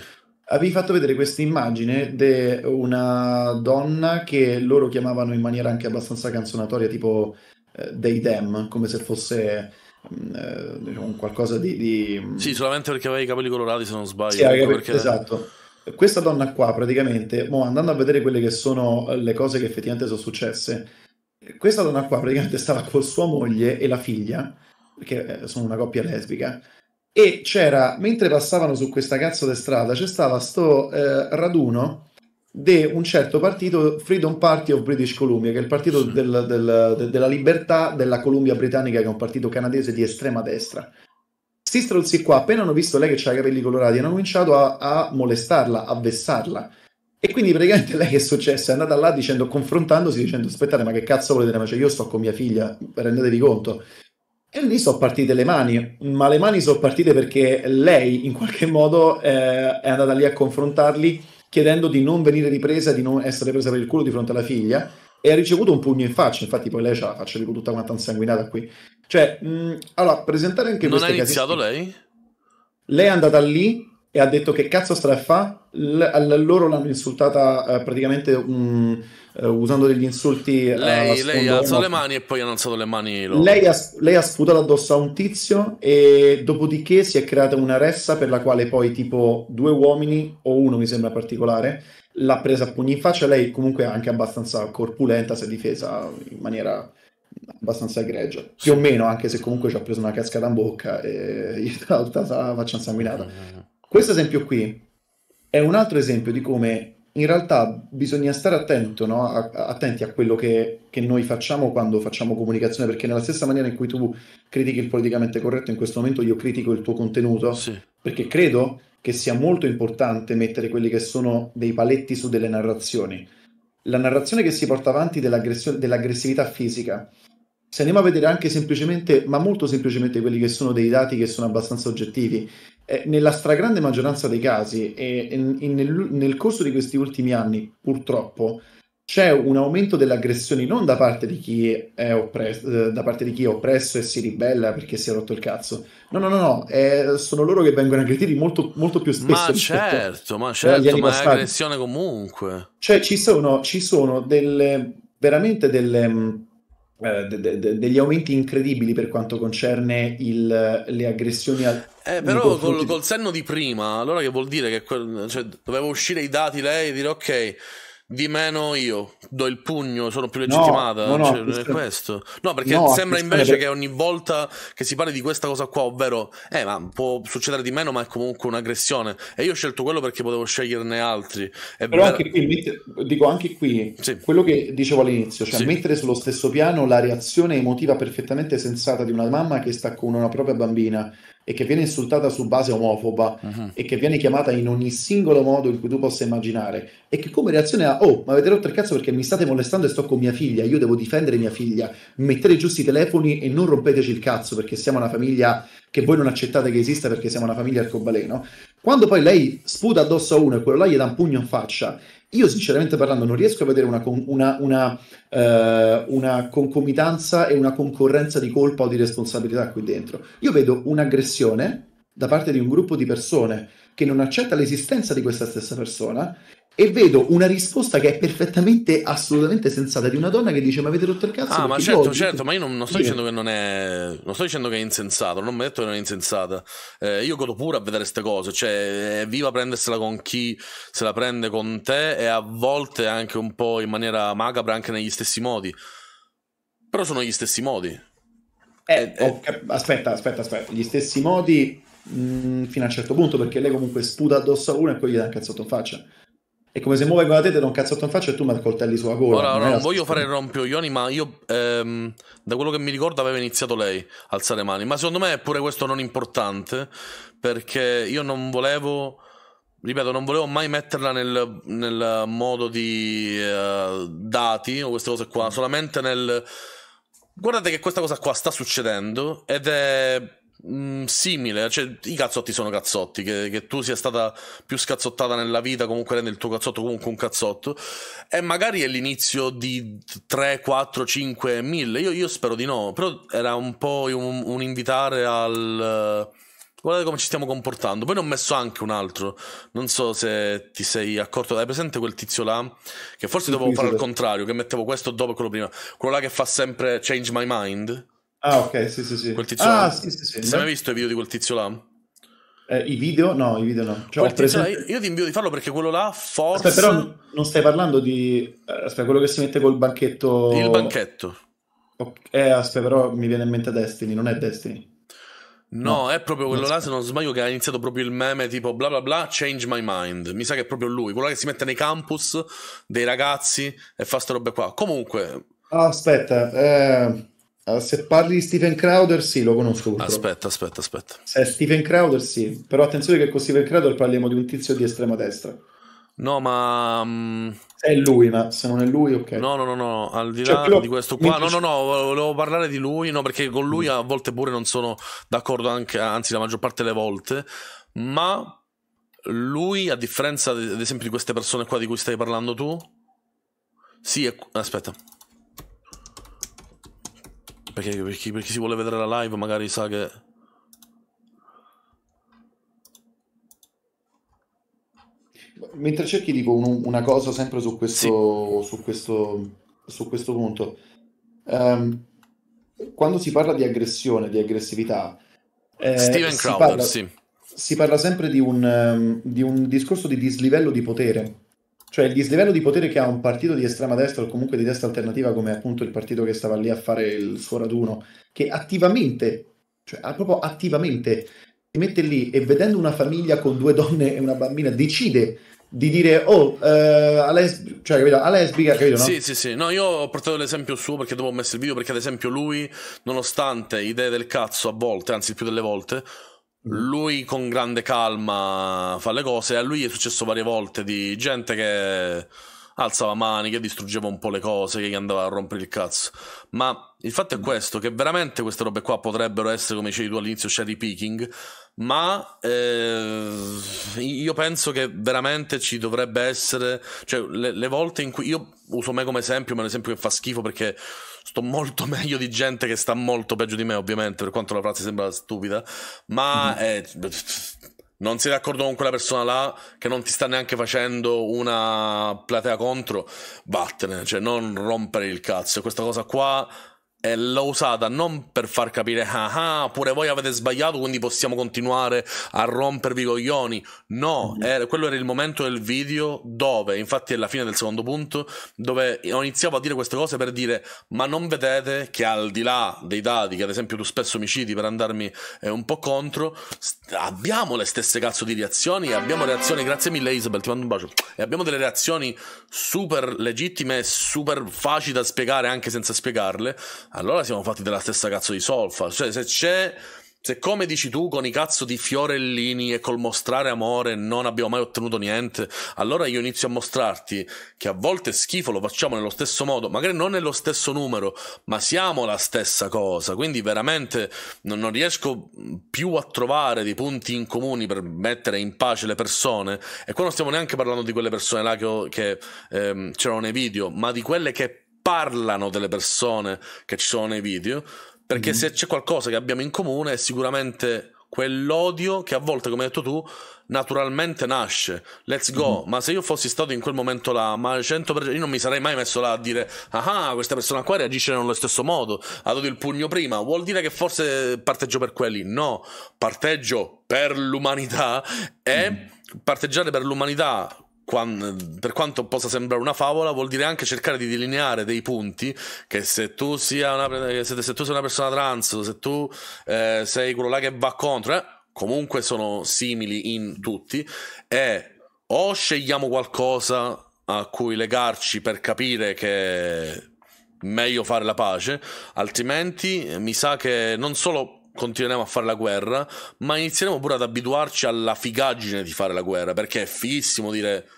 Avevi fatto vedere questa immagine di una donna che loro chiamavano in maniera anche abbastanza canzonatoria, tipo eh, dei Dem, come se fosse mm, eh, diciamo, qualcosa di, di, mm, Sì, solamente perché aveva i capelli colorati, se non sbaglio. Sì, ecco capelli, perché... Esatto. Questa donna qua, praticamente, mo, andando a vedere quelle che sono le cose che effettivamente sono successe, questa donna qua praticamente stava con sua moglie e la figlia, che eh, sono una coppia lesbica, e c'era, mentre passavano su questa cazzo di strada, c'è stato questo eh, raduno di un certo partito, Freedom Party of British Columbia, che è il partito sì. del, del, de, della libertà della Columbia Britannica, che è un partito canadese di estrema destra. Sti struzzi qua, appena hanno visto lei che ha i capelli colorati, hanno cominciato a, a molestarla, a vessarla. E quindi praticamente lei è successo? È andata là dicendo, confrontandosi, dicendo aspettate, ma che cazzo volete? Ma cioè, io sto con mia figlia, rendetevi conto. E lì sono partite le mani, ma le mani sono partite perché lei in qualche modo eh, è andata lì a confrontarli chiedendo di non venire ripresa, di non essere presa per il culo di fronte alla figlia e ha ricevuto un pugno in faccia, infatti poi lei ha la faccia tipo tutta quanta insanguinata qui. Cioè, mh, allora, presentare anche non queste Non ha iniziato lei? Lei è andata lì e ha detto che cazzo sta a fa, l- loro l'hanno insultata eh, praticamente un eh, usando degli insulti. Lei, lei ha alzato le mani e poi ha alzato le mani. Loro. Lei ha, lei ha sputato addosso a un tizio e dopodiché si è creata una ressa per la quale poi tipo due uomini o uno mi sembra particolare l'ha presa a pugni in faccia. Lei comunque è anche abbastanza corpulenta si è difesa in maniera abbastanza egregia. Più o meno, anche se comunque ci ha preso una cascata in bocca e la faccia insanguinata. Eh, eh, eh. Questo esempio qui è un altro esempio di come in realtà bisogna stare attento, no? a, attenti a quello che, che, noi facciamo quando facciamo comunicazione, perché nella stessa maniera in cui tu critichi il politicamente corretto, in questo momento io critico il tuo contenuto, sì. perché credo che sia molto importante mettere quelli che sono dei paletti su delle narrazioni. La narrazione che si porta avanti dell'aggressività fisica se andiamo a vedere anche semplicemente, ma molto semplicemente quelli che sono dei dati che sono abbastanza oggettivi, eh, nella stragrande maggioranza dei casi e, e nel, nel, corso di questi ultimi anni, purtroppo, c'è un aumento delle aggressioni non da parte di chi è oppresso, eh, da parte di chi è oppresso e si ribella perché si è rotto il cazzo. No, no, no, no. Eh, sono loro che vengono aggrediti molto, molto più spesso. Ma certo, ma certo, ma passati. è aggressione comunque. Cioè, ci sono, ci sono delle, veramente delle eh, de, de, degli aumenti incredibili per quanto concerne il, le aggressioni al... Eh, però col, col, senno di prima, allora che vuol dire che quel, cioè, dovevo uscire i dati lei e dire ok, di meno io do il pugno, sono più legittimata. No, no, no, cioè, questo... questo. No, perché sembra invece che ogni volta che si parli di questa cosa qua, ovvero, eh, ma può succedere di meno, ma è comunque un'aggressione. E io ho scelto quello perché potevo sceglierne altri. È Però anche qui, dico anche qui, sì. quello che dicevo all'inizio, cioè sì. mettere sullo stesso piano la reazione emotiva perfettamente sensata di una mamma che sta con una propria bambina e che viene insultata su base omofoba uh-huh. e che viene chiamata in ogni singolo modo in cui tu possa immaginare e che come reazione ha oh ma avete rotto il cazzo perché mi state molestando e sto con mia figlia io devo difendere mia figlia mettere giusti i telefoni e non rompeteci il cazzo perché siamo una famiglia che voi non accettate che esista perché siamo una famiglia arcobaleno quando poi lei sputa addosso a uno e quello là gli dà un pugno in faccia io sinceramente parlando non riesco a vedere una, una, una, eh, una, concomitanza e una concorrenza di colpa o di responsabilità qui dentro. Io vedo un'aggressione da parte di un gruppo di persone che non accetta l'esistenza di questa stessa persona e vedo una risposta che è perfettamente, assolutamente sensata di una donna che dice: Ma avete rotto il cazzo? Ah, ma certo, io... certo, ma io non, non sto dicendo che non è. Non sto dicendo che è insensato, non mi ha detto che non è insensata. Eh, io godo pure a vedere queste cose. Cioè, è viva prendersela con chi se la prende con te, e a volte anche un po' in maniera macabra, anche negli stessi modi. Però sono gli stessi modi. Eh, eh, oh, aspetta, aspetta, aspetta. Gli stessi modi mh, mm, fino a un certo punto, perché lei comunque sputa addosso a uno e poi gli dà un cazzotto in faccia. È come se muove con la tete da un cazzotto in faccia e tu mi coltelli sulla gola. Ora, non, no, non voglio fare il rompiuglioni, ma io ehm, da quello che mi ricordo aveva iniziato lei a alzare le mani. Ma secondo me è pure questo non importante perché io non volevo, ripeto, non volevo mai metterla nel, nel modo di eh, dati o queste cose qua, solamente nel guardate che questa cosa qua sta succedendo ed è Mm, simile, cioè i cazzotti sono cazzotti, che, che, tu sia stata più scazzottata nella vita comunque rende il tuo cazzotto comunque un cazzotto e magari è l'inizio di 3, 4, 5, 1000, io, io spero di no, però era un po' un, un invitare al... Guardate come ci stiamo comportando. Poi ne ho messo anche un altro. Non so se ti sei accorto. Hai presente quel tizio là? Che forse dovevo fare al contrario, che mettevo questo dopo quello prima. Quello là che fa sempre Change My Mind. Ah, ok, sì, sì, sì. Quel tizio ah, là. sì, sì, sì. Ti mai visto i video di quel tizio là? Eh, I video? No, i video no. Cioè, presente... là, io ti invio di farlo perché quello là forse... Aspetta, però non stai parlando di... Eh, aspetta, quello che si mette col banchetto... Il banchetto. Okay. Eh, aspetta, però mi viene in mente Destiny, non è Destiny. No, no, è proprio quello là, se non sbaglio, che ha iniziato proprio il meme tipo bla bla bla, change my mind. Mi sa che è proprio lui, quello che si mette nei campus dei ragazzi e fa sta roba qua. Comunque... aspetta, eh se parli di Stephen Crowder, sì, lo conosco. Purtroppo. Aspetta, aspetta, aspetta. Se è Stephen Crowder, sì. Però attenzione che con Stephen Crowder parliamo di un tizio di estrema destra. No, ma. Mm, è lui, ma se non è lui, ok. No, no, no, no. Al di cioè, là cioè, di questo qua, no, no, no. Volevo parlare di lui, no, perché con lui a volte pure non sono d'accordo, anche, anzi, la maggior parte delle volte. Ma lui, a differenza ad esempio di queste persone qua di cui stai parlando tu, sì, è... aspetta. Perché, perché, perché si vuole vedere la live magari sa che... Mentre cerchi dico un, una cosa sempre su questo, sì. su questo, su questo punto. Um, quando si parla di aggressione, di aggressività... Eh, Crowder, si parla, sì. Si parla sempre di un, um, di un discorso di dislivello di potere cioè il dislivello di potere che ha un partito di estrema destra o comunque di destra alternativa, come appunto il partito che stava lì a fare il suo raduno, che attivamente, cioè proprio attivamente, si mette lì e vedendo una famiglia con due donne e una bambina decide di dire oh uh, a, lesb- cioè, capito? a lesbica capito no? sì sì sì no io ho portato l'esempio suo perché dopo ho messo il video perché ad esempio lui nonostante idee del cazzo a volte anzi più delle volte Mm. Lui con grande calma fa le cose. A lui è successo varie volte di gente che alzava mani, che distruggeva un po' le cose, che gli andava a rompere il cazzo. Ma il fatto è mm. questo, che veramente queste robe qua potrebbero essere, come dicevi tu all'inizio, cherry picking, ma eh, io penso che veramente ci dovrebbe essere, cioè le, le volte in cui io uso me come esempio, ma è un esempio che fa schifo perché sto molto meglio di gente che sta molto peggio di me, ovviamente, per quanto la frase sembra stupida, ma mm eh, non sei d'accordo con quella persona là che non ti sta neanche facendo una platea contro, vattene, cioè non rompere il cazzo. Questa cosa qua e eh, l'ho usata non per far capire ah ah pure voi avete sbagliato quindi possiamo continuare a rompervi i coglioni no mm. era, quello era il momento del video dove infatti è la fine del secondo punto dove ho iniziato a dire queste cose per dire ma non vedete che al di là dei dati che ad esempio tu spesso mi citi per andarmi eh, un po' contro st- abbiamo le stesse cazzo di reazioni abbiamo reazioni grazie mille Isabel ti mando un bacio e abbiamo delle reazioni super legittime super facili da spiegare anche senza spiegarle allora siamo fatti della stessa cazzo di solfa. Cioè, se c'è. Se come dici tu con i cazzo di fiorellini e col mostrare amore non abbiamo mai ottenuto niente, allora io inizio a mostrarti che a volte schifo lo facciamo nello stesso modo, magari non nello stesso numero, ma siamo la stessa cosa. Quindi veramente non, riesco più a trovare dei punti in comuni per mettere in pace le persone. E qua non stiamo neanche parlando di quelle persone là che, che ehm, c'erano nei video, ma di quelle che parlano delle persone che ci sono nei video, perché mm. se c'è qualcosa che abbiamo in comune è sicuramente quell'odio che a volte, come hai detto tu, naturalmente nasce. Let's go. Mm. Ma se io fossi stato in quel momento là, ma 100%, io non mi sarei mai messo là a dire, ah, ah, questa persona qua reagisce nello stesso modo, ha dato il pugno prima, vuol dire che forse parteggio per quelli. No, parteggio per l'umanità e mm. parteggiare per l'umanità per quanto possa sembrare una favola, vuol dire anche cercare di delineare dei punti che se tu, una, eh, se, se tu sei una persona trans, se tu eh, sei quello là che va contro, eh, comunque sono simili in tutti, e o scegliamo qualcosa a cui legarci per capire che è meglio fare la pace, altrimenti mi sa che non solo continueremo a fare la guerra, ma inizieremo pure ad abituarci alla figaggine di fare la guerra, perché è fighissimo dire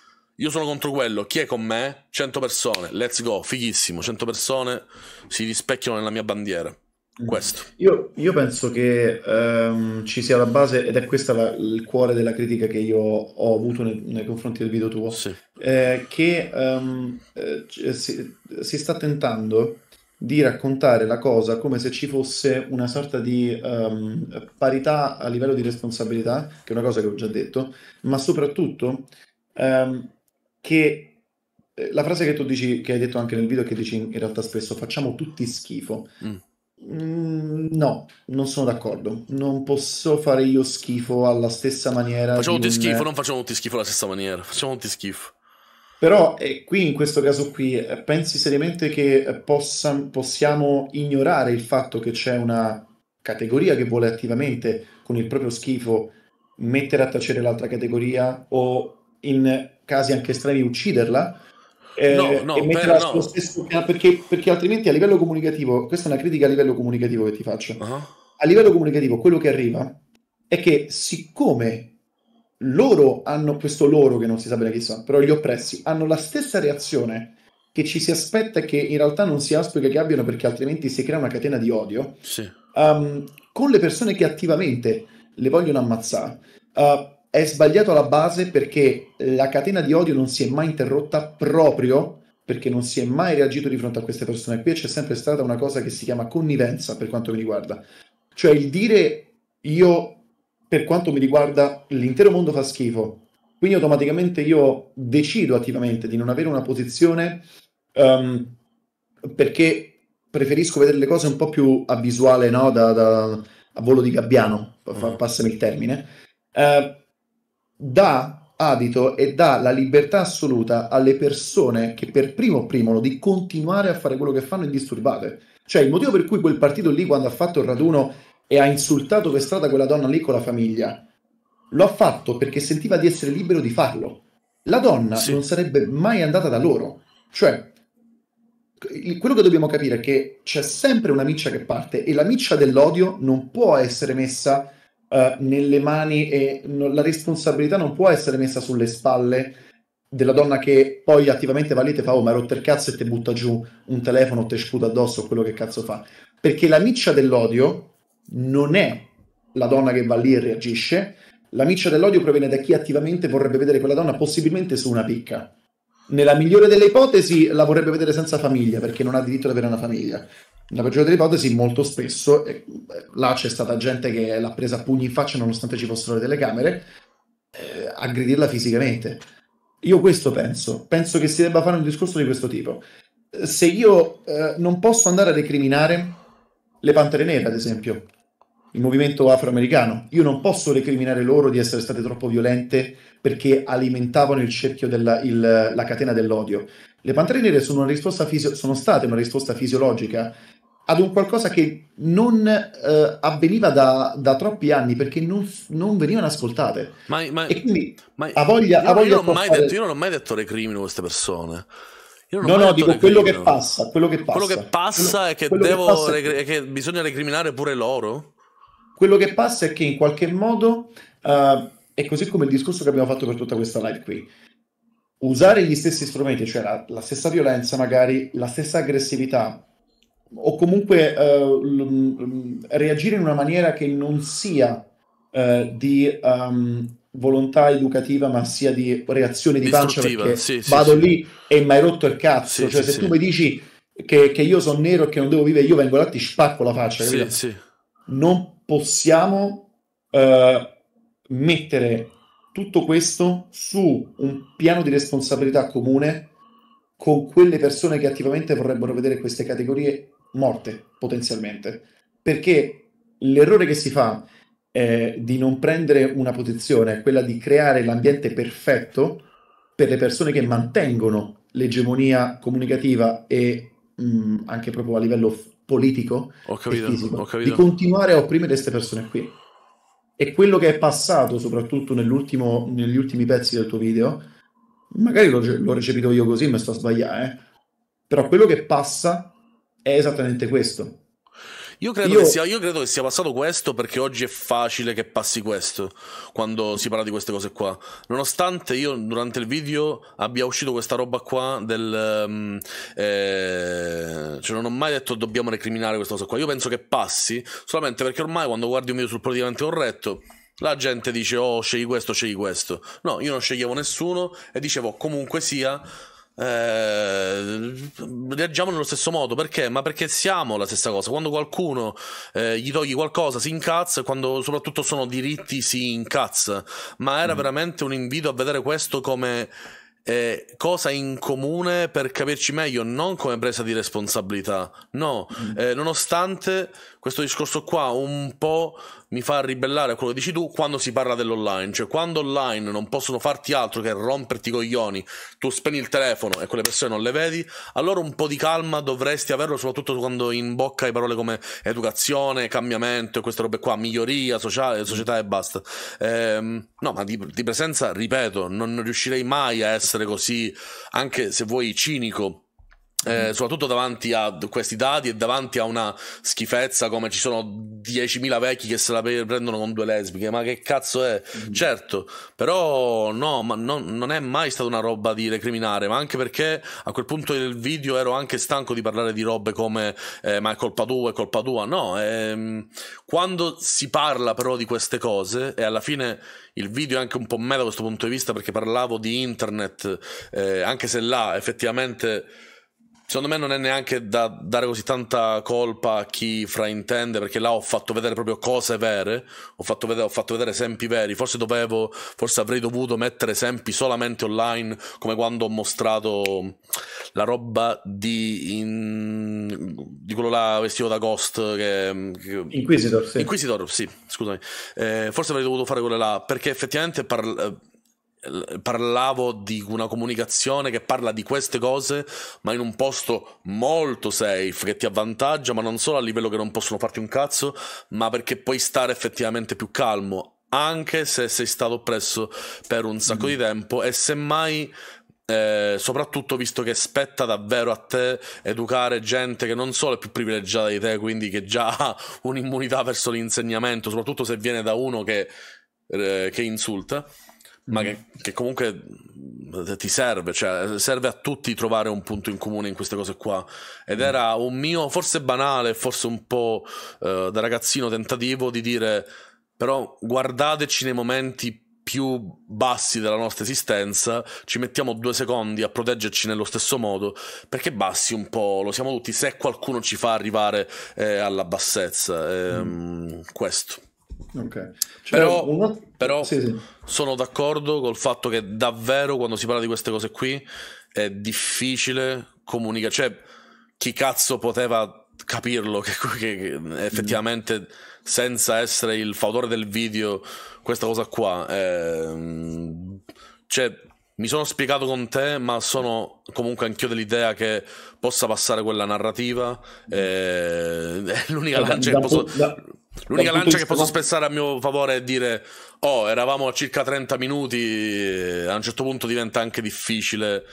io sono contro quello. Chi è con me? 100 persone. Let's go. Fighissimo. 100 persone si rispecchiano nella mia bandiera. Questo. Io, io penso che um, ci sia la base, ed è questo il cuore della critica che io ho avuto nei, nei confronti del video tuo, sì. eh, che um, eh, si, si, sta tentando di raccontare la cosa come se ci fosse una sorta di um, parità a livello di responsabilità, che è una cosa che ho già detto, ma soprattutto Um, che eh, la frase che tu dici, che hai detto anche nel video, che dici in realtà spesso, facciamo tutti schifo. Mm. Mm, no, non sono d'accordo. Non posso fare io schifo alla stessa maniera. Facciamo tutti un... schifo, non facciamo tutti schifo alla stessa maniera. Facciamo tutti schifo. Però eh, qui, in questo caso qui, eh, pensi seriamente che possa, possiamo ignorare il fatto che c'è una categoria che vuole attivamente, con il proprio schifo, mettere a tacere l'altra categoria o in casi anche estremi ucciderla. Eh, no, no, però, no. Stesso, perché, perché, altrimenti a livello comunicativo, questa è una critica a livello comunicativo che ti faccio. Uh-huh. A livello comunicativo, quello che arriva è che siccome loro hanno questo loro che non si sa bene chi sono, però gli oppressi hanno la stessa reazione che ci si aspetta e che in realtà non si aspetta che abbiano perché altrimenti si crea una catena di odio sì. um, con le persone che attivamente le vogliono ammazzare. Uh, è sbagliato alla base perché la catena di odio non si è mai interrotta proprio perché non si è mai reagito di fronte a queste persone. Qui c'è sempre stata una cosa che si chiama connivenza per quanto mi riguarda. Cioè il dire io, per quanto mi riguarda, l'intero mondo fa schifo, quindi automaticamente io decido attivamente di non avere una posizione um, perché preferisco vedere le cose un po' più a visuale, no? da, da, a volo di gabbiano, mm. passami il termine. Uh, dà adito e dà la libertà assoluta alle persone che per primo primo di continuare a fare quello che fanno indisturbate. Cioè il motivo per cui quel partito lì quando ha fatto il raduno e ha insultato per strada quella donna lì con la famiglia, lo ha fatto perché sentiva di essere libero di farlo. La donna sì. non sarebbe mai andata da loro. Cioè, quello che dobbiamo capire è che c'è sempre una miccia che parte e la miccia dell'odio non può essere messa eh, nelle mani e non, la responsabilità non può essere messa sulle spalle della donna che poi attivamente va lì e te fa oh ma hai rotto il cazzo e te butta giù un telefono o te sputa addosso quello che cazzo fa perché la miccia dell'odio non è la donna che va lì e reagisce la miccia dell'odio proviene da chi attivamente vorrebbe vedere quella donna possibilmente su una picca nella migliore delle ipotesi la vorrebbe vedere senza famiglia perché non ha diritto ad avere una famiglia nella peggiore delle ipotesi, molto spesso eh, là c'è stata gente che l'ha presa a pugni in faccia nonostante ci fossero le telecamere, eh, aggredirla fisicamente. Io questo penso, penso che si debba fare un discorso di questo tipo. Se io eh, non posso andare a recriminare le Pantere Nere, ad esempio, il movimento afroamericano, io non posso recriminare loro di essere state troppo violente perché alimentavano il cerchio della il, la catena dell'odio. Le Pantere Nere sono, una risposta fisi- sono state una risposta fisiologica ad un qualcosa che non eh, avveniva da, da, troppi anni perché non, non venivano ascoltate. Ma, ma, e quindi ma, ha voglia, io, ha voglia io, non portare... detto, io non ho mai detto recrimino queste persone. No, no, dico quello che, passa, quello che passa. Quello che passa, è, che, devo, che, passa è... che bisogna recriminare pure loro. Quello che passa è che in qualche modo, uh, è così come il discorso che abbiamo fatto per tutta questa live qui, usare gli stessi strumenti, cioè la, la stessa violenza magari, la stessa aggressività, o comunque uh, l- l- reagire in una maniera che non sia uh, di um, volontà educativa, ma sia di reazione di pancia perché sì, vado sì, lì sì. e mi hai rotto il cazzo. cioè, se tu mi dici che, che io sono nero e che non devo vivere, io vengo là e ti spacco la faccia. Non possiamo uh, mettere tutto questo su un piano di responsabilità comune con quelle persone che attivamente vorrebbero vedere queste categorie morte potenzialmente, perché l'errore che si fa eh, di non prendere una posizione è quella di creare l'ambiente perfetto per le persone che mantengono l'egemonia comunicativa e mh, mm, anche proprio a livello politico ho capito, fisico, ho capito. di continuare a opprimere queste persone qui. E quello che è passato, soprattutto negli ultimi pezzi del tuo video, magari l'ho, l'ho recepito io così, ma sto a sbagliare, eh? però quello che passa è esattamente questo. Io credo, io... Sia, io credo, Che sia, passato questo perché oggi è facile che passi questo quando si parla di queste cose qua. Nonostante io durante il video abbia uscito questa roba qua del... Um, eh, cioè non ho mai detto dobbiamo recriminare questa cosa qua. Io penso che passi solamente perché ormai quando guardi un video sul politicamente corretto la gente dice oh scegli questo, scegli questo. No, io non sceglievo nessuno e dicevo comunque sia eh, reagiamo nello stesso modo perché? Ma perché siamo la stessa cosa. Quando qualcuno eh, gli togli qualcosa si incazza, quando soprattutto sono diritti si incazza. Ma era mm. veramente un invito a vedere questo come eh, cosa in comune per capirci meglio, non come presa di responsabilità. No, mm. Eh, nonostante questo discorso qua un po' mi fa ribellare a quello che dici tu quando si parla dell'online, cioè quando online non possono farti altro che romperti i coglioni, tu spegni il telefono e quelle persone non le vedi, allora un po' di calma dovresti averlo soprattutto quando in bocca hai parole come educazione, cambiamento e queste robe qua, miglioria sociale, società e basta. Ehm, no, ma di, di presenza, ripeto, non riuscirei mai a essere così, anche se vuoi, cinico eh, soprattutto davanti a questi dati e davanti a una schifezza come ci sono 10.000 vecchi che se la prendono con due lesbiche, ma che cazzo è? Mm-hmm. Certo, però no, ma non, non, è mai stata una roba di recriminare, ma anche perché a quel punto del video ero anche stanco di parlare di robe come eh, ma è colpa tua, è colpa tua, no, ehm, quando si parla però di queste cose e alla fine il video è anche un po' me da questo punto di vista perché parlavo di internet, eh, anche se là effettivamente Secondo me non è neanche da dare così tanta colpa a chi fraintende, perché là ho fatto vedere proprio cose vere, ho fatto vedere, ho fatto vedere esempi veri, forse dovevo, forse avrei dovuto mettere esempi solamente online, come quando ho mostrato la roba di, in, di quello là vestito da Ghost. Che, che, Inquisitor, sì. Inquisitor, sì, scusami. Eh, forse avrei dovuto fare quello là, perché effettivamente parla parlavo di una comunicazione che parla di queste cose, ma in un posto molto safe che ti avvantaggia, ma non solo a livello che non possono farti un cazzo, ma perché puoi stare effettivamente più calmo, anche se sei stato oppresso per un sacco mm. di tempo e semmai eh, soprattutto visto che spetta davvero a te educare gente che non solo è più privilegiata di te, quindi che già ha un'immunità verso l'insegnamento, soprattutto se viene da uno che, eh, che insulta ma che, che, comunque mm, ti serve, cioè serve a tutti trovare un punto in comune in queste cose qua. Ed mm. era un mio, forse banale, forse un po' eh, da ragazzino tentativo di dire, però guardateci nei momenti più bassi della nostra esistenza, ci mettiamo due secondi a proteggerci nello stesso modo, perché bassi un po', lo siamo tutti, se qualcuno ci fa arrivare eh, alla bassezza, eh, mm. Ehm, questo. Ok. Cioè, però, una... però sì, sì. sono d'accordo col fatto che davvero quando si parla di queste cose qui è difficile comunicare. Cioè, chi cazzo poteva capirlo che, che effettivamente mm. senza essere il fautore del video questa cosa qua è... Ehm, cioè mi sono spiegato con te, ma sono comunque anch'io dell'idea che possa passare quella narrativa. Eh, è l'unica cioè, lancia che posso. Da, L'unica lancia che posso spezzare a mio favore è dire: Oh, eravamo a circa 30 minuti. Eh, a un certo punto diventa anche difficile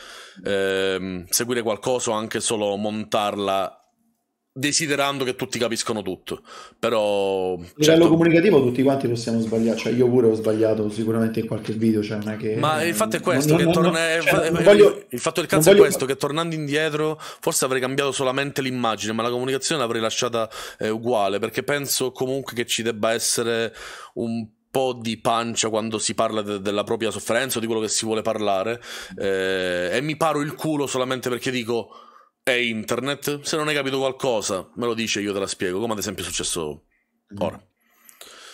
ehm, seguire qualcosa o anche solo montarla desiderando che tutti capiscono tutto. Però... A livello certo... comunicativo tutti quanti possiamo sbagliare, cioè io pure ho sbagliato sicuramente in qualche video, cioè non è che... Ma il fatto è questo, non, non, torna... no, eh, cioè, eh, voglio... Eh, il fatto del cazzo voglio... è questo, che tornando indietro forse avrei cambiato solamente l'immagine, ma la comunicazione l'avrei lasciata eh, uguale, perché penso comunque che ci debba essere un po' di pancia quando si parla de- della propria sofferenza o di quello che si vuole parlare eh, e mi paro il culo solamente perché dico è internet. Se non hai capito qualcosa, me lo dice, io te la spiego, come ad esempio è successo mm-hmm. ora.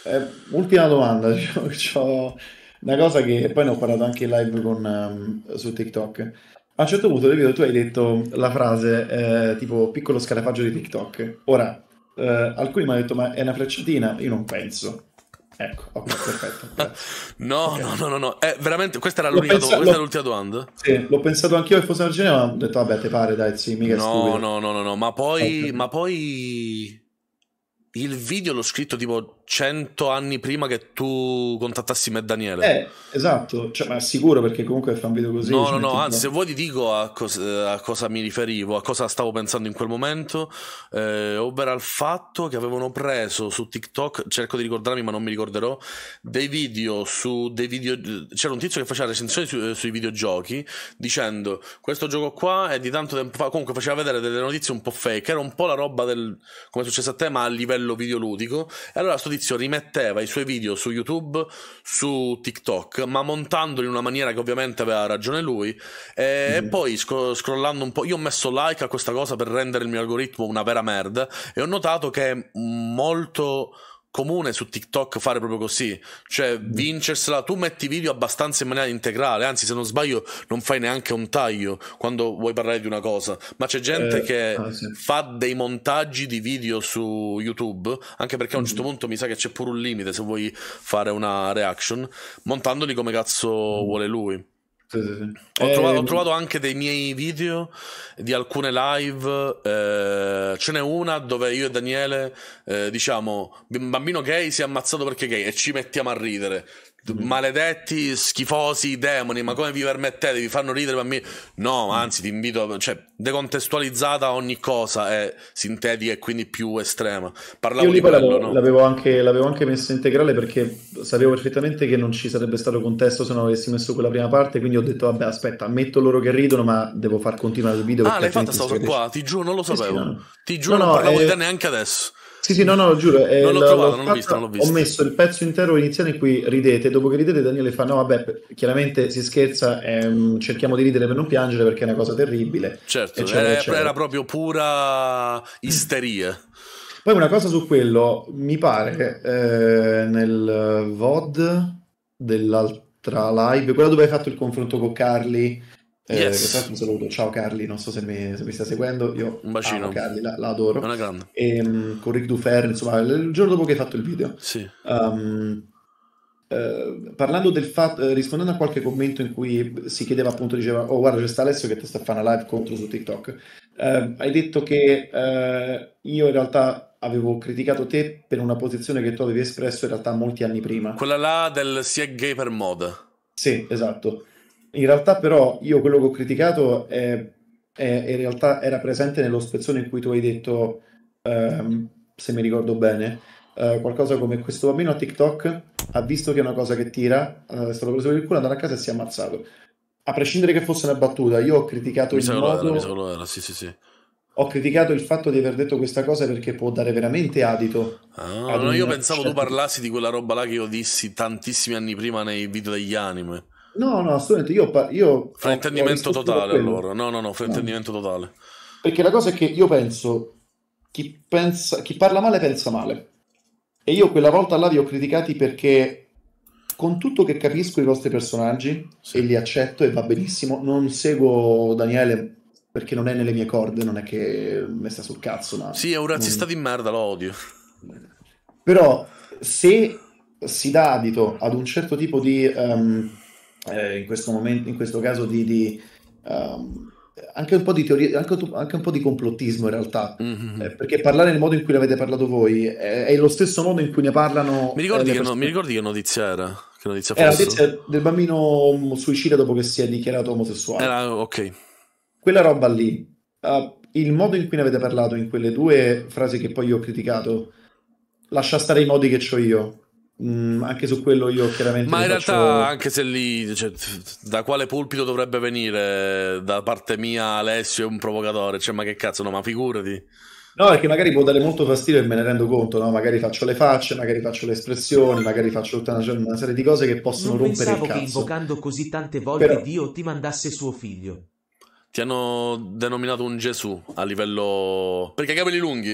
Eh, ultima domanda, c'ho una cosa che poi ne ho parlato anche in live con, um, su TikTok. A un certo punto del video tu hai detto la frase eh, tipo piccolo scarafaggio di TikTok. Ora, eh, alcuni mi hanno detto ma è una frecciatina, io non penso. Ecco, ok, perfetto. no, okay. no, no, no, no, eh, veramente, questa era, l'ultima, penso, do- questa l'ho... l'ultima domanda. Sì, l'ho pensato anch'io che fosse una genere, ma ho detto, vabbè, te pare, dai, sì, mica No, stupido. no, no, no, no, ma poi, okay. Ecco. ma poi il video l'ho scritto tipo 100 anni prima che tu contattassi me e Daniele. Eh, esatto, cioè, ma sicuro perché comunque fa un video così. No, no, no, anzi, se vuoi ti dico a, cos- eh, a, cosa mi riferivo, a cosa stavo pensando in quel momento, eh, ovvero al fatto che avevano preso su TikTok, cerco di ricordarmi ma non mi ricorderò, dei video su dei video... C'era un tizio che faceva recensioni su, eh, sui videogiochi dicendo questo gioco qua è di tanto tempo fa, comunque faceva vedere delle notizie un po' fake, era un po' la roba del... come è successo a te, ma a livello livello videoludico. E allora sto tizio rimetteva i suoi video su YouTube, su TikTok, ma montandoli in una maniera che ovviamente aveva ragione lui. E, mm. e poi sc- scrollando un po', io ho messo like a questa cosa per rendere il mio algoritmo una vera merda e ho notato che è molto comune su TikTok fare proprio così, cioè mm. vincersela, tu metti video abbastanza in maniera integrale, anzi se non sbaglio non fai neanche un taglio quando vuoi parlare di una cosa, ma c'è gente eh, che ah, sì. fa dei montaggi di video su YouTube, anche perché a un mm. certo punto mi sa che c'è pure un limite se vuoi fare una reaction, montandoli come cazzo mm. vuole lui. Sì, sì, sì. Ho, eh, trovato, ho, ehm, trovato, anche dei miei video di alcune live. Eh, ce n'è una dove io e Daniele eh, diciamo: bambino gay si è ammazzato perché è gay e ci mettiamo a ridere. Mm-hmm. maledetti, schifosi, demoni, ma come vi permettete? Vi fanno ridere bambini? No, mm-hmm. anzi, ti invito, cioè, decontestualizzata ogni cosa è sintetica e quindi più estrema. Parlavo Io di quello, no? l'avevo, anche, l'avevo anche messo integrale perché sapevo perfettamente che non ci sarebbe stato contesto se non avessi messo quella prima parte, quindi ho detto, vabbè, aspetta, ammetto loro che ridono, ma devo far continuare il video. Ah, l'hai fatta stato cosa qua, ti giuro, non lo sapevo. Sì, sì, no. Ti giuro, no, non parlavo eh... di te neanche adesso. Sì, sì, no, no, giuro. Eh, non l'ho trovato, l'ho non l'ho visto, non l'ho visto. Ho messo il pezzo intero iniziale in cui ridete, dopo che ridete Daniele fa, no vabbè, chiaramente si scherza, ehm, cerchiamo di ridere per non piangere perché è una cosa terribile. Certo, eccetera, era, eccetera. era proprio pura isteria. Poi una cosa su quello, mi pare, eh, nel VOD dell'altra live, quella dove hai fatto il confronto con Carli eh, un saluto, ciao Carli, non so se mi, se mi sta seguendo, io un bacino. Carli, la, la adoro. Una grande. E, um, con Rick Dufer, insomma, il giorno dopo che hai fatto il video. Sì. Um, eh, parlando del fatto, eh, rispondendo a qualche commento in cui si chiedeva appunto, diceva, oh guarda c'è sta Alessio che ti sta a fare una live contro su TikTok, ehm, hai detto che eh, io in realtà avevo criticato te per una posizione che tu avevi espresso in realtà molti anni prima. Quella là del si è gay per moda. Sì, esatto. In realtà però io quello che ho criticato è, è in realtà era presente nello spezzone in cui tu hai detto, ehm, se mi ricordo bene, eh, qualcosa come questo bambino a TikTok ha visto che è una cosa che tira, eh, è stato preso per il culo, è andato a casa e si è ammazzato. A prescindere che fosse una battuta, io ho criticato mi il modo... Era, mi era, sì, sì, sì ho criticato il fatto di aver detto questa cosa perché può dare veramente adito. Ah, no, io pensavo certo... tu parlassi di quella roba là che io dissi tantissimi anni prima nei video degli anime. No, no, assolutamente. Io, par- io fraintendimento totale allora. No, no, no, fraintendimento no. totale. Perché la cosa è che io penso chi, pensa, chi parla male pensa male. E io quella volta là vi ho criticati perché con tutto che capisco i vostri personaggi sì. e li accetto e va benissimo, non seguo Daniele perché non è nelle mie corde, non è che mi sta sul cazzo, ma Sì, è un razzista non... di merda, lo odio. Però se si dà adito ad un certo tipo di um, eh, in questo momento, in questo caso di, di um, anche un po' di teoria, anche, anche, un po' di complottismo in realtà, mm-hmm. eh, perché parlare nel modo in cui l'avete parlato voi è, è, lo stesso modo in cui ne parlano. Mi ricordi, eh, che, no, mi ricordi che notizia era? Che notizia era la notizia del bambino mm, suicida dopo che si è dichiarato omosessuale. Era, ok. Quella roba lì, uh, il modo in cui ne avete parlato in quelle due frasi che poi io ho criticato, lascia stare i modi che ho io. Mm, anche su quello io chiaramente. Ma in faccio... realtà, anche se lì cioè, da quale pulpito dovrebbe venire da parte mia Alessio è un provocatore, cioè, ma che cazzo, no, ma figurati. No, perché magari può dare molto fastidio e me ne rendo conto, no? Magari faccio le facce, magari faccio le espressioni, magari faccio tutta una, una serie di cose che possono non rompere il cazzo. Pensavo che invocando così tante volte Però... Dio ti mandasse suo figlio. Ti hanno denominato un Gesù a livello... perché i capelli lunghi.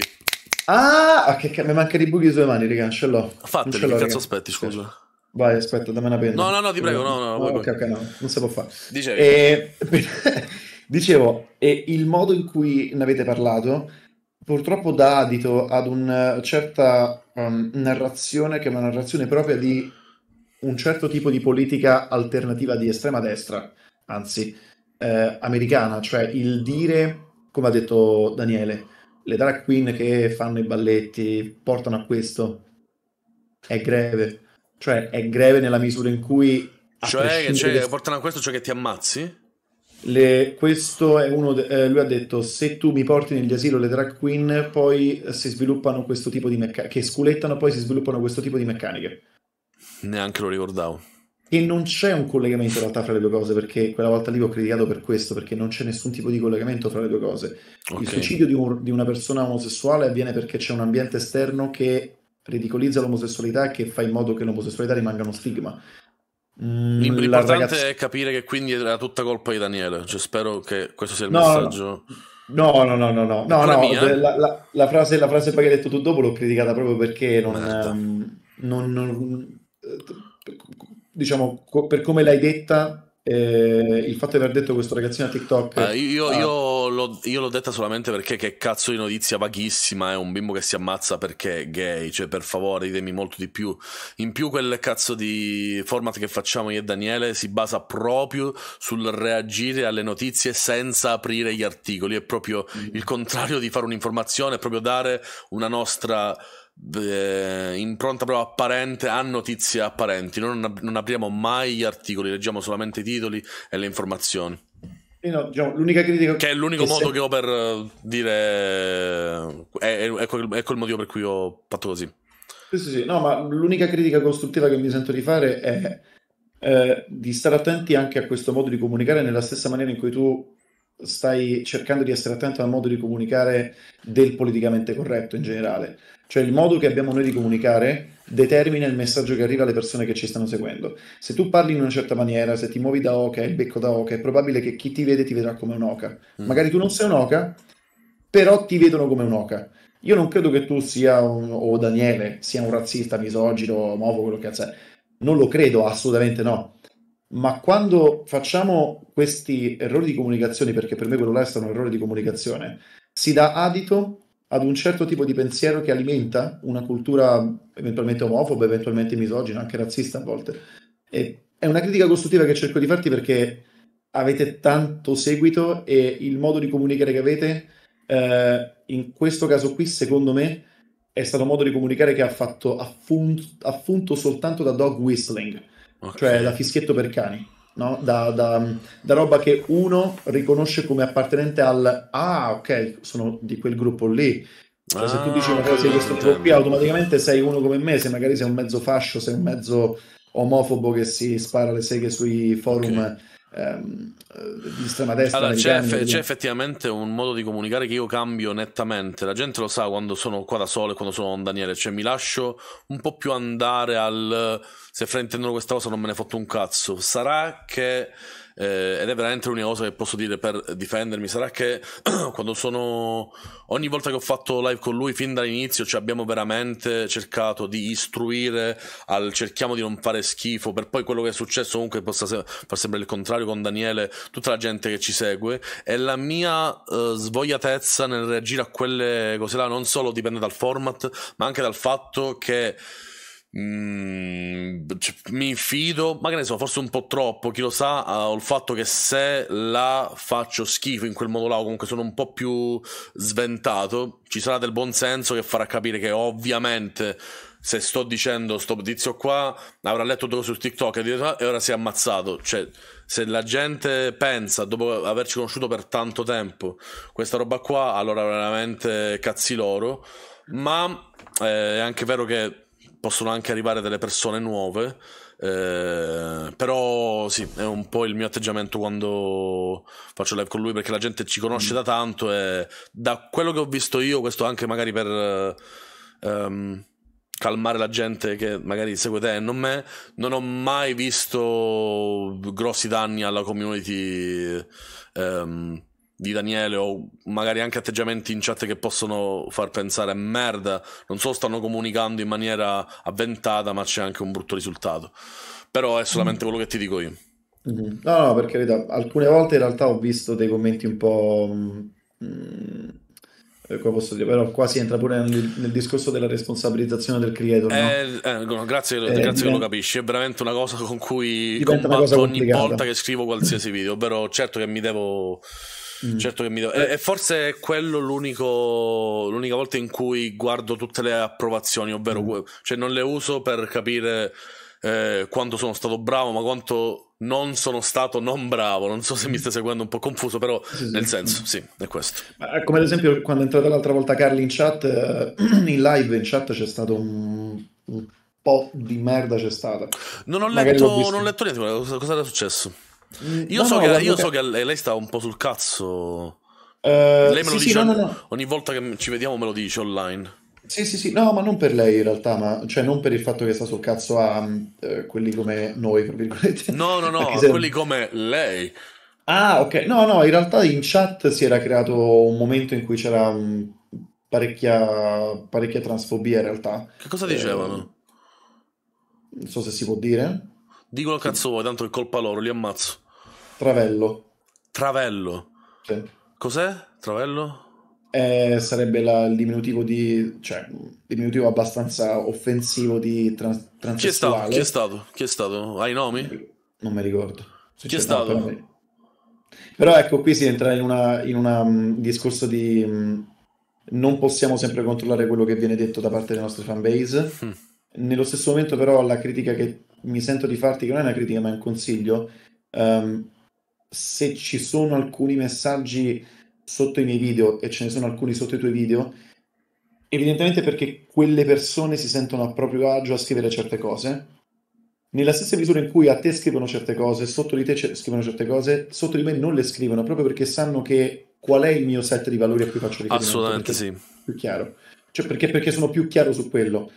Ah, ah che mi manca di buchi sulle mani, raga, ce l'ho. Fatti, ce che cazzo aspetti, scusa. Vai, aspetta, dammi una penna. No, no, no, ti prego, no, no. no ah, ok, ok, no, non si può fare. Dicevi. E... Dicevo, e il modo in cui ne avete parlato purtroppo dà adito ad una certa um, narrazione che è una narrazione propria di un certo tipo di politica alternativa di estrema destra, anzi eh, americana, cioè il dire, come ha detto Daniele, le drag queen che fanno i balletti portano a questo. È greve. Cioè, è greve nella misura in cui... Cioè, cioè che... portano a questo, cioè che ti ammazzi? Le, questo è uno, de, eh, lui ha detto se tu mi porti negli asilo le drag queen poi si sviluppano questo tipo di meccaniche, che sculettano poi si sviluppano questo tipo di meccaniche. Neanche lo ricordavo e non c'è un collegamento in realtà fra le due cose, perché quella volta lì ho criticato per questo, perché non c'è nessun tipo di collegamento fra le due cose. Okay. Il suicidio di, un, di, una persona omosessuale avviene perché c'è un ambiente esterno che ridicolizza l'omosessualità e che fa in modo che l'omosessualità rimanga uno stigma. Mm, L'importante ragazza... è capire che quindi era tutta colpa di Daniele, cioè, spero che questo sia il no, messaggio. No, no, no, no, no, no, no, eh? La, la, la, frase, la frase poi che hai detto tu dopo l'ho criticata proprio perché non diciamo, co- per come l'hai detta, eh, il fatto di aver detto questo ragazzino a TikTok. Eh, io, ah. io, l'ho, io, l'ho, detta solamente perché che cazzo di notizia vaghissima è eh, un bimbo che si ammazza perché è gay. Cioè, per favore, ditemi molto di più. In più, quel cazzo di format che facciamo io e Daniele si basa proprio sul reagire alle notizie senza aprire gli articoli. È proprio mm. il contrario di fare un'informazione, è proprio dare una nostra eh, impronta proprio apparente a notizie apparenti. Non, non, apriamo mai gli articoli, leggiamo solamente i titoli e le informazioni. No, diciamo, l'unica critica che è l'unico che modo se... che ho per eh, dire eh, è, è, è, quel, è quel motivo per cui ho fatto così. sì, sì. No, ma l'unica critica costruttiva che mi sento di fare è eh, di stare attenti anche a questo modo di comunicare nella stessa maniera in cui tu stai cercando di essere attento al modo di comunicare del politicamente corretto in generale. Cioè il modo che abbiamo noi di comunicare determina il messaggio che arriva alle persone che ci stanno seguendo. Se tu parli in una certa maniera, se ti muovi da oca, il becco da oca, è probabile che chi ti vede ti vedrà come un'oca. Mm. Magari tu non sei un'oca, però ti vedono come un'oca. Io non credo che tu sia un, o Daniele sia un razzista, misogino, omofobo, quello che è. Non lo credo, assolutamente no. Ma quando facciamo questi errori di comunicazione, perché per me quello là è stato un errore di comunicazione, si dà adito ad un certo tipo di pensiero che alimenta una cultura eventualmente omofoba, eventualmente misogina, anche razzista a volte. E è una critica costruttiva che cerco di farti perché avete tanto seguito e il modo di comunicare che avete, eh, in questo caso qui, secondo me, è stato un modo di comunicare che ha fatto affun- affunto soltanto da dog whistling, okay. cioè da fischietto per cani no? da, da, da, roba che uno riconosce come appartenente al ah, ok, sono di quel gruppo lì. Cioè, ah, se tu dici ah, una cosa di questo gruppo qui, automaticamente sei uno come me, se magari sei un mezzo fascio, sei un mezzo omofobo che si spara le seghe sui forum. Okay ehm, eh, di estrema destra. Allora, c'è, eff- c'è, effettivamente un modo di comunicare che io cambio nettamente. La gente lo sa quando sono qua da solo e quando sono con Daniele, cioè mi lascio un po' più andare al se fraintendono questa cosa non me ne fotto un cazzo. Sarà che eh, ed è veramente l'unica cosa che posso dire per difendermi. Sarà che quando sono. Ogni volta che ho fatto live con lui, fin dall'inizio, cioè abbiamo veramente cercato di istruire al cerchiamo di non fare schifo. Per poi quello che è successo, comunque, possa se- far sempre il contrario con Daniele, tutta la gente che ci segue. E la mia eh, svogliatezza nel reagire a quelle cose là non solo dipende dal format, ma anche dal fatto che Mm, cioè, mi fido, ma che ne so, forse un po' troppo, chi lo sa, eh, ho il fatto che se la faccio schifo in quel modo là, o comunque sono un po' più sventato, ci sarà del buon senso che farà capire che ovviamente se sto dicendo sto tizio qua avrà letto due su TikTok e ora si è ammazzato. Cioè, se la gente pensa, dopo averci conosciuto per tanto tempo, questa roba qua, allora veramente cazzi loro. Ma eh, è anche vero che possono anche arrivare delle persone nuove, eh, però sì, è un po' il mio atteggiamento quando faccio live con lui perché la gente ci conosce mm. da tanto e da quello che ho visto io, questo anche magari per... Um, calmare la gente che magari segue te e non me, non ho mai visto grossi danni alla community um, di Daniele o magari anche atteggiamenti in chat che possono far pensare merda, non solo stanno comunicando in maniera avventata, ma c'è anche un brutto risultato. Però è solamente quello che ti dico io. Mm-hmm. No, no, per carità, alcune volte in realtà ho visto dei commenti un po'... Mm, come posso dire, però qua si entra pure nel, nel discorso della responsabilizzazione del creator. Eh, eh, no? eh, grazie, eh, grazie che lo capisci, è veramente una cosa con cui combatto ogni volta che scrivo qualsiasi video, però certo che mi devo Mm. Certo che mi do. E, eh. forse è quello l'unica volta in cui guardo tutte le approvazioni, ovvero mm. cioè non le uso per capire eh, quanto sono stato bravo, ma quanto non sono stato non bravo. Non so se mi mm. stai seguendo un po' confuso, però sì, sì, nel senso, mm. sì, è questo. Eh, come ad esempio, quando è entrata l'altra volta Carli in chat, eh, in live in chat c'è stato un, po' di merda c'è stata. Non ho, letto, non ho letto niente, cosa era successo? Io, no, so, no, che, io che... so, che, lei sta un po' sul cazzo. Eh, lei me lo sì, dice sì, ogni, no, ogni volta che ci vediamo, me lo dice online. Sì, sì, sì, no, ma non per lei in realtà, ma cioè non per il fatto che sta sul cazzo a mm, eh, quelli come noi, tra virgolette. No, no, no, a se... quelli come lei. Ah, ok. No, no, in realtà in chat si era creato un momento in cui c'era um, parecchia, parecchia, transfobia in realtà. Che cosa dicevano? Eh, non so se si può dire. Dicono cazzo vuoi, tanto è colpa loro, li ammazzo. Travello. Travello. Sì. Cos'è Travello? Eh, sarebbe la, il diminutivo di cioè diminutivo abbastanza offensivo di trans, chi è, stato, chi è stato? Chi è stato? Hai nomi? Non mi ricordo. Se chi è stato? Per Però ecco, qui si entra in un mm, discorso di mh, mm, non possiamo sempre controllare quello che viene detto da parte delle nostre fanbase. Mm. Nello stesso momento, però, la critica che mi sento di farti, che non è una critica, ma è un consiglio. Um, se ci sono alcuni messaggi sotto i miei video e ce ne sono alcuni sotto i tuoi video, evidentemente perché quelle persone si sentono a proprio agio a scrivere certe cose. Nella stessa misura in cui a te scrivono certe cose, sotto di te scrivono certe cose, sotto di me non le scrivono proprio perché sanno che qual è il mio set di valori a cui faccio riferimento. Assolutamente sì. Più chiaro. Cioè perché, perché sono più chiaro su quello.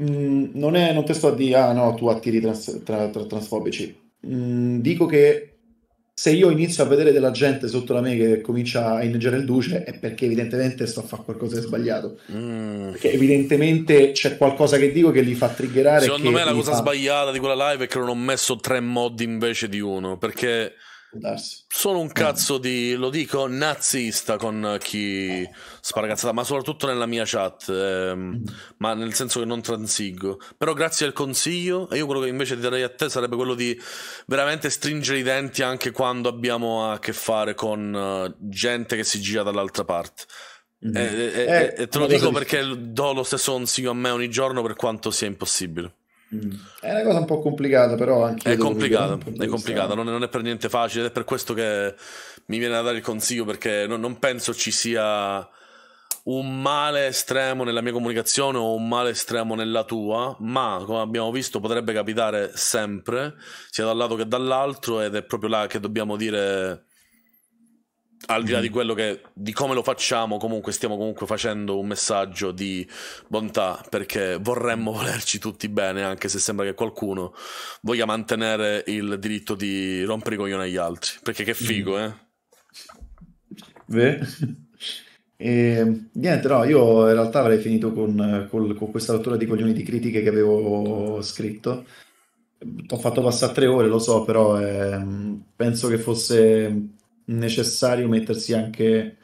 Mm, non, è, non te sto a dire, ah no, tu attiri trans, tra, tra, transfobici. Mm, dico che se io inizio a vedere della gente sotto la me che comincia a inneggiare il duce è perché evidentemente sto a fare qualcosa di sbagliato. Mm. Perché evidentemente c'è qualcosa che dico che li fa triggerare. Secondo me la cosa fa... sbagliata di quella live è che non ho messo tre mod invece di uno, perché sono un cazzo di, lo dico, nazista con chi sparagazzata, ma soprattutto nella mia chat, ehm, mm. ma nel senso che non transigo. Però grazie al consiglio, e io quello che invece darei a te sarebbe quello di veramente stringere i denti anche quando abbiamo a che fare con eh, gente che si gira dall'altra parte. Mm-hmm. E, e, eh, e eh, eh, te lo dico perché do lo stesso consiglio a me ogni giorno per quanto sia impossibile. Mm. È una cosa un po' complicata, però anche è complicata, è complicata, non, non, è per niente facile. Ed è per questo che mi viene da dare il consiglio perché non, non, penso ci sia un male estremo nella mia comunicazione o un male estremo nella tua, ma come abbiamo visto potrebbe capitare sempre, sia dal lato che dall'altro, ed è proprio là che dobbiamo dire al di là di mm. quello che di come lo facciamo, comunque stiamo comunque facendo un messaggio di bontà perché vorremmo volerci tutti bene, anche se sembra che qualcuno voglia mantenere il diritto di rompere i coglioni agli altri. Perché che figo, mm. eh? Beh. E, niente, no, io in realtà avrei finito con, con, con questa rottura di coglioni di critiche che avevo scritto. Ti ho fatto passare tre ore, lo so, però eh, penso che fosse necessario mettersi anche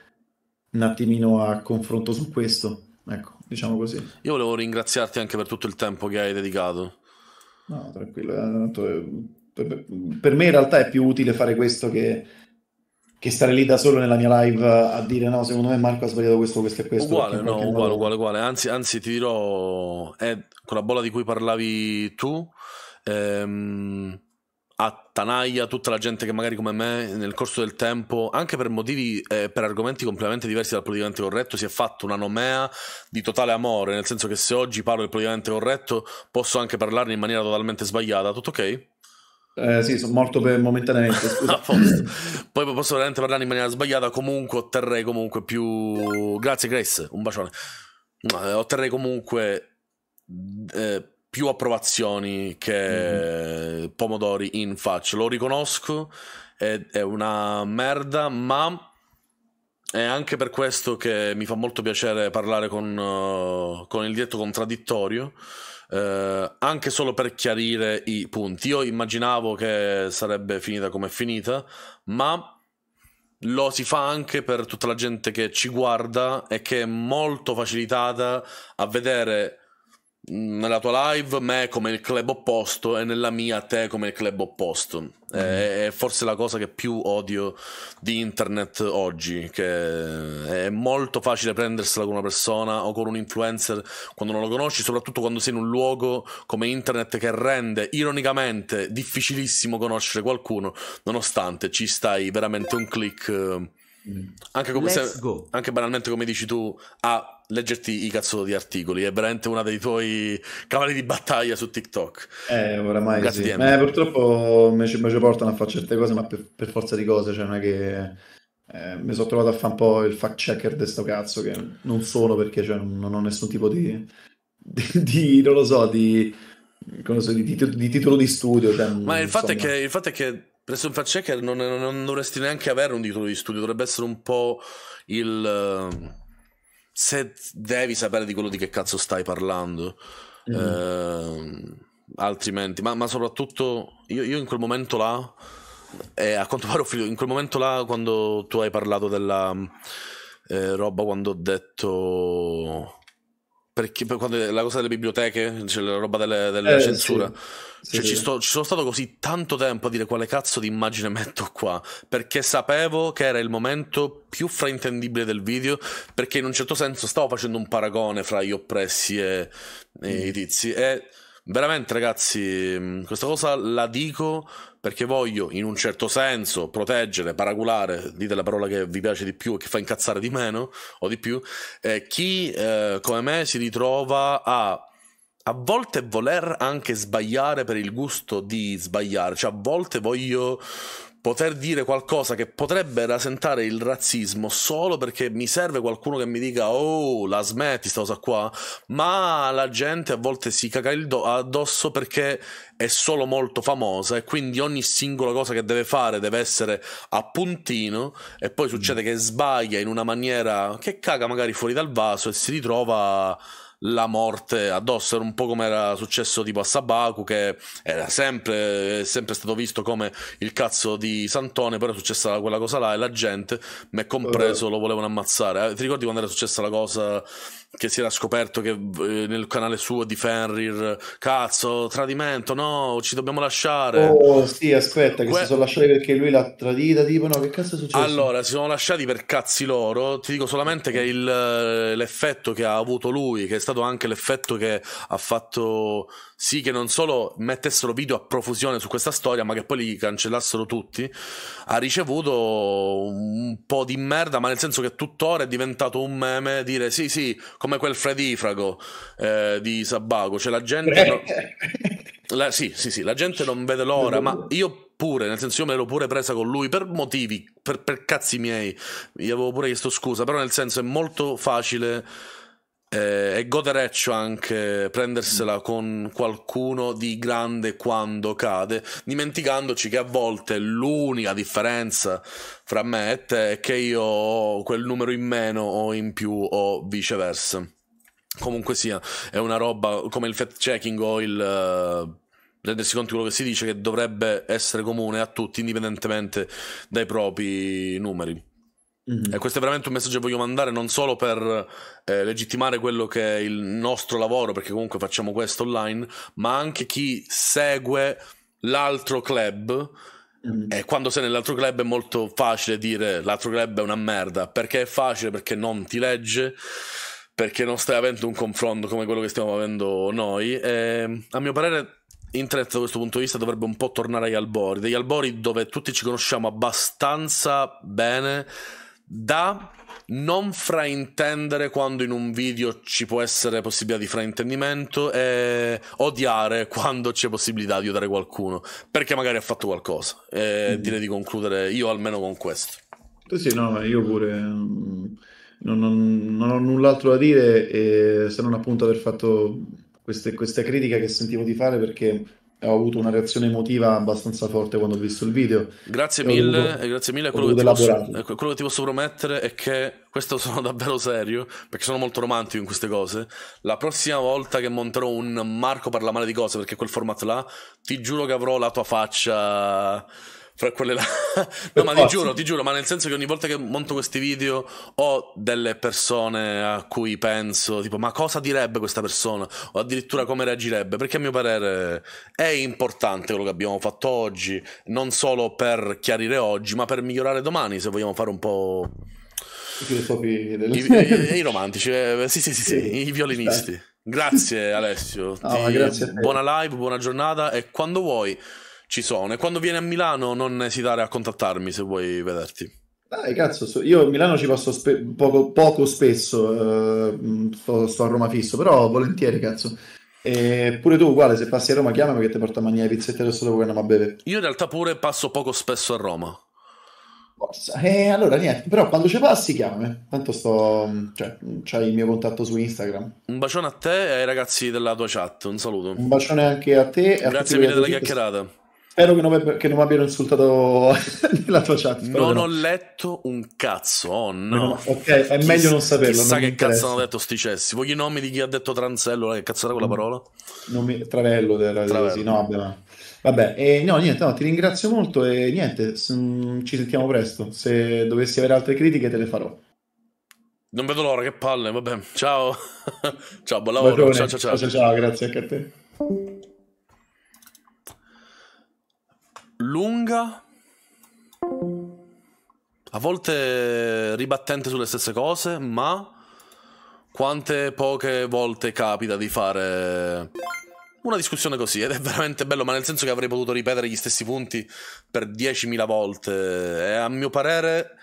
un attimino a confronto su questo. Ecco, diciamo così. Io volevo ringraziarti anche per tutto il tempo che hai dedicato. No, tranquillo. Eh, eh, per me in realtà è più utile fare questo che, che stare lì da solo nella mia live a dire no, secondo me Marco ha sbagliato questo, questo e questo. Uguale, no, uguale, modo... uguale, uguale. Anzi, anzi, ti dirò, è eh, quella bolla di cui parlavi tu. Ehm attanaglia tutta la gente che magari come me nel corso del tempo, anche per motivi, eh, per argomenti completamente diversi dal politicamente corretto, si è fatto una nomea di totale amore, nel senso che se oggi parlo del politicamente corretto posso anche parlarne in maniera totalmente sbagliata, tutto ok? Eh, sì, sono morto per momentaneamente. Poi posso veramente parlare in maniera sbagliata. Comunque otterrei comunque più. Grazie, Grace. Un bacione. Eh, otterrei comunque. Eh, più approvazioni che mm. pomodori in faccia. Lo riconosco, è, è una merda, ma è anche per questo che mi fa molto piacere parlare con, uh, con il diretto contraddittorio. Uh, anche solo per chiarire i punti. Io immaginavo che sarebbe finita come è finita, ma lo si fa anche per tutta la gente che ci guarda e che è molto facilitata a vedere nella tua live me come il club opposto e nella mia te come il club opposto. Mm. È, è, forse la cosa che più odio di internet oggi, che è molto facile prendersela con una persona o con un influencer quando non lo conosci, soprattutto quando sei in un luogo come internet che rende ironicamente difficilissimo conoscere qualcuno, nonostante ci stai veramente un click. Eh, mm. Anche, come se, anche banalmente come dici tu, a leggerti i cazzo di articoli, è veramente uno dei tuoi cavalli di battaglia su TikTok. Eh, oramai sì. Eh, purtroppo mi ci, ci portano a fare certe cose, ma per, per forza di cose, cioè non è che... Eh, mi sono trovato a fare un po' il fact checker di sto cazzo, che non sono perché cioè, non ho nessun tipo di, di, di non lo so, di, so, di, di titolo di studio. Cioè, ma il fatto, che, il fatto, è che, presso un fact checker non, non, dovresti neanche avere un titolo di studio, dovrebbe essere un po' il se devi sapere di quello di che cazzo stai parlando. mm Eh, altrimenti, ma, ma soprattutto io, io, in quel momento là, eh, a quanto pare ho finito, in quel momento là quando tu hai parlato della eh, roba, quando ho detto perché per quando la cosa delle biblioteche, cioè la roba delle, delle eh, censura. Sì, cioè, sì. Ci, sto, ci, sono stato così tanto tempo a dire quale cazzo di immagine metto qua, perché sapevo che era il momento più fraintendibile del video, perché in un certo senso stavo facendo un paragone fra gli oppressi e, e mm. i tizi. E veramente ragazzi, mm, questa cosa la dico perché voglio in un certo senso proteggere, paraculare, dite la parola che vi piace di più e che fa incazzare di meno o di più, eh, chi eh, come me si ritrova a a volte voler anche sbagliare per il gusto di sbagliare, cioè a volte voglio poter dire qualcosa che potrebbe rasentare il razzismo solo perché mi serve qualcuno che mi dica oh la smetti sta cosa qua ma la gente a volte si caga addosso perché è solo molto famosa e quindi ogni singola cosa che deve fare deve essere a puntino e poi succede mm. che sbaglia in una maniera che caga magari fuori dal vaso e si ritrova la morte addosso. Era un po' come era successo tipo a Sabaku, che era sempre, sempre stato visto come il cazzo di Santone, però è successa quella cosa là e la gente, me compreso, lo volevano ammazzare. Eh, ti ricordi quando era successa la cosa che si era scoperto che eh, nel canale suo di Fenrir, cazzo, tradimento, no, ci dobbiamo lasciare. Oh, sì, aspetta, che que- si sono lasciati perché lui l'ha tradita, tipo, no, che cazzo è successo? Allora, si sono lasciati per cazzi loro, ti dico solamente che il, eh, l'effetto che ha avuto lui, che è stato anche l'effetto che ha fatto sì che non solo mettessero video a profusione su questa storia, ma che poi li cancellassero tutti, ha ricevuto un po' di merda, ma nel senso che tuttora è diventato un meme dire sì sì, come quel fredifrago eh, di Sabago, cioè la gente... non... la, sì, sì, sì, la gente non vede l'ora, ma io pure, nel senso io me l'ho pure presa con lui per motivi, per, per cazzi miei, gli avevo pure chiesto scusa, però nel senso è molto facile eh, e godereccio anche prendersela con qualcuno di grande quando cade, dimenticandoci che a volte l'unica differenza fra me e te è che io ho quel numero in meno o in più o viceversa. Comunque sia, è una roba come il fact checking o il... Uh, rendersi conto di quello che si dice che dovrebbe essere comune a tutti indipendentemente dai propri numeri. Mm-hmm. E questo è veramente un messaggio che voglio mandare non solo per eh, legittimare quello che è il nostro lavoro, perché comunque facciamo questo online, ma anche chi segue l'altro club. Mm-hmm. E quando sei nell'altro club è molto facile dire l'altro club è una merda, perché è facile, perché non ti legge, perché non stai avendo un confronto come quello che stiamo avendo noi. E, ehm, a mio parere internet da questo punto di vista dovrebbe un po' tornare agli albori, degli albori dove tutti ci conosciamo abbastanza bene da non fraintendere quando in un video ci può essere possibilità di fraintendimento e odiare quando c'è possibilità di odiare qualcuno perché magari ha fatto qualcosa. E mm. Direi di concludere io almeno con questo. Eh sì, no, io pure mm, non, non, non ho null'altro da dire se non appunto aver fatto queste, questa critica che sentivo di fare perché ho avuto una reazione emotiva abbastanza forte quando ho visto il video. Grazie e mille, avuto, grazie mille. Quello che, posso, ecco, quello che, ti posso, promettere è che questo sono davvero serio, perché sono molto romantico in queste cose. La prossima volta che monterò un Marco parla male di cose, perché quel format là, ti giuro che avrò la tua faccia fra quelle là. no, ma ti giuro, ti giuro, ma nel senso che ogni volta che monto questi video ho delle persone a cui penso, tipo, ma cosa direbbe questa persona? O addirittura come reagirebbe? Perché a mio parere è importante quello che abbiamo fatto oggi, non solo per chiarire oggi, ma per migliorare domani, se vogliamo fare un po'... I, I, i, romantici, eh, sì, sì, sì, sì, i violinisti. Grazie Alessio, no, ti... grazie buona live, buona giornata e quando vuoi ci sono. E quando vieni a Milano non esitare a contattarmi se vuoi vederti. Dai, cazzo, io a Milano ci passo spe- poco, poco, spesso, eh, sto, a Roma fisso, però volentieri, cazzo. E pure tu, uguale, se passi a Roma chiamami che ti porto a mangiare pizzette adesso dopo che andiamo a bere. Io in realtà pure passo poco spesso a Roma. Forza. E eh, allora niente, però quando ci passi chiamami, tanto sto, cioè, c'hai il mio contatto su Instagram. Un bacione a te e ai ragazzi della tua chat, un saluto. Un bacione anche a te. E Grazie a mille della chiacchierata. Spero che non, abb- che non abbiano insultato nella tua chat. Non no. ho letto un cazzo. Oh no. Ok, è Chiss- meglio non saperlo. Chissà non che cazzo hanno detto sti cessi. Voglio i nomi di chi ha detto transello. Eh, che cazzo era quella mm. parola? Mi- travello. Era travello. Sì, no, vabbè. Vabbè, eh, no, niente, no, ti ringrazio molto e niente, s- mm, ci sentiamo presto. Se dovessi avere altre critiche te le farò. Non vedo l'ora, che palle, vabbè. Ciao. ciao, buon lavoro. Ciao, ciao, ciao. Ciao, ciao, grazie anche a te. lunga, a volte ribattente sulle stesse cose, ma quante poche volte capita di fare una discussione così ed è veramente bello, ma nel senso che avrei potuto ripetere gli stessi punti per 10.000 volte e a mio parere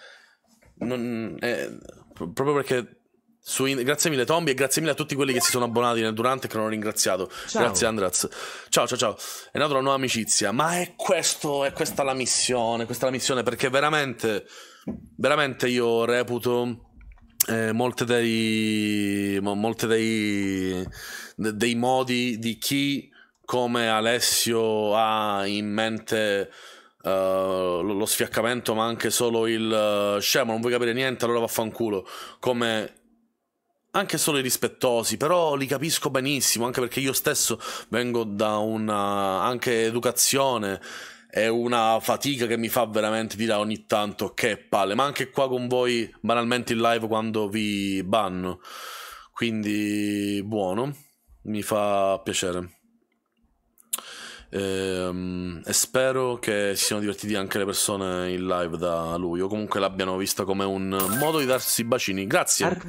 non è eh, proprio perché su, grazie mille Tombi e grazie mille a tutti quelli che si sono abbonati nel durante e che non ho ringraziato. Ciao. Grazie Andraz. Ciao ciao ciao. È nata una nuova amicizia, ma è questo, è questa la missione, questa la missione perché veramente veramente io reputo eh, molte dei molte dei, dei modi di chi come Alessio ha in mente Uh, lo sfiaccamento, ma anche solo il uh, scemo, non vuoi capire niente, allora vaffanculo. Come anche solo i rispettosi, però li capisco benissimo, anche perché io stesso vengo da una anche educazione è una fatica che mi fa veramente dire ogni tanto che palle, ma anche qua con voi banalmente in live quando vi banno. Quindi buono, mi fa piacere. Ehm, e spero che si siano divertiti anche le persone in live da lui o comunque l'abbiano vista come un modo di darsi i bacini. Grazie.